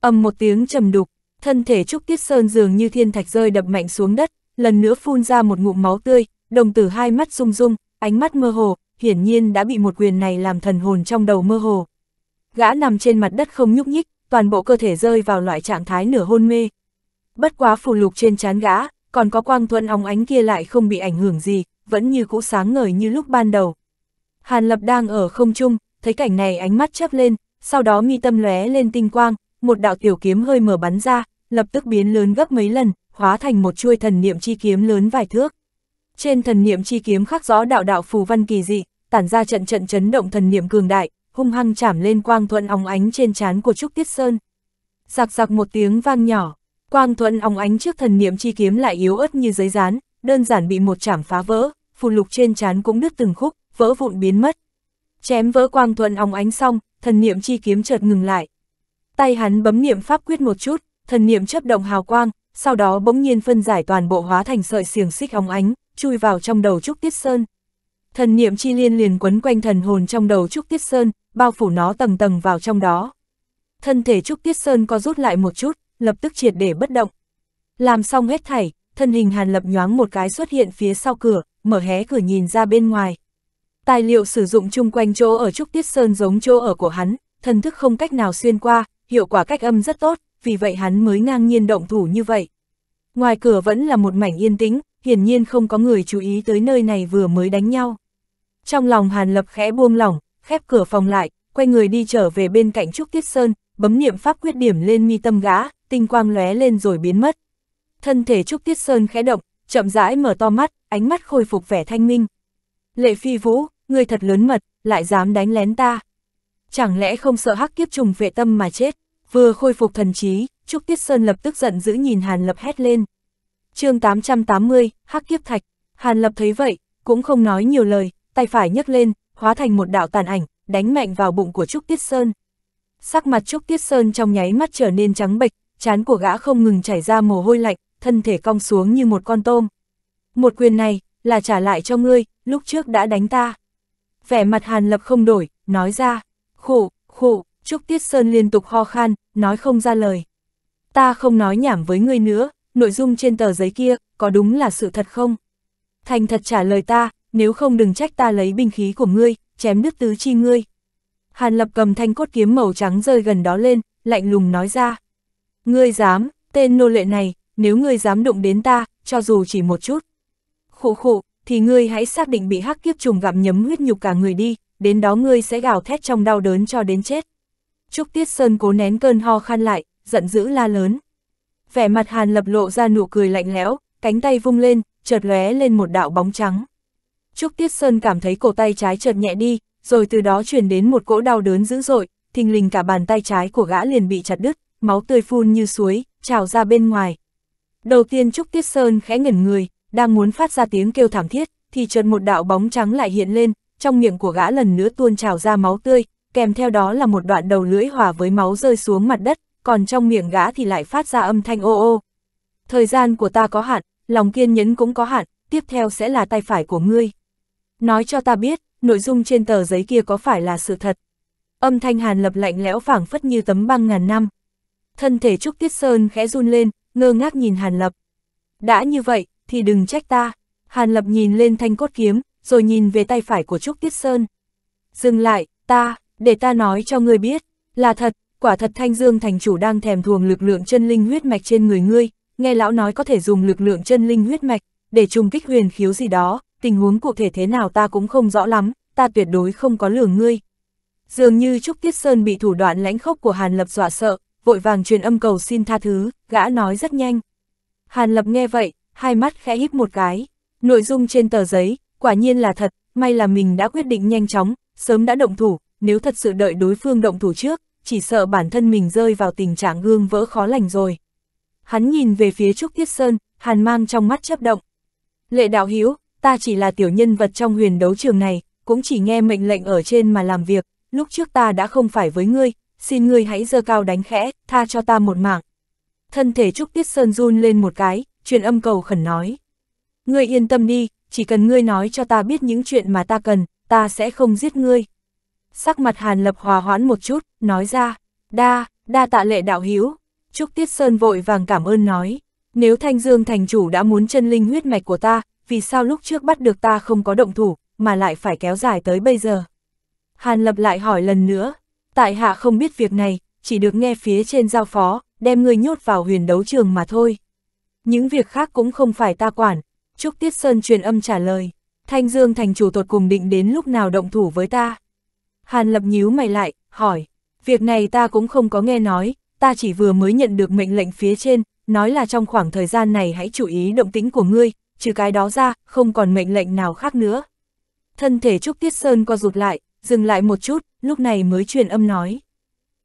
âm một tiếng trầm đục, thân thể Trúc Tiết Sơn dường như thiên thạch rơi đập mạnh xuống đất, lần nữa phun ra một ngụm máu tươi, đồng tử hai mắt rung rung, ánh mắt mơ hồ, hiển nhiên đã bị một quyền này làm thần hồn trong đầu mơ hồ. Gã nằm trên mặt đất không nhúc nhích, toàn bộ cơ thể rơi vào loại trạng thái nửa hôn mê, bất quá phù lục trên chán gã, còn có quang thuận óng ánh kia lại không bị ảnh hưởng gì, vẫn như cũ sáng ngời như lúc ban đầu. Hàn Lập đang ở không trung, thấy cảnh này ánh mắt chớp lên, sau đó mi tâm lóe lên tinh quang, một đạo tiểu kiếm hơi mở bắn ra, lập tức biến lớn gấp mấy lần, hóa thành một chuôi thần niệm chi kiếm lớn vài thước. Trên thần niệm chi kiếm khắc rõ đạo đạo phù văn kỳ dị, tản ra trận trận chấn động thần niệm cường đại, hung hăng chạm lên quang thuận óng ánh trên trán của Trúc Tiết Sơn. Giặc giặc một tiếng vang nhỏ, Quang Thuận óng ánh trước thần niệm chi kiếm lại yếu ớt như giấy rán, đơn giản bị một chảm phá vỡ, phù lục trên trán cũng đứt từng khúc, vỡ vụn biến mất. Chém vỡ quang Thuận óng ánh xong, thần niệm chi kiếm chợt ngừng lại. Tay hắn bấm niệm pháp quyết một chút, thần niệm chấp động hào quang, sau đó bỗng nhiên phân giải toàn bộ hóa thành sợi xiềng xích óng ánh, chui vào trong đầu Trúc Tiết Sơn. Thần niệm chi liên liền quấn quanh thần hồn trong đầu Trúc Tiết Sơn, bao phủ nó tầng tầng vào trong đó. Thân thể Trúc Tiết Sơn có rút lại một chút, lập tức triệt để bất động. Làm xong hết thảy, thân hình Hàn Lập nhoáng một cái xuất hiện phía sau cửa, mở hé cửa nhìn ra bên ngoài. Tài liệu sử dụng chung quanh chỗ ở Trúc Tiết Sơn giống chỗ ở của hắn, thần thức không cách nào xuyên qua, hiệu quả cách âm rất tốt, vì vậy hắn mới ngang nhiên động thủ như vậy. Ngoài cửa vẫn là một mảnh yên tĩnh, hiển nhiên không có người chú ý tới nơi này vừa mới đánh nhau. Trong lòng Hàn Lập khẽ buông lỏng, khép cửa phòng lại, quay người đi trở về bên cạnh Trúc Tiết Sơn, bấm niệm pháp quyết điểm lên mi tâm gã, tinh quang lóe lên rồi biến mất. Thân thể Trúc Tiết Sơn khẽ động, chậm rãi mở to mắt, ánh mắt khôi phục vẻ thanh minh. Lệ Phi Vũ, người thật lớn mật, lại dám đánh lén ta. Chẳng lẽ không sợ hắc kiếp trùng vệ tâm mà chết? Vừa khôi phục thần trí, Trúc Tiết Sơn lập tức giận dữ nhìn Hàn Lập hét lên. chương 880, hắc kiếp thạch, Hàn Lập thấy vậy, cũng không nói nhiều lời, tay phải nhấc lên, hóa thành một đạo tàn ảnh, đánh mạnh vào bụng của Trúc Tiết Sơn sắc mặt Trúc Tiết Sơn trong nháy mắt trở nên trắng bệch, chán của gã không ngừng chảy ra mồ hôi lạnh, thân thể cong xuống như một con tôm. Một quyền này, là trả lại cho ngươi, lúc trước đã đánh ta. Vẻ mặt Hàn Lập không đổi, nói ra, khổ, khổ, Trúc Tiết Sơn liên tục ho khan, nói không ra lời. Ta không nói nhảm với ngươi nữa, nội dung trên tờ giấy kia, có đúng là sự thật không? Thành thật trả lời ta, nếu không đừng trách ta lấy binh khí của ngươi, chém đứt tứ chi ngươi. Hàn Lập cầm thanh cốt kiếm màu trắng rơi gần đó lên, lạnh lùng nói ra. Ngươi dám, tên nô lệ này, nếu ngươi dám đụng đến ta, cho dù chỉ một chút. Khụ khụ, thì ngươi hãy xác định bị hắc kiếp trùng gặm nhấm huyết nhục cả người đi, đến đó ngươi sẽ gào thét trong đau đớn cho đến chết. Trúc Tiết Sơn cố nén cơn ho khan lại, giận dữ la lớn. Vẻ mặt Hàn Lập lộ ra nụ cười lạnh lẽo, cánh tay vung lên, chợt lóe lên một đạo bóng trắng. Trúc Tiết Sơn cảm thấy cổ tay trái chợt nhẹ đi, rồi từ đó chuyển đến một cỗ đau đớn dữ dội, thình lình cả bàn tay trái của gã liền bị chặt đứt, máu tươi phun như suối, trào ra bên ngoài. Đầu tiên Trúc Tiết Sơn khẽ ngẩn người, đang muốn phát ra tiếng kêu thảm thiết, thì chợt một đạo bóng trắng lại hiện lên, trong miệng của gã lần nữa tuôn trào ra máu tươi, kèm theo đó là một đoạn đầu lưỡi hòa với máu rơi xuống mặt đất, còn trong miệng gã thì lại phát ra âm thanh ô ô. Thời gian của ta có hạn, lòng kiên nhẫn cũng có hạn, tiếp theo sẽ là tay phải của ngươi. Nói cho ta biết, nội dung trên tờ giấy kia có phải là sự thật. Âm thanh hàn lập lạnh lẽo phảng phất như tấm băng ngàn năm. Thân thể Trúc Tiết Sơn khẽ run lên, ngơ ngác nhìn hàn lập. Đã như vậy, thì đừng trách ta. Hàn lập nhìn lên thanh cốt kiếm, rồi nhìn về tay phải của Trúc Tiết Sơn. Dừng lại, ta, để ta nói cho ngươi biết, là thật, quả thật Thanh Dương thành chủ đang thèm thuồng lực lượng chân linh huyết mạch trên người ngươi, nghe lão nói có thể dùng lực lượng chân linh huyết mạch để trùng kích huyền khiếu gì đó, tình huống cụ thể thế nào ta cũng không rõ lắm, ta tuyệt đối không có lừa ngươi. Dường như Trúc Tiết Sơn bị thủ đoạn lãnh khốc của Hàn Lập dọa sợ, vội vàng truyền âm cầu xin tha thứ, gã nói rất nhanh. Hàn Lập nghe vậy, hai mắt khẽ híp một cái. Nội dung trên tờ giấy, quả nhiên là thật, may là mình đã quyết định nhanh chóng, sớm đã động thủ, nếu thật sự đợi đối phương động thủ trước, chỉ sợ bản thân mình rơi vào tình trạng gương vỡ khó lành rồi. Hắn nhìn về phía Trúc Tiết Sơn, hàn mang trong mắt chấp động. Lệ đạo hiếu, ta chỉ là tiểu nhân vật trong huyền đấu trường này, cũng chỉ nghe mệnh lệnh ở trên mà làm việc, lúc trước ta đã không phải với ngươi, xin ngươi hãy dơ cao đánh khẽ, tha cho ta một mạng. Thân thể Trúc Tiết Sơn run lên một cái, truyền âm cầu khẩn nói. Ngươi yên tâm đi, chỉ cần ngươi nói cho ta biết những chuyện mà ta cần, ta sẽ không giết ngươi. Sắc mặt Hàn Lập hòa hoãn một chút, nói ra, đa, đa tạ lệ đạo hiếu. Trúc Tiết Sơn vội vàng cảm ơn nói, nếu Thanh Dương thành chủ đã muốn chân linh huyết mạch của ta, vì sao lúc trước bắt được ta không có động thủ, mà lại phải kéo dài tới bây giờ. Hàn Lập lại hỏi lần nữa, tại hạ không biết việc này, chỉ được nghe phía trên giao phó, đem người nhốt vào huyền đấu trường mà thôi. Những việc khác cũng không phải ta quản, Trúc Tiết Sơn truyền âm trả lời, Thanh Dương thành chủ tột cùng định đến lúc nào động thủ với ta. Hàn Lập nhíu mày lại, hỏi, việc này ta cũng không có nghe nói, ta chỉ vừa mới nhận được mệnh lệnh phía trên, nói là trong khoảng thời gian này hãy chú ý động tĩnh của ngươi, trừ cái đó ra, không còn mệnh lệnh nào khác nữa. Thân thể Trúc Tiết Sơn co rụt lại, dừng lại một chút, lúc này mới truyền âm nói.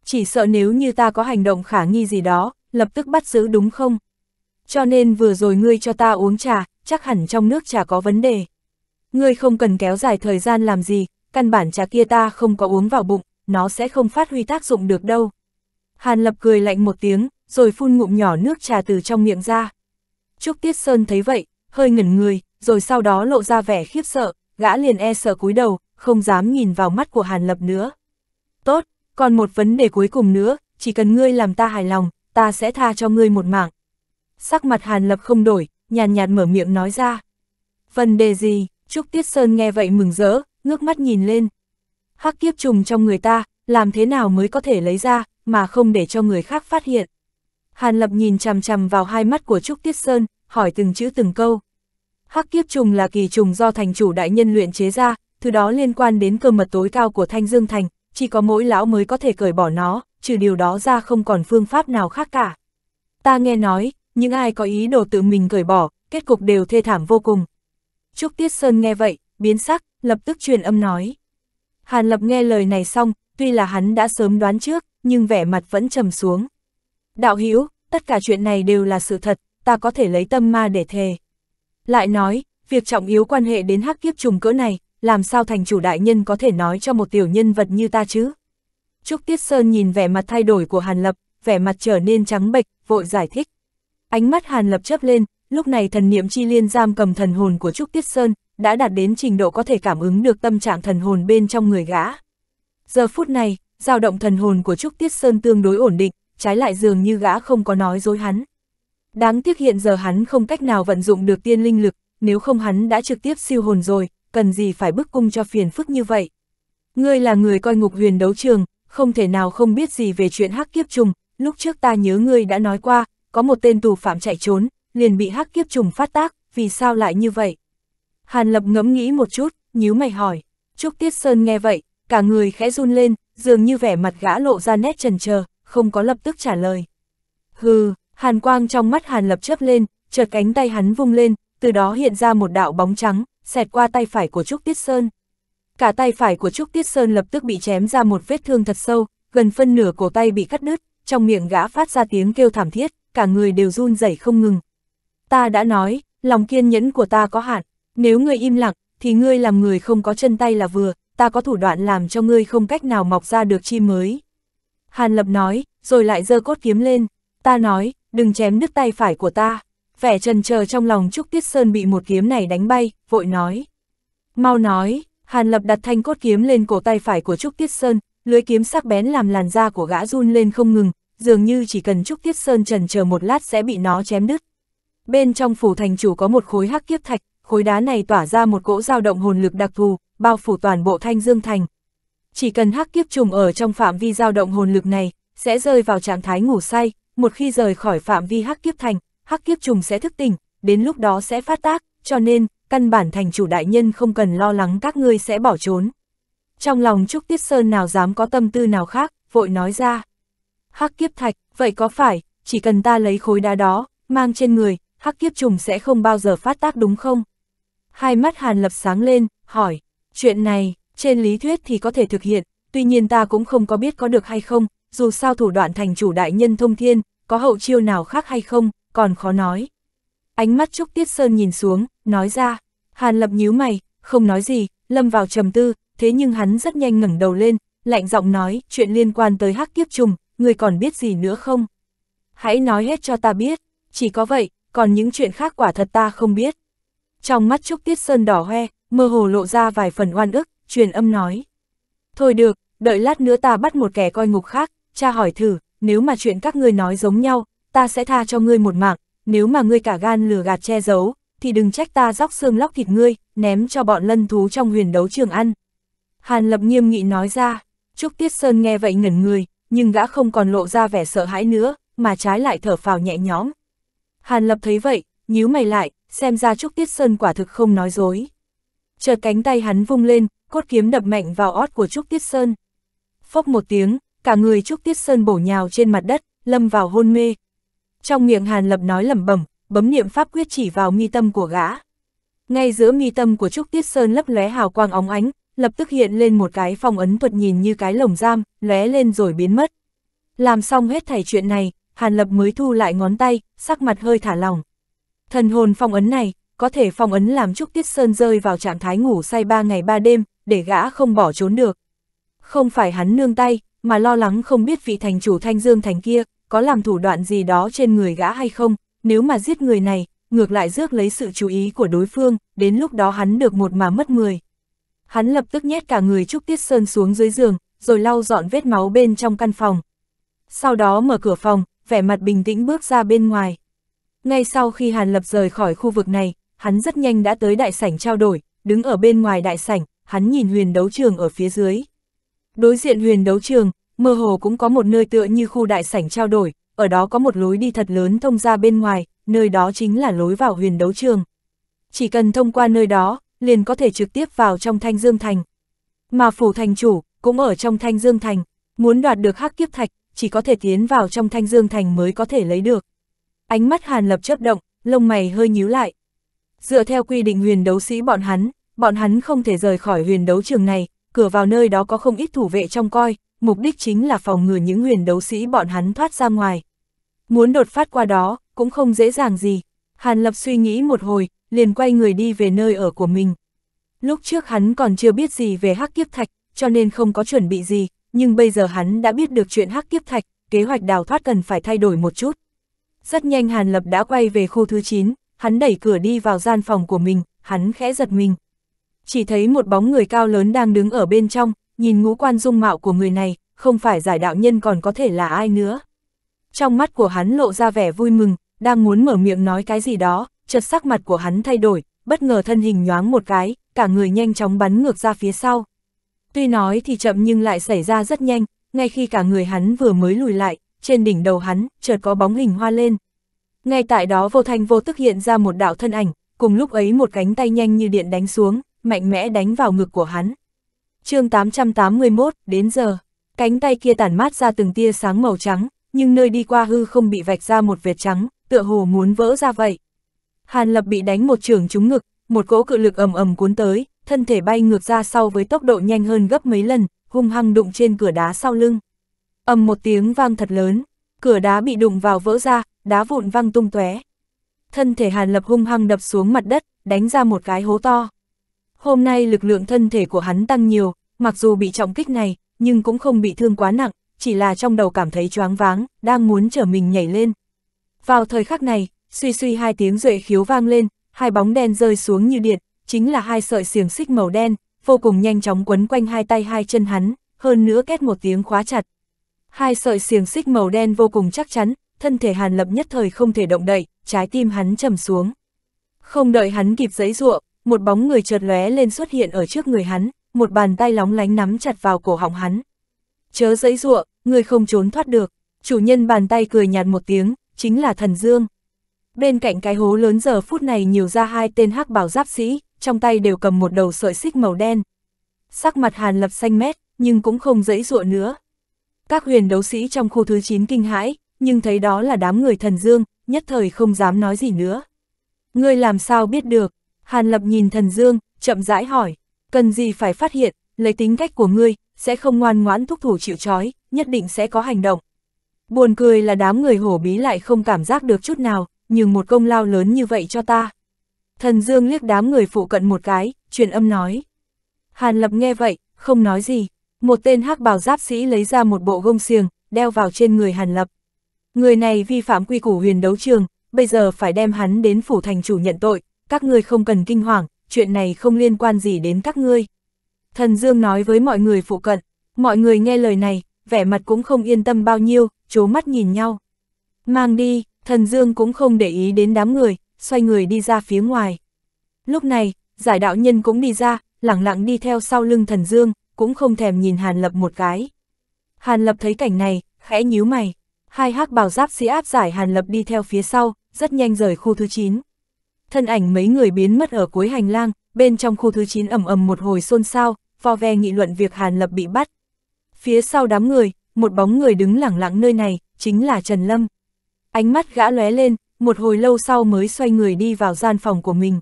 Chỉ sợ nếu như ta có hành động khả nghi gì đó, lập tức bắt giữ đúng không? Cho nên vừa rồi ngươi cho ta uống trà, chắc hẳn trong nước trà có vấn đề. Ngươi không cần kéo dài thời gian làm gì, căn bản trà kia ta không có uống vào bụng, nó sẽ không phát huy tác dụng được đâu. Hàn Lập cười lạnh một tiếng, rồi phun ngụm nhỏ nước trà từ trong miệng ra. Trúc Tiết Sơn thấy vậy, hơi ngẩn người, rồi sau đó lộ ra vẻ khiếp sợ, gã liền e sợ cúi đầu, không dám nhìn vào mắt của Hàn Lập nữa. Tốt, còn một vấn đề cuối cùng nữa, chỉ cần ngươi làm ta hài lòng, ta sẽ tha cho ngươi một mạng. Sắc mặt Hàn Lập không đổi, nhàn nhạt mở miệng nói ra. Vấn đề gì? Trúc Tiết Sơn nghe vậy mừng rỡ, ngước mắt nhìn lên. Hắc kiếp trùng trong người ta, làm thế nào mới có thể lấy ra, mà không để cho người khác phát hiện. Hàn Lập nhìn chằm chằm vào hai mắt của Trúc Tiết Sơn, hỏi từng chữ từng câu. Hắc kiếp trùng là kỳ trùng do thành chủ đại nhân luyện chế ra, thứ đó liên quan đến cơ mật tối cao của Thanh Dương Thành, chỉ có mỗi lão mới có thể cởi bỏ nó, trừ điều đó ra không còn phương pháp nào khác cả. Ta nghe nói, những ai có ý đồ tự mình cởi bỏ, kết cục đều thê thảm vô cùng. Trúc Tiết Sơn nghe vậy, biến sắc, lập tức truyền âm nói. Hàn Lập nghe lời này xong, tuy là hắn đã sớm đoán trước, nhưng vẻ mặt vẫn trầm xuống. Đạo Hữu tất cả chuyện này đều là sự thật, ta có thể lấy tâm ma để thề. Lại nói, việc trọng yếu quan hệ đến hắc kiếp trùng cỡ này, làm sao thành chủ đại nhân có thể nói cho một tiểu nhân vật như ta chứ? Trúc Tiết Sơn nhìn vẻ mặt thay đổi của Hàn Lập, vẻ mặt trở nên trắng bệch, vội giải thích. Ánh mắt Hàn Lập chớp lên, lúc này thần niệm chi liên giam cầm thần hồn của Trúc Tiết Sơn, đã đạt đến trình độ có thể cảm ứng được tâm trạng thần hồn bên trong người gã. Giờ phút này, dao động thần hồn của Trúc Tiết Sơn tương đối ổn định, trái lại dường như gã không có nói dối hắn. Đáng tiếc hiện giờ hắn không cách nào vận dụng được tiên linh lực, nếu không hắn đã trực tiếp siêu hồn rồi, cần gì phải bức cung cho phiền phức như vậy. Ngươi là người coi ngục huyền đấu trường, không thể nào không biết gì về chuyện hắc kiếp trùng, lúc trước ta nhớ ngươi đã nói qua, có một tên tù phạm chạy trốn, liền bị hắc kiếp trùng phát tác, vì sao lại như vậy? Hàn Lập ngẫm nghĩ một chút, nhíu mày hỏi, Trúc Tiết Sơn nghe vậy, cả người khẽ run lên, dường như vẻ mặt gã lộ ra nét trần chờ không có lập tức trả lời. Hừ, hàn quang trong mắt hàn lập chớp lên, chợt cánh tay hắn vung lên, từ đó hiện ra một đạo bóng trắng, xẹt qua tay phải của Trúc Tiết Sơn. Cả tay phải của Trúc Tiết Sơn lập tức bị chém ra một vết thương thật sâu, gần phân nửa cổ tay bị cắt đứt, trong miệng gã phát ra tiếng kêu thảm thiết, cả người đều run rẩy không ngừng. Ta đã nói, lòng kiên nhẫn của ta có hạn, nếu ngươi im lặng, thì ngươi làm người không có chân tay là vừa, ta có thủ đoạn làm cho ngươi không cách nào mọc ra được chi mới. Hàn Lập nói, rồi lại giơ cốt kiếm lên, ta nói, đừng chém đứt tay phải của ta. Vẻ trần chờ trong lòng Trúc Tiết Sơn bị một kiếm này đánh bay, vội nói. Mau nói, Hàn Lập đặt thanh cốt kiếm lên cổ tay phải của Trúc Tiết Sơn, lưới kiếm sắc bén làm làn da của gã run lên không ngừng, dường như chỉ cần Trúc Tiết Sơn trần chờ một lát sẽ bị nó chém đứt. Bên trong phủ thành chủ có một khối hắc kiếp thạch, khối đá này tỏa ra một cỗ dao động hồn lực đặc thù, bao phủ toàn bộ thanh dương thành. Chỉ cần hắc kiếp trùng ở trong phạm vi dao động hồn lực này, sẽ rơi vào trạng thái ngủ say, một khi rời khỏi phạm vi hắc kiếp thành, hắc kiếp trùng sẽ thức tỉnh, đến lúc đó sẽ phát tác, cho nên, căn bản thành chủ đại nhân không cần lo lắng các ngươi sẽ bỏ trốn. Trong lòng Trúc Tiết Sơn nào dám có tâm tư nào khác, vội nói ra. Hắc kiếp thạch, vậy có phải, chỉ cần ta lấy khối đá đó, mang trên người, hắc kiếp trùng sẽ không bao giờ phát tác đúng không? Hai mắt Hàn Lập sáng lên, hỏi, chuyện này, trên lý thuyết thì có thể thực hiện, tuy nhiên ta cũng không có biết có được hay không, dù sao thủ đoạn thành chủ đại nhân thông thiên, có hậu chiêu nào khác hay không, còn khó nói. Ánh mắt Trúc Tiết Sơn nhìn xuống, nói ra, Hàn Lập nhíu mày, không nói gì, lâm vào trầm tư, thế nhưng hắn rất nhanh ngẩng đầu lên, lạnh giọng nói, chuyện liên quan tới hắc kiếp trùng, người còn biết gì nữa không? Hãy nói hết cho ta biết, chỉ có vậy, còn những chuyện khác quả thật ta không biết. Trong mắt Trúc Tiết Sơn đỏ hoe, mơ hồ lộ ra vài phần oan ức, truyền âm nói. Thôi được, đợi lát nữa ta bắt một kẻ coi ngục khác, cha hỏi thử, nếu mà chuyện các ngươi nói giống nhau, ta sẽ tha cho ngươi một mạng, nếu mà ngươi cả gan lừa gạt che giấu, thì đừng trách ta róc xương lóc thịt ngươi, ném cho bọn lân thú trong huyền đấu trường ăn. Hàn Lập nghiêm nghị nói ra, Trúc Tiết Sơn nghe vậy ngẩn người, nhưng gã không còn lộ ra vẻ sợ hãi nữa, mà trái lại thở phào nhẹ nhõm. Hàn Lập thấy vậy, nhíu mày lại, xem ra Trúc Tiết Sơn quả thực không nói dối. Chợt cánh tay hắn vung lên, cốt kiếm đập mạnh vào ót của Trúc Tiết Sơn. Phốc một tiếng, cả người Trúc Tiết Sơn bổ nhào trên mặt đất, lâm vào hôn mê. Trong miệng Hàn Lập nói lẩm bẩm, bấm niệm pháp quyết chỉ vào mi tâm của gã. Ngay giữa mi tâm của Trúc Tiết Sơn lấp lóe hào quang óng ánh, lập tức hiện lên một cái phong ấn thuật nhìn như cái lồng giam, lóe lên rồi biến mất. Làm xong hết thảy chuyện này, Hàn Lập mới thu lại ngón tay, sắc mặt hơi thả lòng Thần hồn phong ấn này, có thể phong ấn làm Trúc Tiết Sơn rơi vào trạng thái ngủ say ba ngày ba đêm, để gã không bỏ trốn được. Không phải hắn nương tay, mà lo lắng không biết vị thành chủ thanh dương thành kia, có làm thủ đoạn gì đó trên người gã hay không, nếu mà giết người này, ngược lại rước lấy sự chú ý của đối phương, đến lúc đó hắn được một mà mất mười. Hắn lập tức nhét cả người Trúc Tiết Sơn xuống dưới giường, rồi lau dọn vết máu bên trong căn phòng. Sau đó mở cửa phòng, vẻ mặt bình tĩnh bước ra bên ngoài. Ngay sau khi Hàn Lập rời khỏi khu vực này, hắn rất nhanh đã tới đại sảnh trao đổi, đứng ở bên ngoài đại sảnh, hắn nhìn huyền đấu trường ở phía dưới. Đối diện huyền đấu trường, mơ hồ cũng có một nơi tựa như khu đại sảnh trao đổi, ở đó có một lối đi thật lớn thông ra bên ngoài, nơi đó chính là lối vào huyền đấu trường. Chỉ cần thông qua nơi đó, liền có thể trực tiếp vào trong Thanh Dương Thành. Mà phủ thành chủ, cũng ở trong Thanh Dương Thành, muốn đoạt được hắc kiếp thạch, chỉ có thể tiến vào trong Thanh Dương Thành mới có thể lấy được. Ánh mắt Hàn Lập chớp động, lông mày hơi nhíu lại. Dựa theo quy định huyền đấu sĩ bọn hắn, bọn hắn không thể rời khỏi huyền đấu trường này, cửa vào nơi đó có không ít thủ vệ trong coi, mục đích chính là phòng ngừa những huyền đấu sĩ bọn hắn thoát ra ngoài. Muốn đột phát qua đó, cũng không dễ dàng gì. Hàn Lập suy nghĩ một hồi, liền quay người đi về nơi ở của mình. Lúc trước hắn còn chưa biết gì về hắc kiếp thạch, cho nên không có chuẩn bị gì, nhưng bây giờ hắn đã biết được chuyện hắc kiếp thạch, kế hoạch đào thoát cần phải thay đổi một chút. Rất nhanh Hàn Lập đã quay về khu thứ 9, hắn đẩy cửa đi vào gian phòng của mình, hắn khẽ giật mình chỉ thấy một bóng người cao lớn đang đứng ở bên trong, nhìn ngũ quan dung mạo của người này, không phải giải đạo nhân còn có thể là ai nữa. Trong mắt của hắn lộ ra vẻ vui mừng, đang muốn mở miệng nói cái gì đó, chợt sắc mặt của hắn thay đổi, bất ngờ thân hình nhoáng một cái, cả người nhanh chóng bắn ngược ra phía sau. Tuy nói thì chậm nhưng lại xảy ra rất nhanh, ngay khi cả người hắn vừa mới lùi lại, trên đỉnh đầu hắn, chợt có bóng hình hoa lên. Ngay tại đó vô thanh vô tức hiện ra một đạo thân ảnh, cùng lúc ấy một cánh tay nhanh như điện đánh xuống, mạnh mẽ đánh vào ngực của hắn. chương 881, đến giờ, cánh tay kia tản mát ra từng tia sáng màu trắng, nhưng nơi đi qua hư không bị vạch ra một vệt trắng, tựa hồ muốn vỡ ra vậy. Hàn Lập bị đánh một trường trúng ngực, một cỗ cự lực ầm ầm cuốn tới, thân thể bay ngược ra sau với tốc độ nhanh hơn gấp mấy lần, hung hăng đụng trên cửa đá sau lưng. ầm một tiếng vang thật lớn, cửa đá bị đụng vào vỡ ra, đá vụn văng tung tóe. Thân thể Hàn Lập hung hăng đập xuống mặt đất, đánh ra một cái hố to. Hôm nay lực lượng thân thể của hắn tăng nhiều, mặc dù bị trọng kích này, nhưng cũng không bị thương quá nặng, chỉ là trong đầu cảm thấy choáng váng, đang muốn trở mình nhảy lên. Vào thời khắc này, suy suy hai tiếng duệ khiếu vang lên, hai bóng đen rơi xuống như điện, chính là hai sợi xiềng xích màu đen, vô cùng nhanh chóng quấn quanh hai tay hai chân hắn, hơn nữa két một tiếng khóa chặt. Hai sợi xiềng xích màu đen vô cùng chắc chắn, thân thể Hàn Lập nhất thời không thể động đậy, trái tim hắn trầm xuống. Không đợi hắn kịp giãy ruộng một bóng người chợt lóe lên xuất hiện ở trước người hắn, một bàn tay lóng lánh nắm chặt vào cổ họng hắn. Chớ dẫy dụa, người không trốn thoát được, chủ nhân bàn tay cười nhạt một tiếng, chính là thần dương. Bên cạnh cái hố lớn giờ phút này nhiều ra hai tên hắc bảo giáp sĩ, trong tay đều cầm một đầu sợi xích màu đen. Sắc mặt hàn lập xanh mét, nhưng cũng không dẫy dụa nữa. Các huyền đấu sĩ trong khu thứ 9 kinh hãi, nhưng thấy đó là đám người thần dương, nhất thời không dám nói gì nữa. Ngươi làm sao biết được, Hàn Lập nhìn Thần Dương, chậm rãi hỏi, cần gì phải phát hiện, lấy tính cách của ngươi, sẽ không ngoan ngoãn thúc thủ chịu trói, nhất định sẽ có hành động. Buồn cười là đám người hổ bí lại không cảm giác được chút nào, nhưng một công lao lớn như vậy cho ta. Thần Dương liếc đám người phụ cận một cái, truyền âm nói. Hàn Lập nghe vậy, không nói gì. Một tên hắc bào giáp sĩ lấy ra một bộ gông xiềng, đeo vào trên người Hàn Lập. Người này vi phạm quy củ huyền đấu trường, bây giờ phải đem hắn đến phủ thành chủ nhận tội, các ngươi không cần kinh hoàng, chuyện này không liên quan gì đến các ngươi. Thần Dương nói với mọi người phụ cận, mọi người nghe lời này, vẻ mặt cũng không yên tâm bao nhiêu, chố mắt nhìn nhau. Mang đi, thần Dương cũng không để ý đến đám người, xoay người đi ra phía ngoài. Lúc này, giải đạo nhân cũng đi ra, lặng lặng đi theo sau lưng thần Dương, cũng không thèm nhìn Hàn Lập một cái. Hàn Lập thấy cảnh này, khẽ nhíu mày. Hai hắc bảo giáp sĩ áp giải Hàn Lập đi theo phía sau, rất nhanh rời khu thứ 9 thân ảnh mấy người biến mất ở cuối hành lang, bên trong khu thứ 9 ầm ầm một hồi xôn xao, vo ve nghị luận việc Hàn Lập bị bắt. Phía sau đám người, một bóng người đứng lẳng lặng nơi này, chính là Trần Lâm. Ánh mắt gã lóe lên, một hồi lâu sau mới xoay người đi vào gian phòng của mình.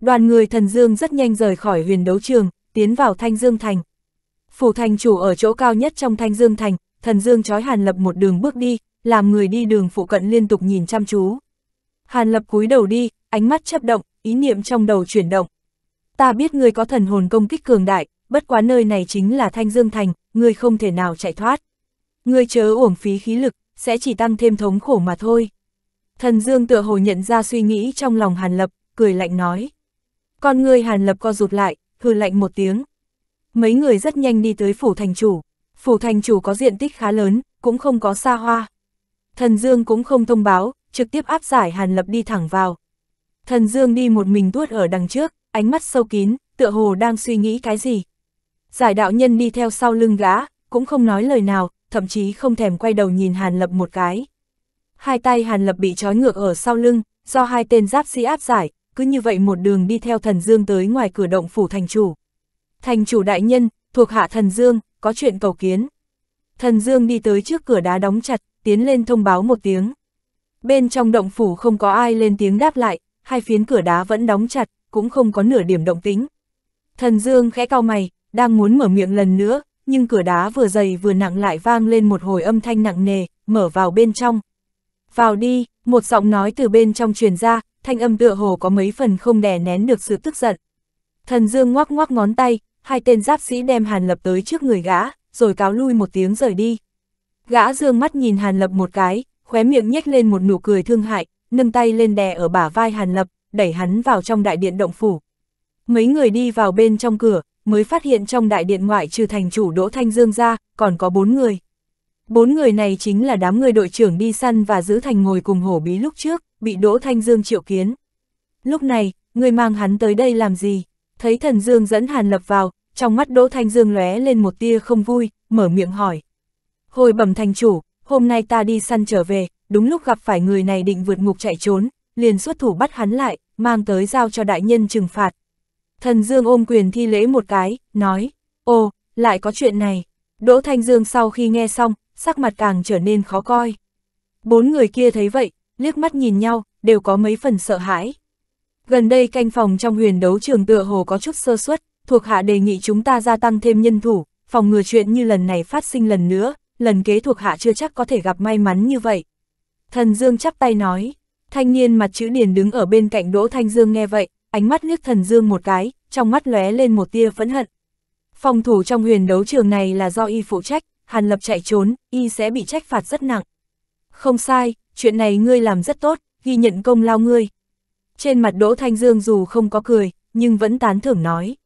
Đoàn người thần dương rất nhanh rời khỏi huyền đấu trường, tiến vào Thanh Dương Thành. Phủ thành chủ ở chỗ cao nhất trong Thanh Dương Thành, thần dương chói Hàn Lập một đường bước đi, làm người đi đường phụ cận liên tục nhìn chăm chú. Hàn Lập cúi đầu đi, ánh mắt chấp động, ý niệm trong đầu chuyển động. Ta biết ngươi có thần hồn công kích cường đại, bất quá nơi này chính là Thanh Dương Thành, ngươi không thể nào chạy thoát. Ngươi chớ uổng phí khí lực, sẽ chỉ tăng thêm thống khổ mà thôi. Thần Dương tựa hồ nhận ra suy nghĩ trong lòng Hàn Lập, cười lạnh nói. Con ngươi Hàn Lập co rụt lại, hư lạnh một tiếng. Mấy người rất nhanh đi tới phủ thành chủ. Phủ thành chủ có diện tích khá lớn, cũng không có xa hoa. Thần Dương cũng không thông báo, trực tiếp áp giải Hàn Lập đi thẳng vào, Thần Dương đi một mình tuốt ở đằng trước, ánh mắt sâu kín, tựa hồ đang suy nghĩ cái gì. Giải đạo nhân đi theo sau lưng gã, cũng không nói lời nào, thậm chí không thèm quay đầu nhìn Hàn Lập một cái. Hai tay Hàn Lập bị trói ngược ở sau lưng, do hai tên giáp sĩ áp giải, cứ như vậy một đường đi theo thần Dương tới ngoài cửa động phủ thành chủ. Thành chủ đại nhân, thuộc hạ thần Dương, có chuyện cầu kiến. Thần Dương đi tới trước cửa đá đóng chặt, tiến lên thông báo một tiếng. Bên trong động phủ không có ai lên tiếng đáp lại, hai phiến cửa đá vẫn đóng chặt, cũng không có nửa điểm động tính. Thần Dương khẽ cau mày, đang muốn mở miệng lần nữa, nhưng cửa đá vừa dày vừa nặng lại vang lên một hồi âm thanh nặng nề, mở vào bên trong. Vào đi, một giọng nói từ bên trong truyền ra, thanh âm tựa hồ có mấy phần không đè nén được sự tức giận. Thần Dương ngoắc ngoắc ngón tay, hai tên giáp sĩ đem Hàn Lập tới trước người gã, rồi cáo lui một tiếng rời đi. Gã dương mắt nhìn Hàn Lập một cái, khóe miệng nhếch lên một nụ cười thương hại, nâng tay lên đè ở bả vai Hàn Lập, đẩy hắn vào trong đại điện động phủ. Mấy người đi vào bên trong cửa, mới phát hiện trong đại điện ngoại trừ thành chủ Đỗ Thanh Dương ra, còn có bốn người. Bốn người này chính là đám người đội trưởng đi săn và giữ thành ngồi cùng hổ bí lúc trước, bị Đỗ Thanh Dương triệu kiến. Lúc này, người mang hắn tới đây làm gì? Thấy thần Dương dẫn Hàn Lập vào, trong mắt Đỗ Thanh Dương lóe lên một tia không vui, mở miệng hỏi. Hồi bẩm thành chủ, hôm nay ta đi săn trở về, đúng lúc gặp phải người này định vượt ngục chạy trốn, liền xuất thủ bắt hắn lại, mang tới giao cho đại nhân trừng phạt. Thần Dương ôm quyền thi lễ một cái, nói, ô, lại có chuyện này. Đỗ Thanh Dương sau khi nghe xong, sắc mặt càng trở nên khó coi. Bốn người kia thấy vậy, liếc mắt nhìn nhau, đều có mấy phần sợ hãi. Gần đây canh phòng trong huyền đấu trường tựa hồ có chút sơ suất, thuộc hạ đề nghị chúng ta gia tăng thêm nhân thủ, phòng ngừa chuyện như lần này phát sinh lần nữa, lần kế thuộc hạ chưa chắc có thể gặp may mắn như vậy. Thần Dương chắp tay nói, thanh niên mặt chữ điền đứng ở bên cạnh Đỗ Thanh Dương nghe vậy, ánh mắt liếc Thần Dương một cái, trong mắt lóe lên một tia phẫn hận. Phòng thủ trong huyền đấu trường này là do y phụ trách, Hàn Lập chạy trốn, y sẽ bị trách phạt rất nặng. Không sai, chuyện này ngươi làm rất tốt, ghi nhận công lao ngươi. Trên mặt Đỗ Thanh Dương dù không có cười, nhưng vẫn tán thưởng nói.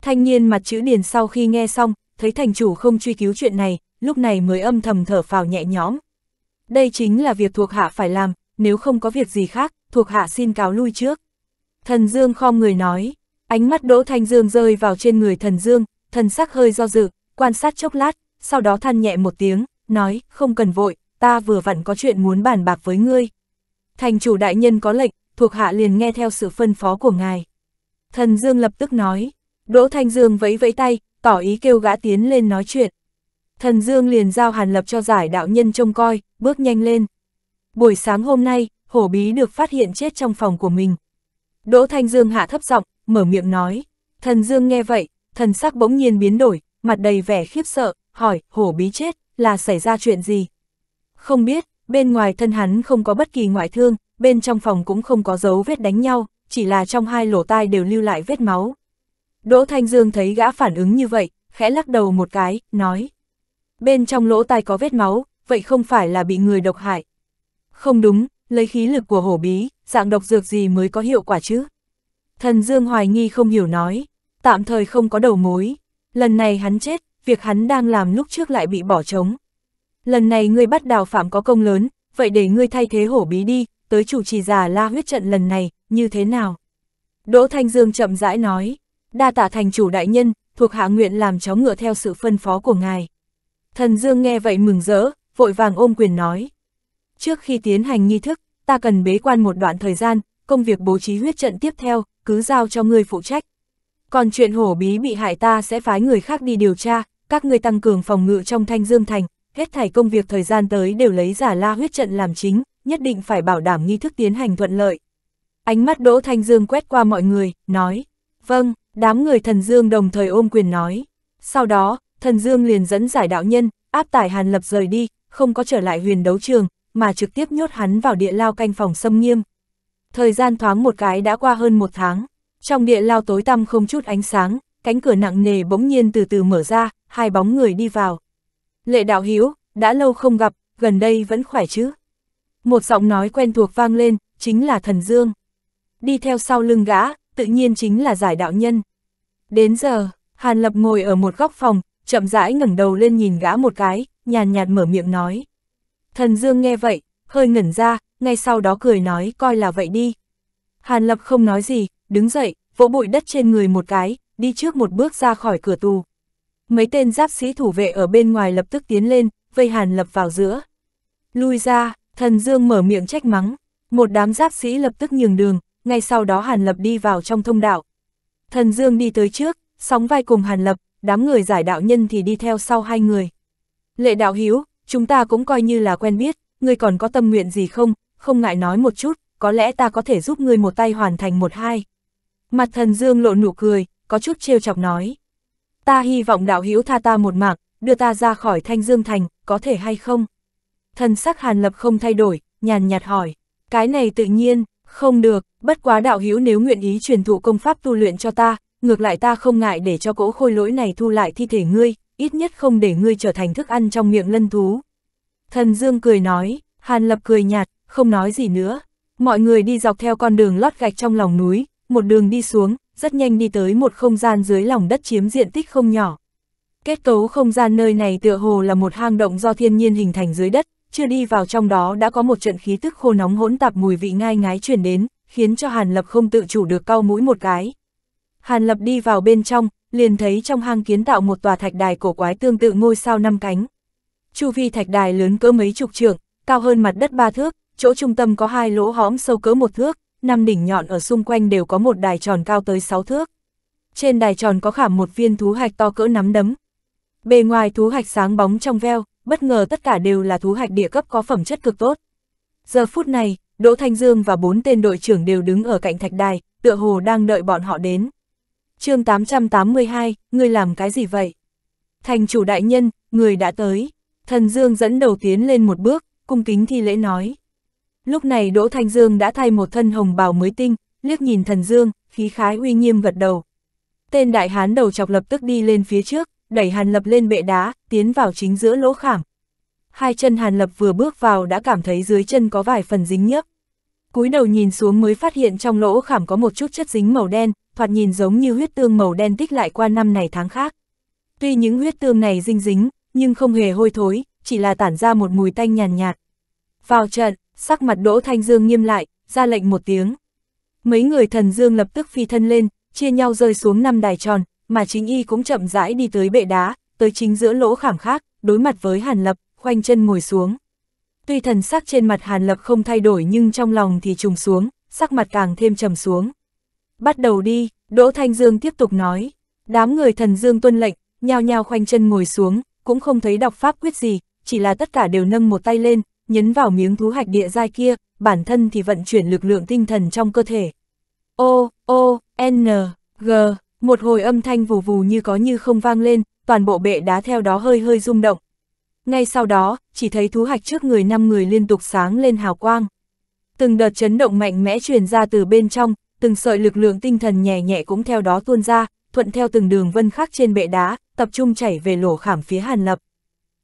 Thanh niên mặt chữ điền sau khi nghe xong, thấy thành chủ không truy cứu chuyện này, lúc này mới âm thầm thở phào nhẹ nhõm đây chính là việc thuộc hạ phải làm, nếu không có việc gì khác, thuộc hạ xin cáo lui trước. Thần Dương khom người nói, ánh mắt Đỗ Thanh Dương rơi vào trên người thần Dương, thần sắc hơi do dự, quan sát chốc lát, sau đó than nhẹ một tiếng, nói, không cần vội, ta vừa vặn có chuyện muốn bàn bạc với ngươi. Thành chủ đại nhân có lệnh, thuộc hạ liền nghe theo sự phân phó của ngài. Thần Dương lập tức nói, Đỗ Thanh Dương vẫy vẫy tay, tỏ ý kêu gã tiến lên nói chuyện. Thần Dương liền giao Hàn Lập cho giải đạo nhân trông coi, bước nhanh lên. Buổi sáng hôm nay, hổ bí được phát hiện chết trong phòng của mình. Đỗ Thanh Dương hạ thấp giọng, mở miệng nói. Thần Dương nghe vậy, thần sắc bỗng nhiên biến đổi, mặt đầy vẻ khiếp sợ, hỏi, hổ bí chết, là xảy ra chuyện gì? Không biết, bên ngoài thân hắn không có bất kỳ ngoại thương, bên trong phòng cũng không có dấu vết đánh nhau, chỉ là trong hai lỗ tai đều lưu lại vết máu. Đỗ Thanh Dương thấy gã phản ứng như vậy, khẽ lắc đầu một cái, nói, bên trong lỗ tai có vết máu, vậy không phải là bị người độc hại. Không đúng, lấy khí lực của hổ bí, dạng độc dược gì mới có hiệu quả chứ? Thần Dương hoài nghi không hiểu nói, tạm thời không có đầu mối. Lần này hắn chết, việc hắn đang làm lúc trước lại bị bỏ trống. Lần này ngươi bắt đào phạm có công lớn, vậy để ngươi thay thế hổ bí đi, tới chủ trì già la huyết trận lần này, như thế nào? Đỗ Thanh Dương chậm rãi nói, đa tạ thành chủ đại nhân, thuộc hạ nguyện làm chó ngựa theo sự phân phó của ngài. Thần Dương nghe vậy mừng rỡ, vội vàng ôm quyền nói. Trước khi tiến hành nghi thức, ta cần bế quan một đoạn thời gian, công việc bố trí huyết trận tiếp theo, cứ giao cho ngươi phụ trách. Còn chuyện hổ bí bị hại ta sẽ phái người khác đi điều tra, các ngươi tăng cường phòng ngự trong Thanh Dương Thành, hết thảy công việc thời gian tới đều lấy giả la huyết trận làm chính, nhất định phải bảo đảm nghi thức tiến hành thuận lợi. Ánh mắt Đỗ Thanh Dương quét qua mọi người, nói, vâng, đám người thần Dương đồng thời ôm quyền nói. Sau đó, Thần Dương liền dẫn giải đạo nhân, áp tải Hàn Lập rời đi, không có trở lại huyền đấu trường, mà trực tiếp nhốt hắn vào địa lao canh phòng xâm nghiêm. Thời gian thoáng một cái đã qua hơn một tháng, trong địa lao tối tăm không chút ánh sáng, cánh cửa nặng nề bỗng nhiên từ từ mở ra, hai bóng người đi vào. Lệ đạo hiếu, đã lâu không gặp, gần đây vẫn khỏe chứ? Một giọng nói quen thuộc vang lên, chính là thần dương. Đi theo sau lưng gã, tự nhiên chính là giải đạo nhân. Đến giờ, Hàn Lập ngồi ở một góc phòng, chậm rãi ngẩng đầu lên nhìn gã một cái, nhàn nhạt mở miệng nói. Thần Dương nghe vậy, hơi ngẩn ra, ngay sau đó cười nói coi là vậy đi. Hàn Lập không nói gì, đứng dậy, vỗ bụi đất trên người một cái, đi trước một bước ra khỏi cửa tù. Mấy tên giáp sĩ thủ vệ ở bên ngoài lập tức tiến lên, vây Hàn Lập vào giữa. Lui ra, thần Dương mở miệng trách mắng, một đám giáp sĩ lập tức nhường đường, ngay sau đó Hàn Lập đi vào trong thông đạo. Thần Dương đi tới trước, sóng vai cùng Hàn Lập, đám người giải đạo nhân thì đi theo sau hai người. Lệ đạo hiếu, chúng ta cũng coi như là quen biết, ngươi còn có tâm nguyện gì không, không ngại nói một chút, có lẽ ta có thể giúp ngươi một tay hoàn thành một hai. Mặt thần dương lộ nụ cười, có chút trêu chọc nói. Ta hy vọng đạo hiếu tha ta một mạng đưa ta ra khỏi thanh dương thành, có thể hay không? Thần sắc hàn lập không thay đổi, nhàn nhạt hỏi. Cái này tự nhiên, không được, bất quá đạo hiếu nếu nguyện ý truyền thụ công pháp tu luyện cho ta, ngược lại ta không ngại để cho cỗ khôi lỗi này thu lại thi thể ngươi, ít nhất không để ngươi trở thành thức ăn trong miệng lân thú. Thần Dương cười nói, Hàn Lập cười nhạt, không nói gì nữa. Mọi người đi dọc theo con đường lót gạch trong lòng núi, một đường đi xuống, rất nhanh đi tới một không gian dưới lòng đất chiếm diện tích không nhỏ. Kết cấu không gian nơi này tựa hồ là một hang động do thiên nhiên hình thành dưới đất, chưa đi vào trong đó đã có một trận khí tức khô nóng hỗn tạp mùi vị ngai ngái truyền đến, khiến cho Hàn Lập không tự chủ được cau mũi một cái. Hàn Lập đi vào bên trong, liền thấy trong hang kiến tạo một tòa thạch đài cổ quái tương tự ngôi sao năm cánh. Chu vi thạch đài lớn cỡ mấy chục trượng, cao hơn mặt đất ba thước, chỗ trung tâm có hai lỗ hõm sâu cỡ một thước, năm đỉnh nhọn ở xung quanh đều có một đài tròn cao tới sáu thước. Trên đài tròn có khảm một viên thú hạch to cỡ nắm đấm. Bề ngoài thú hạch sáng bóng trong veo, bất ngờ tất cả đều là thú hạch địa cấp có phẩm chất cực tốt. Giờ phút này, Đỗ Thanh Dương và bốn tên đội trưởng đều đứng ở cạnh thạch đài, tựa hồ đang đợi bọn họ đến chương 882, người làm cái gì vậy? Thành chủ đại nhân, người đã tới. Thần Dương dẫn đầu tiến lên một bước, cung kính thi lễ nói. Lúc này Đỗ Thanh Dương đã thay một thân hồng bào mới tinh, liếc nhìn Thần Dương, khí khái uy nghiêm gật đầu. Tên đại hán đầu chọc lập tức đi lên phía trước, đẩy Hàn Lập lên bệ đá, tiến vào chính giữa lỗ khảm. Hai chân Hàn Lập vừa bước vào đã cảm thấy dưới chân có vài phần dính nhấp Cúi đầu nhìn xuống mới phát hiện trong lỗ khảm có một chút chất dính màu đen, thoạt nhìn giống như huyết tương màu đen tích lại qua năm này tháng khác. Tuy những huyết tương này dinh dính, nhưng không hề hôi thối, chỉ là tản ra một mùi tanh nhàn nhạt, nhạt. Vào trận, sắc mặt Đỗ Thanh Dương nghiêm lại, ra lệnh một tiếng. Mấy người thần dương lập tức phi thân lên, chia nhau rơi xuống năm đài tròn, mà chính y cũng chậm rãi đi tới bệ đá, tới chính giữa lỗ khảm khác, đối mặt với Hàn Lập, khoanh chân ngồi xuống. Tuy thần sắc trên mặt Hàn Lập không thay đổi nhưng trong lòng thì trùng xuống, sắc mặt càng thêm trầm xuống bắt đầu đi, Đỗ Thanh Dương tiếp tục nói. Đám người thần Dương tuân lệnh, nhao nhao khoanh chân ngồi xuống, cũng không thấy đọc pháp quyết gì, chỉ là tất cả đều nâng một tay lên, nhấn vào miếng thú hạch địa giai kia, bản thân thì vận chuyển lực lượng tinh thần trong cơ thể. O, O, N, G, một hồi âm thanh vù vù như có như không vang lên, toàn bộ bệ đá theo đó hơi hơi rung động. Ngay sau đó, chỉ thấy thú hạch trước người năm người liên tục sáng lên hào quang. Từng đợt chấn động mạnh mẽ truyền ra từ bên trong, từng sợi lực lượng tinh thần nhẹ nhẹ cũng theo đó tuôn ra, thuận theo từng đường vân khắc trên bệ đá, tập trung chảy về lỗ khảm phía Hàn Lập.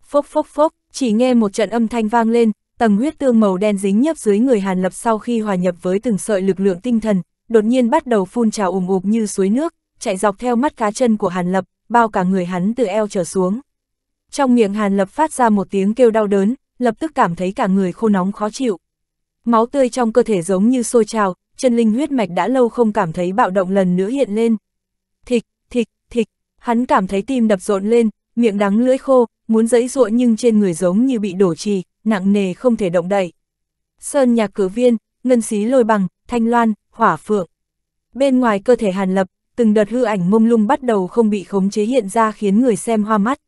Phốc phốc phốc, chỉ nghe một trận âm thanh vang lên, tầng huyết tương màu đen dính nhấp dưới người Hàn Lập sau khi hòa nhập với từng sợi lực lượng tinh thần, đột nhiên bắt đầu phun trào ùm ụp như suối nước, chạy dọc theo mắt cá chân của Hàn Lập, bao cả người hắn từ eo trở xuống. Trong miệng Hàn Lập phát ra một tiếng kêu đau đớn, lập tức cảm thấy cả người khô nóng khó chịu. Máu tươi trong cơ thể giống như sôi trào, chân linh huyết mạch đã lâu không cảm thấy bạo động lần nữa hiện lên. Thịch, thịch, thịch, hắn cảm thấy tim đập rộn lên, miệng đắng lưỡi khô, muốn giãy giụa nhưng trên người giống như bị đổ trì, nặng nề không thể động đậy. Sơn nhà cử viên, ngân xí lôi bằng, thanh loan, hỏa phượng. Bên ngoài cơ thể Hàn Lập, từng đợt hư ảnh mông lung bắt đầu không bị khống chế hiện ra khiến người xem hoa mắt.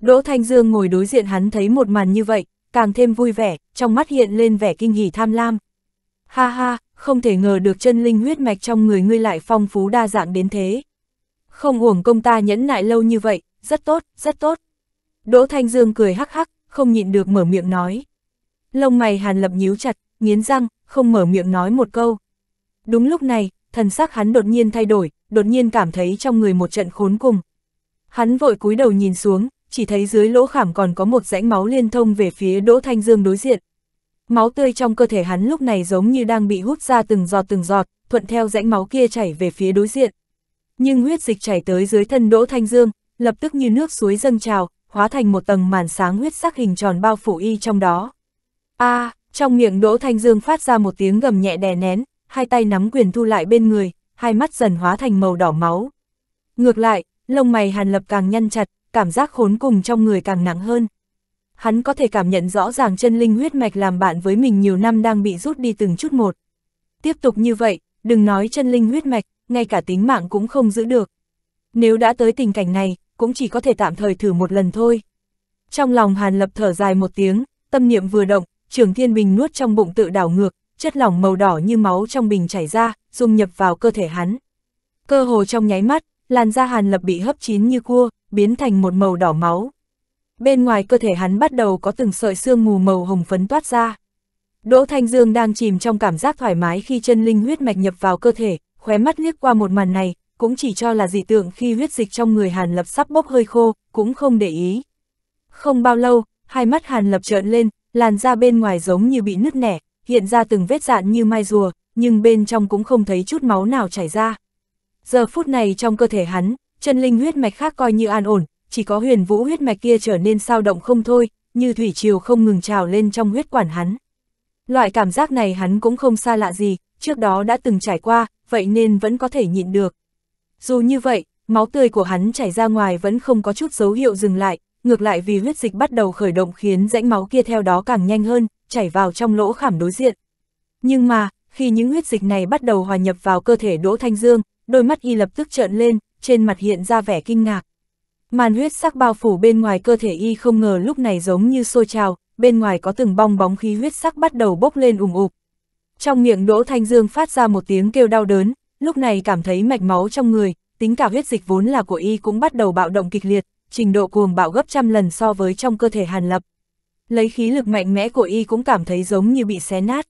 Đỗ Thanh Dương ngồi đối diện hắn thấy một màn như vậy, càng thêm vui vẻ, trong mắt hiện lên vẻ kinh hỉ tham lam. Ha ha, không thể ngờ được chân linh huyết mạch trong người ngươi lại phong phú đa dạng đến thế. Không uổng công ta nhẫn nại lâu như vậy, rất tốt, rất tốt. Đỗ Thanh Dương cười hắc hắc, không nhịn được mở miệng nói. Lông mày Hàn Lập nhíu chặt, nghiến răng, không mở miệng nói một câu. Đúng lúc này, thần sắc hắn đột nhiên thay đổi, đột nhiên cảm thấy trong người một trận khốn cùng. Hắn vội cúi đầu nhìn xuống, chỉ thấy dưới lỗ khảm còn có một rãnh máu liên thông về phía Đỗ Thanh Dương đối diện. Máu tươi trong cơ thể hắn lúc này giống như đang bị hút ra từng giọt từng giọt, thuận theo rãnh máu kia chảy về phía đối diện. Nhưng huyết dịch chảy tới dưới thân Đỗ Thanh Dương, lập tức như nước suối dâng trào, hóa thành một tầng màn sáng huyết sắc hình tròn bao phủ y trong đó. A, à, trong miệng Đỗ Thanh Dương phát ra một tiếng gầm nhẹ đè nén, hai tay nắm quyền thu lại bên người, hai mắt dần hóa thành màu đỏ máu. Ngược lại, lông mày Hàn Lập càng nhăn chặt, cảm giác khốn cùng trong người càng nặng hơn hắn có thể cảm nhận rõ ràng chân linh huyết mạch làm bạn với mình nhiều năm đang bị rút đi từng chút một. Tiếp tục như vậy, đừng nói chân linh huyết mạch, ngay cả tính mạng cũng không giữ được. Nếu đã tới tình cảnh này, cũng chỉ có thể tạm thời thử một lần thôi. Trong lòng Hàn Lập thở dài một tiếng, tâm niệm vừa động, Trường Thiên Bình nuốt trong bụng tự đảo ngược, chất lỏng màu đỏ như máu trong bình chảy ra, dung nhập vào cơ thể hắn. Cơ hồ trong nháy mắt, làn da Hàn Lập bị hấp chín như cua, biến thành một màu đỏ máu bên ngoài cơ thể hắn bắt đầu có từng sợi xương mù màu hồng phấn toát ra. Đỗ Thanh Dương đang chìm trong cảm giác thoải mái khi chân linh huyết mạch nhập vào cơ thể, khóe mắt liếc qua một màn này, cũng chỉ cho là dị tượng khi huyết dịch trong người Hàn Lập sắp bốc hơi khô, cũng không để ý. Không bao lâu, hai mắt Hàn Lập trợn lên, làn da bên ngoài giống như bị nứt nẻ, hiện ra từng vết dạn như mai rùa, nhưng bên trong cũng không thấy chút máu nào chảy ra. Giờ phút này trong cơ thể hắn, chân linh huyết mạch khác coi như an ổn, chỉ có huyền vũ huyết mạch kia trở nên sao động không thôi, như thủy triều không ngừng trào lên trong huyết quản hắn. Loại cảm giác này hắn cũng không xa lạ gì, trước đó đã từng trải qua, vậy nên vẫn có thể nhịn được. Dù như vậy, máu tươi của hắn chảy ra ngoài vẫn không có chút dấu hiệu dừng lại, ngược lại vì huyết dịch bắt đầu khởi động khiến rãnh máu kia theo đó càng nhanh hơn, chảy vào trong lỗ khảm đối diện. Nhưng mà, khi những huyết dịch này bắt đầu hòa nhập vào cơ thể Đỗ Thanh Dương, đôi mắt y lập tức trợn lên, trên mặt hiện ra vẻ kinh ngạc. Màn huyết sắc bao phủ bên ngoài cơ thể y không ngờ lúc này giống như sôi trào, bên ngoài có từng bong bóng khí huyết sắc bắt đầu bốc lên ủng ục. Trong miệng Đỗ Thanh Dương phát ra một tiếng kêu đau đớn, lúc này cảm thấy mạch máu trong người, tính cả huyết dịch vốn là của y cũng bắt đầu bạo động kịch liệt, trình độ cuồng bạo gấp trăm lần so với trong cơ thể Hàn Lập. Lấy khí lực mạnh mẽ của y cũng cảm thấy giống như bị xé nát.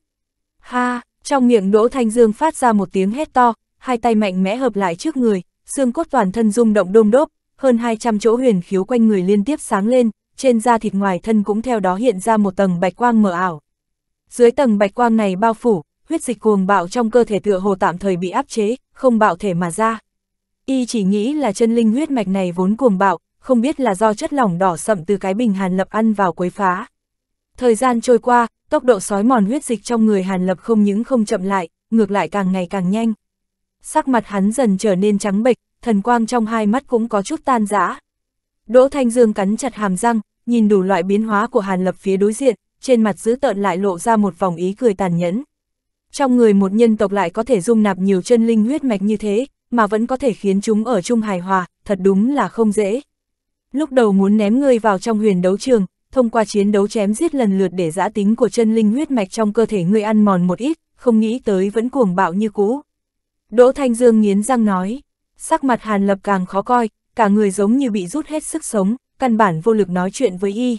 Ha, trong miệng Đỗ Thanh Dương phát ra một tiếng hét to, hai tay mạnh mẽ hợp lại trước người, xương cốt toàn thân rung động đôm đốp, hơn 200 chỗ huyền khiếu quanh người liên tiếp sáng lên, trên da thịt ngoài thân cũng theo đó hiện ra một tầng bạch quang mờ ảo. Dưới tầng bạch quang này bao phủ, huyết dịch cuồng bạo trong cơ thể tựa hồ tạm thời bị áp chế, không bạo thể mà ra. Y chỉ nghĩ là chân linh huyết mạch này vốn cuồng bạo, không biết là do chất lỏng đỏ sậm từ cái bình Hàn Lập ăn vào quấy phá. Thời gian trôi qua, tốc độ sói mòn huyết dịch trong người Hàn Lập không những không chậm lại, ngược lại càng ngày càng nhanh. Sắc mặt hắn dần trở nên trắng bệch, thần quang trong hai mắt cũng có chút tan rã. Đỗ Thanh Dương cắn chặt hàm răng, nhìn đủ loại biến hóa của Hàn Lập phía đối diện, trên mặt giữ tợn lại lộ ra một vòng ý cười tàn nhẫn. Trong người một nhân tộc lại có thể dung nạp nhiều chân linh huyết mạch như thế, mà vẫn có thể khiến chúng ở chung hài hòa, thật đúng là không dễ. Lúc đầu muốn ném ngươi vào trong huyền đấu trường, thông qua chiến đấu chém giết lần lượt để giã tính của chân linh huyết mạch trong cơ thể ngươi ăn mòn một ít, không nghĩ tới vẫn cuồng bạo như cũ. Đỗ Thanh Dương nghiến răng nói. Sắc mặt Hàn Lập càng khó coi, cả người giống như bị rút hết sức sống, căn bản vô lực nói chuyện với y.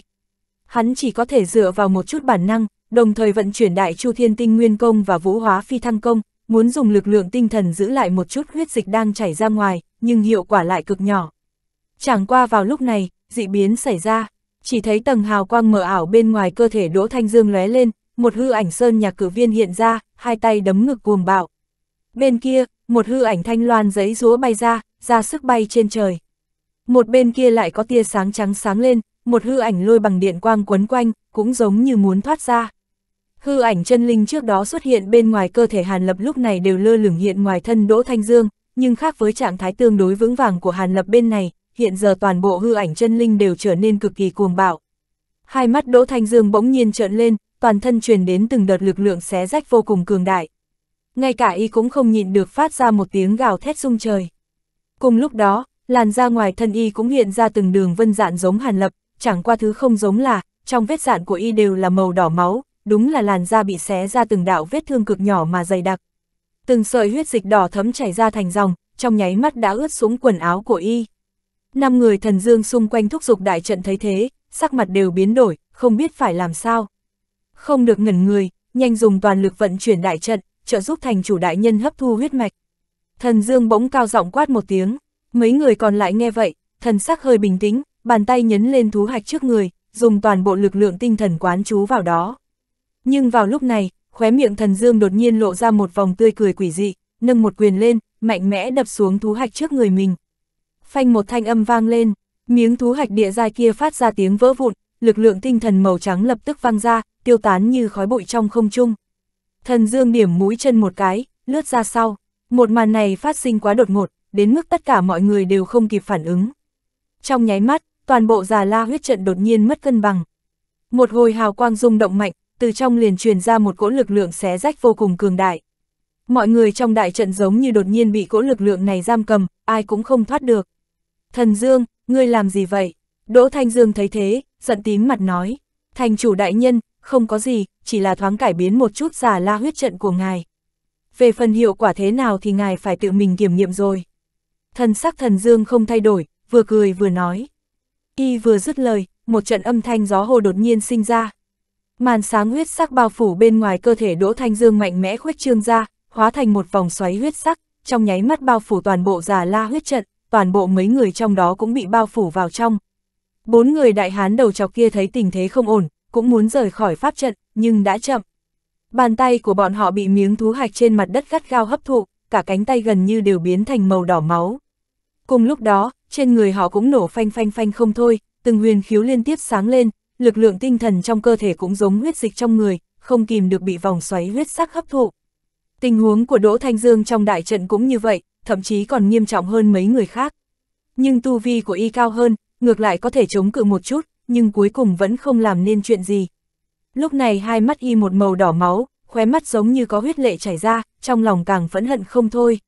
Hắn chỉ có thể dựa vào một chút bản năng, đồng thời vận chuyển đại chu thiên tinh nguyên công và vũ hóa phi thăng công, muốn dùng lực lượng tinh thần giữ lại một chút huyết dịch đang chảy ra ngoài, nhưng hiệu quả lại cực nhỏ. Chẳng qua vào lúc này, dị biến xảy ra, chỉ thấy tầng hào quang mờ ảo bên ngoài cơ thể Đỗ Thanh Dương lóe lên, một hư ảnh sơn nhà cử viên hiện ra, hai tay đấm ngực cuồng bạo. Bên kia, một hư ảnh thanh loan giấy rúa bay ra, ra sức bay trên trời. Một bên kia lại có tia sáng trắng sáng lên, một hư ảnh lôi bằng điện quang quấn quanh, cũng giống như muốn thoát ra. Hư ảnh chân linh trước đó xuất hiện bên ngoài cơ thể Hàn Lập lúc này đều lơ lửng hiện ngoài thân Đỗ Thanh Dương, nhưng khác với trạng thái tương đối vững vàng của Hàn Lập bên này, hiện giờ toàn bộ hư ảnh chân linh đều trở nên cực kỳ cuồng bạo. Hai mắt Đỗ Thanh Dương bỗng nhiên trợn lên, toàn thân truyền đến từng đợt lực lượng xé rách vô cùng cường đại ngay cả y cũng không nhịn được phát ra một tiếng gào thét rung trời. Cùng lúc đó, làn da ngoài thân y cũng hiện ra từng đường vân dạn giống hàn lập, chẳng qua thứ không giống là, trong vết dạn của y đều là màu đỏ máu, đúng là làn da bị xé ra từng đạo vết thương cực nhỏ mà dày đặc. Từng sợi huyết dịch đỏ thấm chảy ra thành dòng, trong nháy mắt đã ướt xuống quần áo của y. Năm người thần dương xung quanh thúc giục đại trận thấy thế, sắc mặt đều biến đổi, không biết phải làm sao. Không được ngẩn người, nhanh dùng toàn lực vận chuyển đại trận, trợ giúp thành chủ đại nhân hấp thu huyết mạch. Thần Dương bỗng cao giọng quát một tiếng, mấy người còn lại nghe vậy, thần sắc hơi bình tĩnh, bàn tay nhấn lên thú hạch trước người, dùng toàn bộ lực lượng tinh thần quán chú vào đó. Nhưng vào lúc này, khóe miệng thần Dương đột nhiên lộ ra một vòng tươi cười quỷ dị, nâng một quyền lên, mạnh mẽ đập xuống thú hạch trước người mình. Phanh một thanh âm vang lên, miếng thú hạch địa dai kia phát ra tiếng vỡ vụn, lực lượng tinh thần màu trắng lập tức văng ra, tiêu tán như khói bụi trong không trung. Thần Dương điểm mũi chân một cái, lướt ra sau. Một màn này phát sinh quá đột ngột, đến mức tất cả mọi người đều không kịp phản ứng. Trong nháy mắt, toàn bộ già la huyết trận đột nhiên mất cân bằng. Một hồi hào quang rung động mạnh, từ trong liền truyền ra một cỗ lực lượng xé rách vô cùng cường đại. Mọi người trong đại trận giống như đột nhiên bị cỗ lực lượng này giam cầm, ai cũng không thoát được. Thần Dương, ngươi làm gì vậy? Đỗ Thanh Dương thấy thế, giận tím mặt nói. Thành chủ đại nhân, không có gì, chỉ là thoáng cải biến một chút giả la huyết trận của ngài. Về phần hiệu quả thế nào thì ngài phải tự mình kiểm nghiệm rồi. Thần sắc thần dương không thay đổi, vừa cười vừa nói. Y vừa dứt lời, một trận âm thanh gió hồ đột nhiên sinh ra. Màn sáng huyết sắc bao phủ bên ngoài cơ thể Đỗ Thanh Dương mạnh mẽ khuếch trương ra, hóa thành một vòng xoáy huyết sắc, trong nháy mắt bao phủ toàn bộ giả la huyết trận, toàn bộ mấy người trong đó cũng bị bao phủ vào trong. Bốn người đại hán đầu chọc kia thấy tình thế không ổn, cũng muốn rời khỏi pháp trận, nhưng đã chậm. Bàn tay của bọn họ bị miếng thú hạch trên mặt đất gắt gao hấp thụ, cả cánh tay gần như đều biến thành màu đỏ máu. Cùng lúc đó, trên người họ cũng nổ phanh phanh phanh không thôi, từng huyền khiếu liên tiếp sáng lên, lực lượng tinh thần trong cơ thể cũng giống huyết dịch trong người, không kìm được bị vòng xoáy huyết sắc hấp thụ. Tình huống của Đỗ Thanh Dương trong đại trận cũng như vậy, thậm chí còn nghiêm trọng hơn mấy người khác. Nhưng tu vi của y cao hơn, ngược lại có thể chống cự một chút, nhưng cuối cùng vẫn không làm nên chuyện gì. Lúc này hai mắt y một màu đỏ máu, khóe mắt giống như có huyết lệ chảy ra, trong lòng càng phẫn hận không thôi.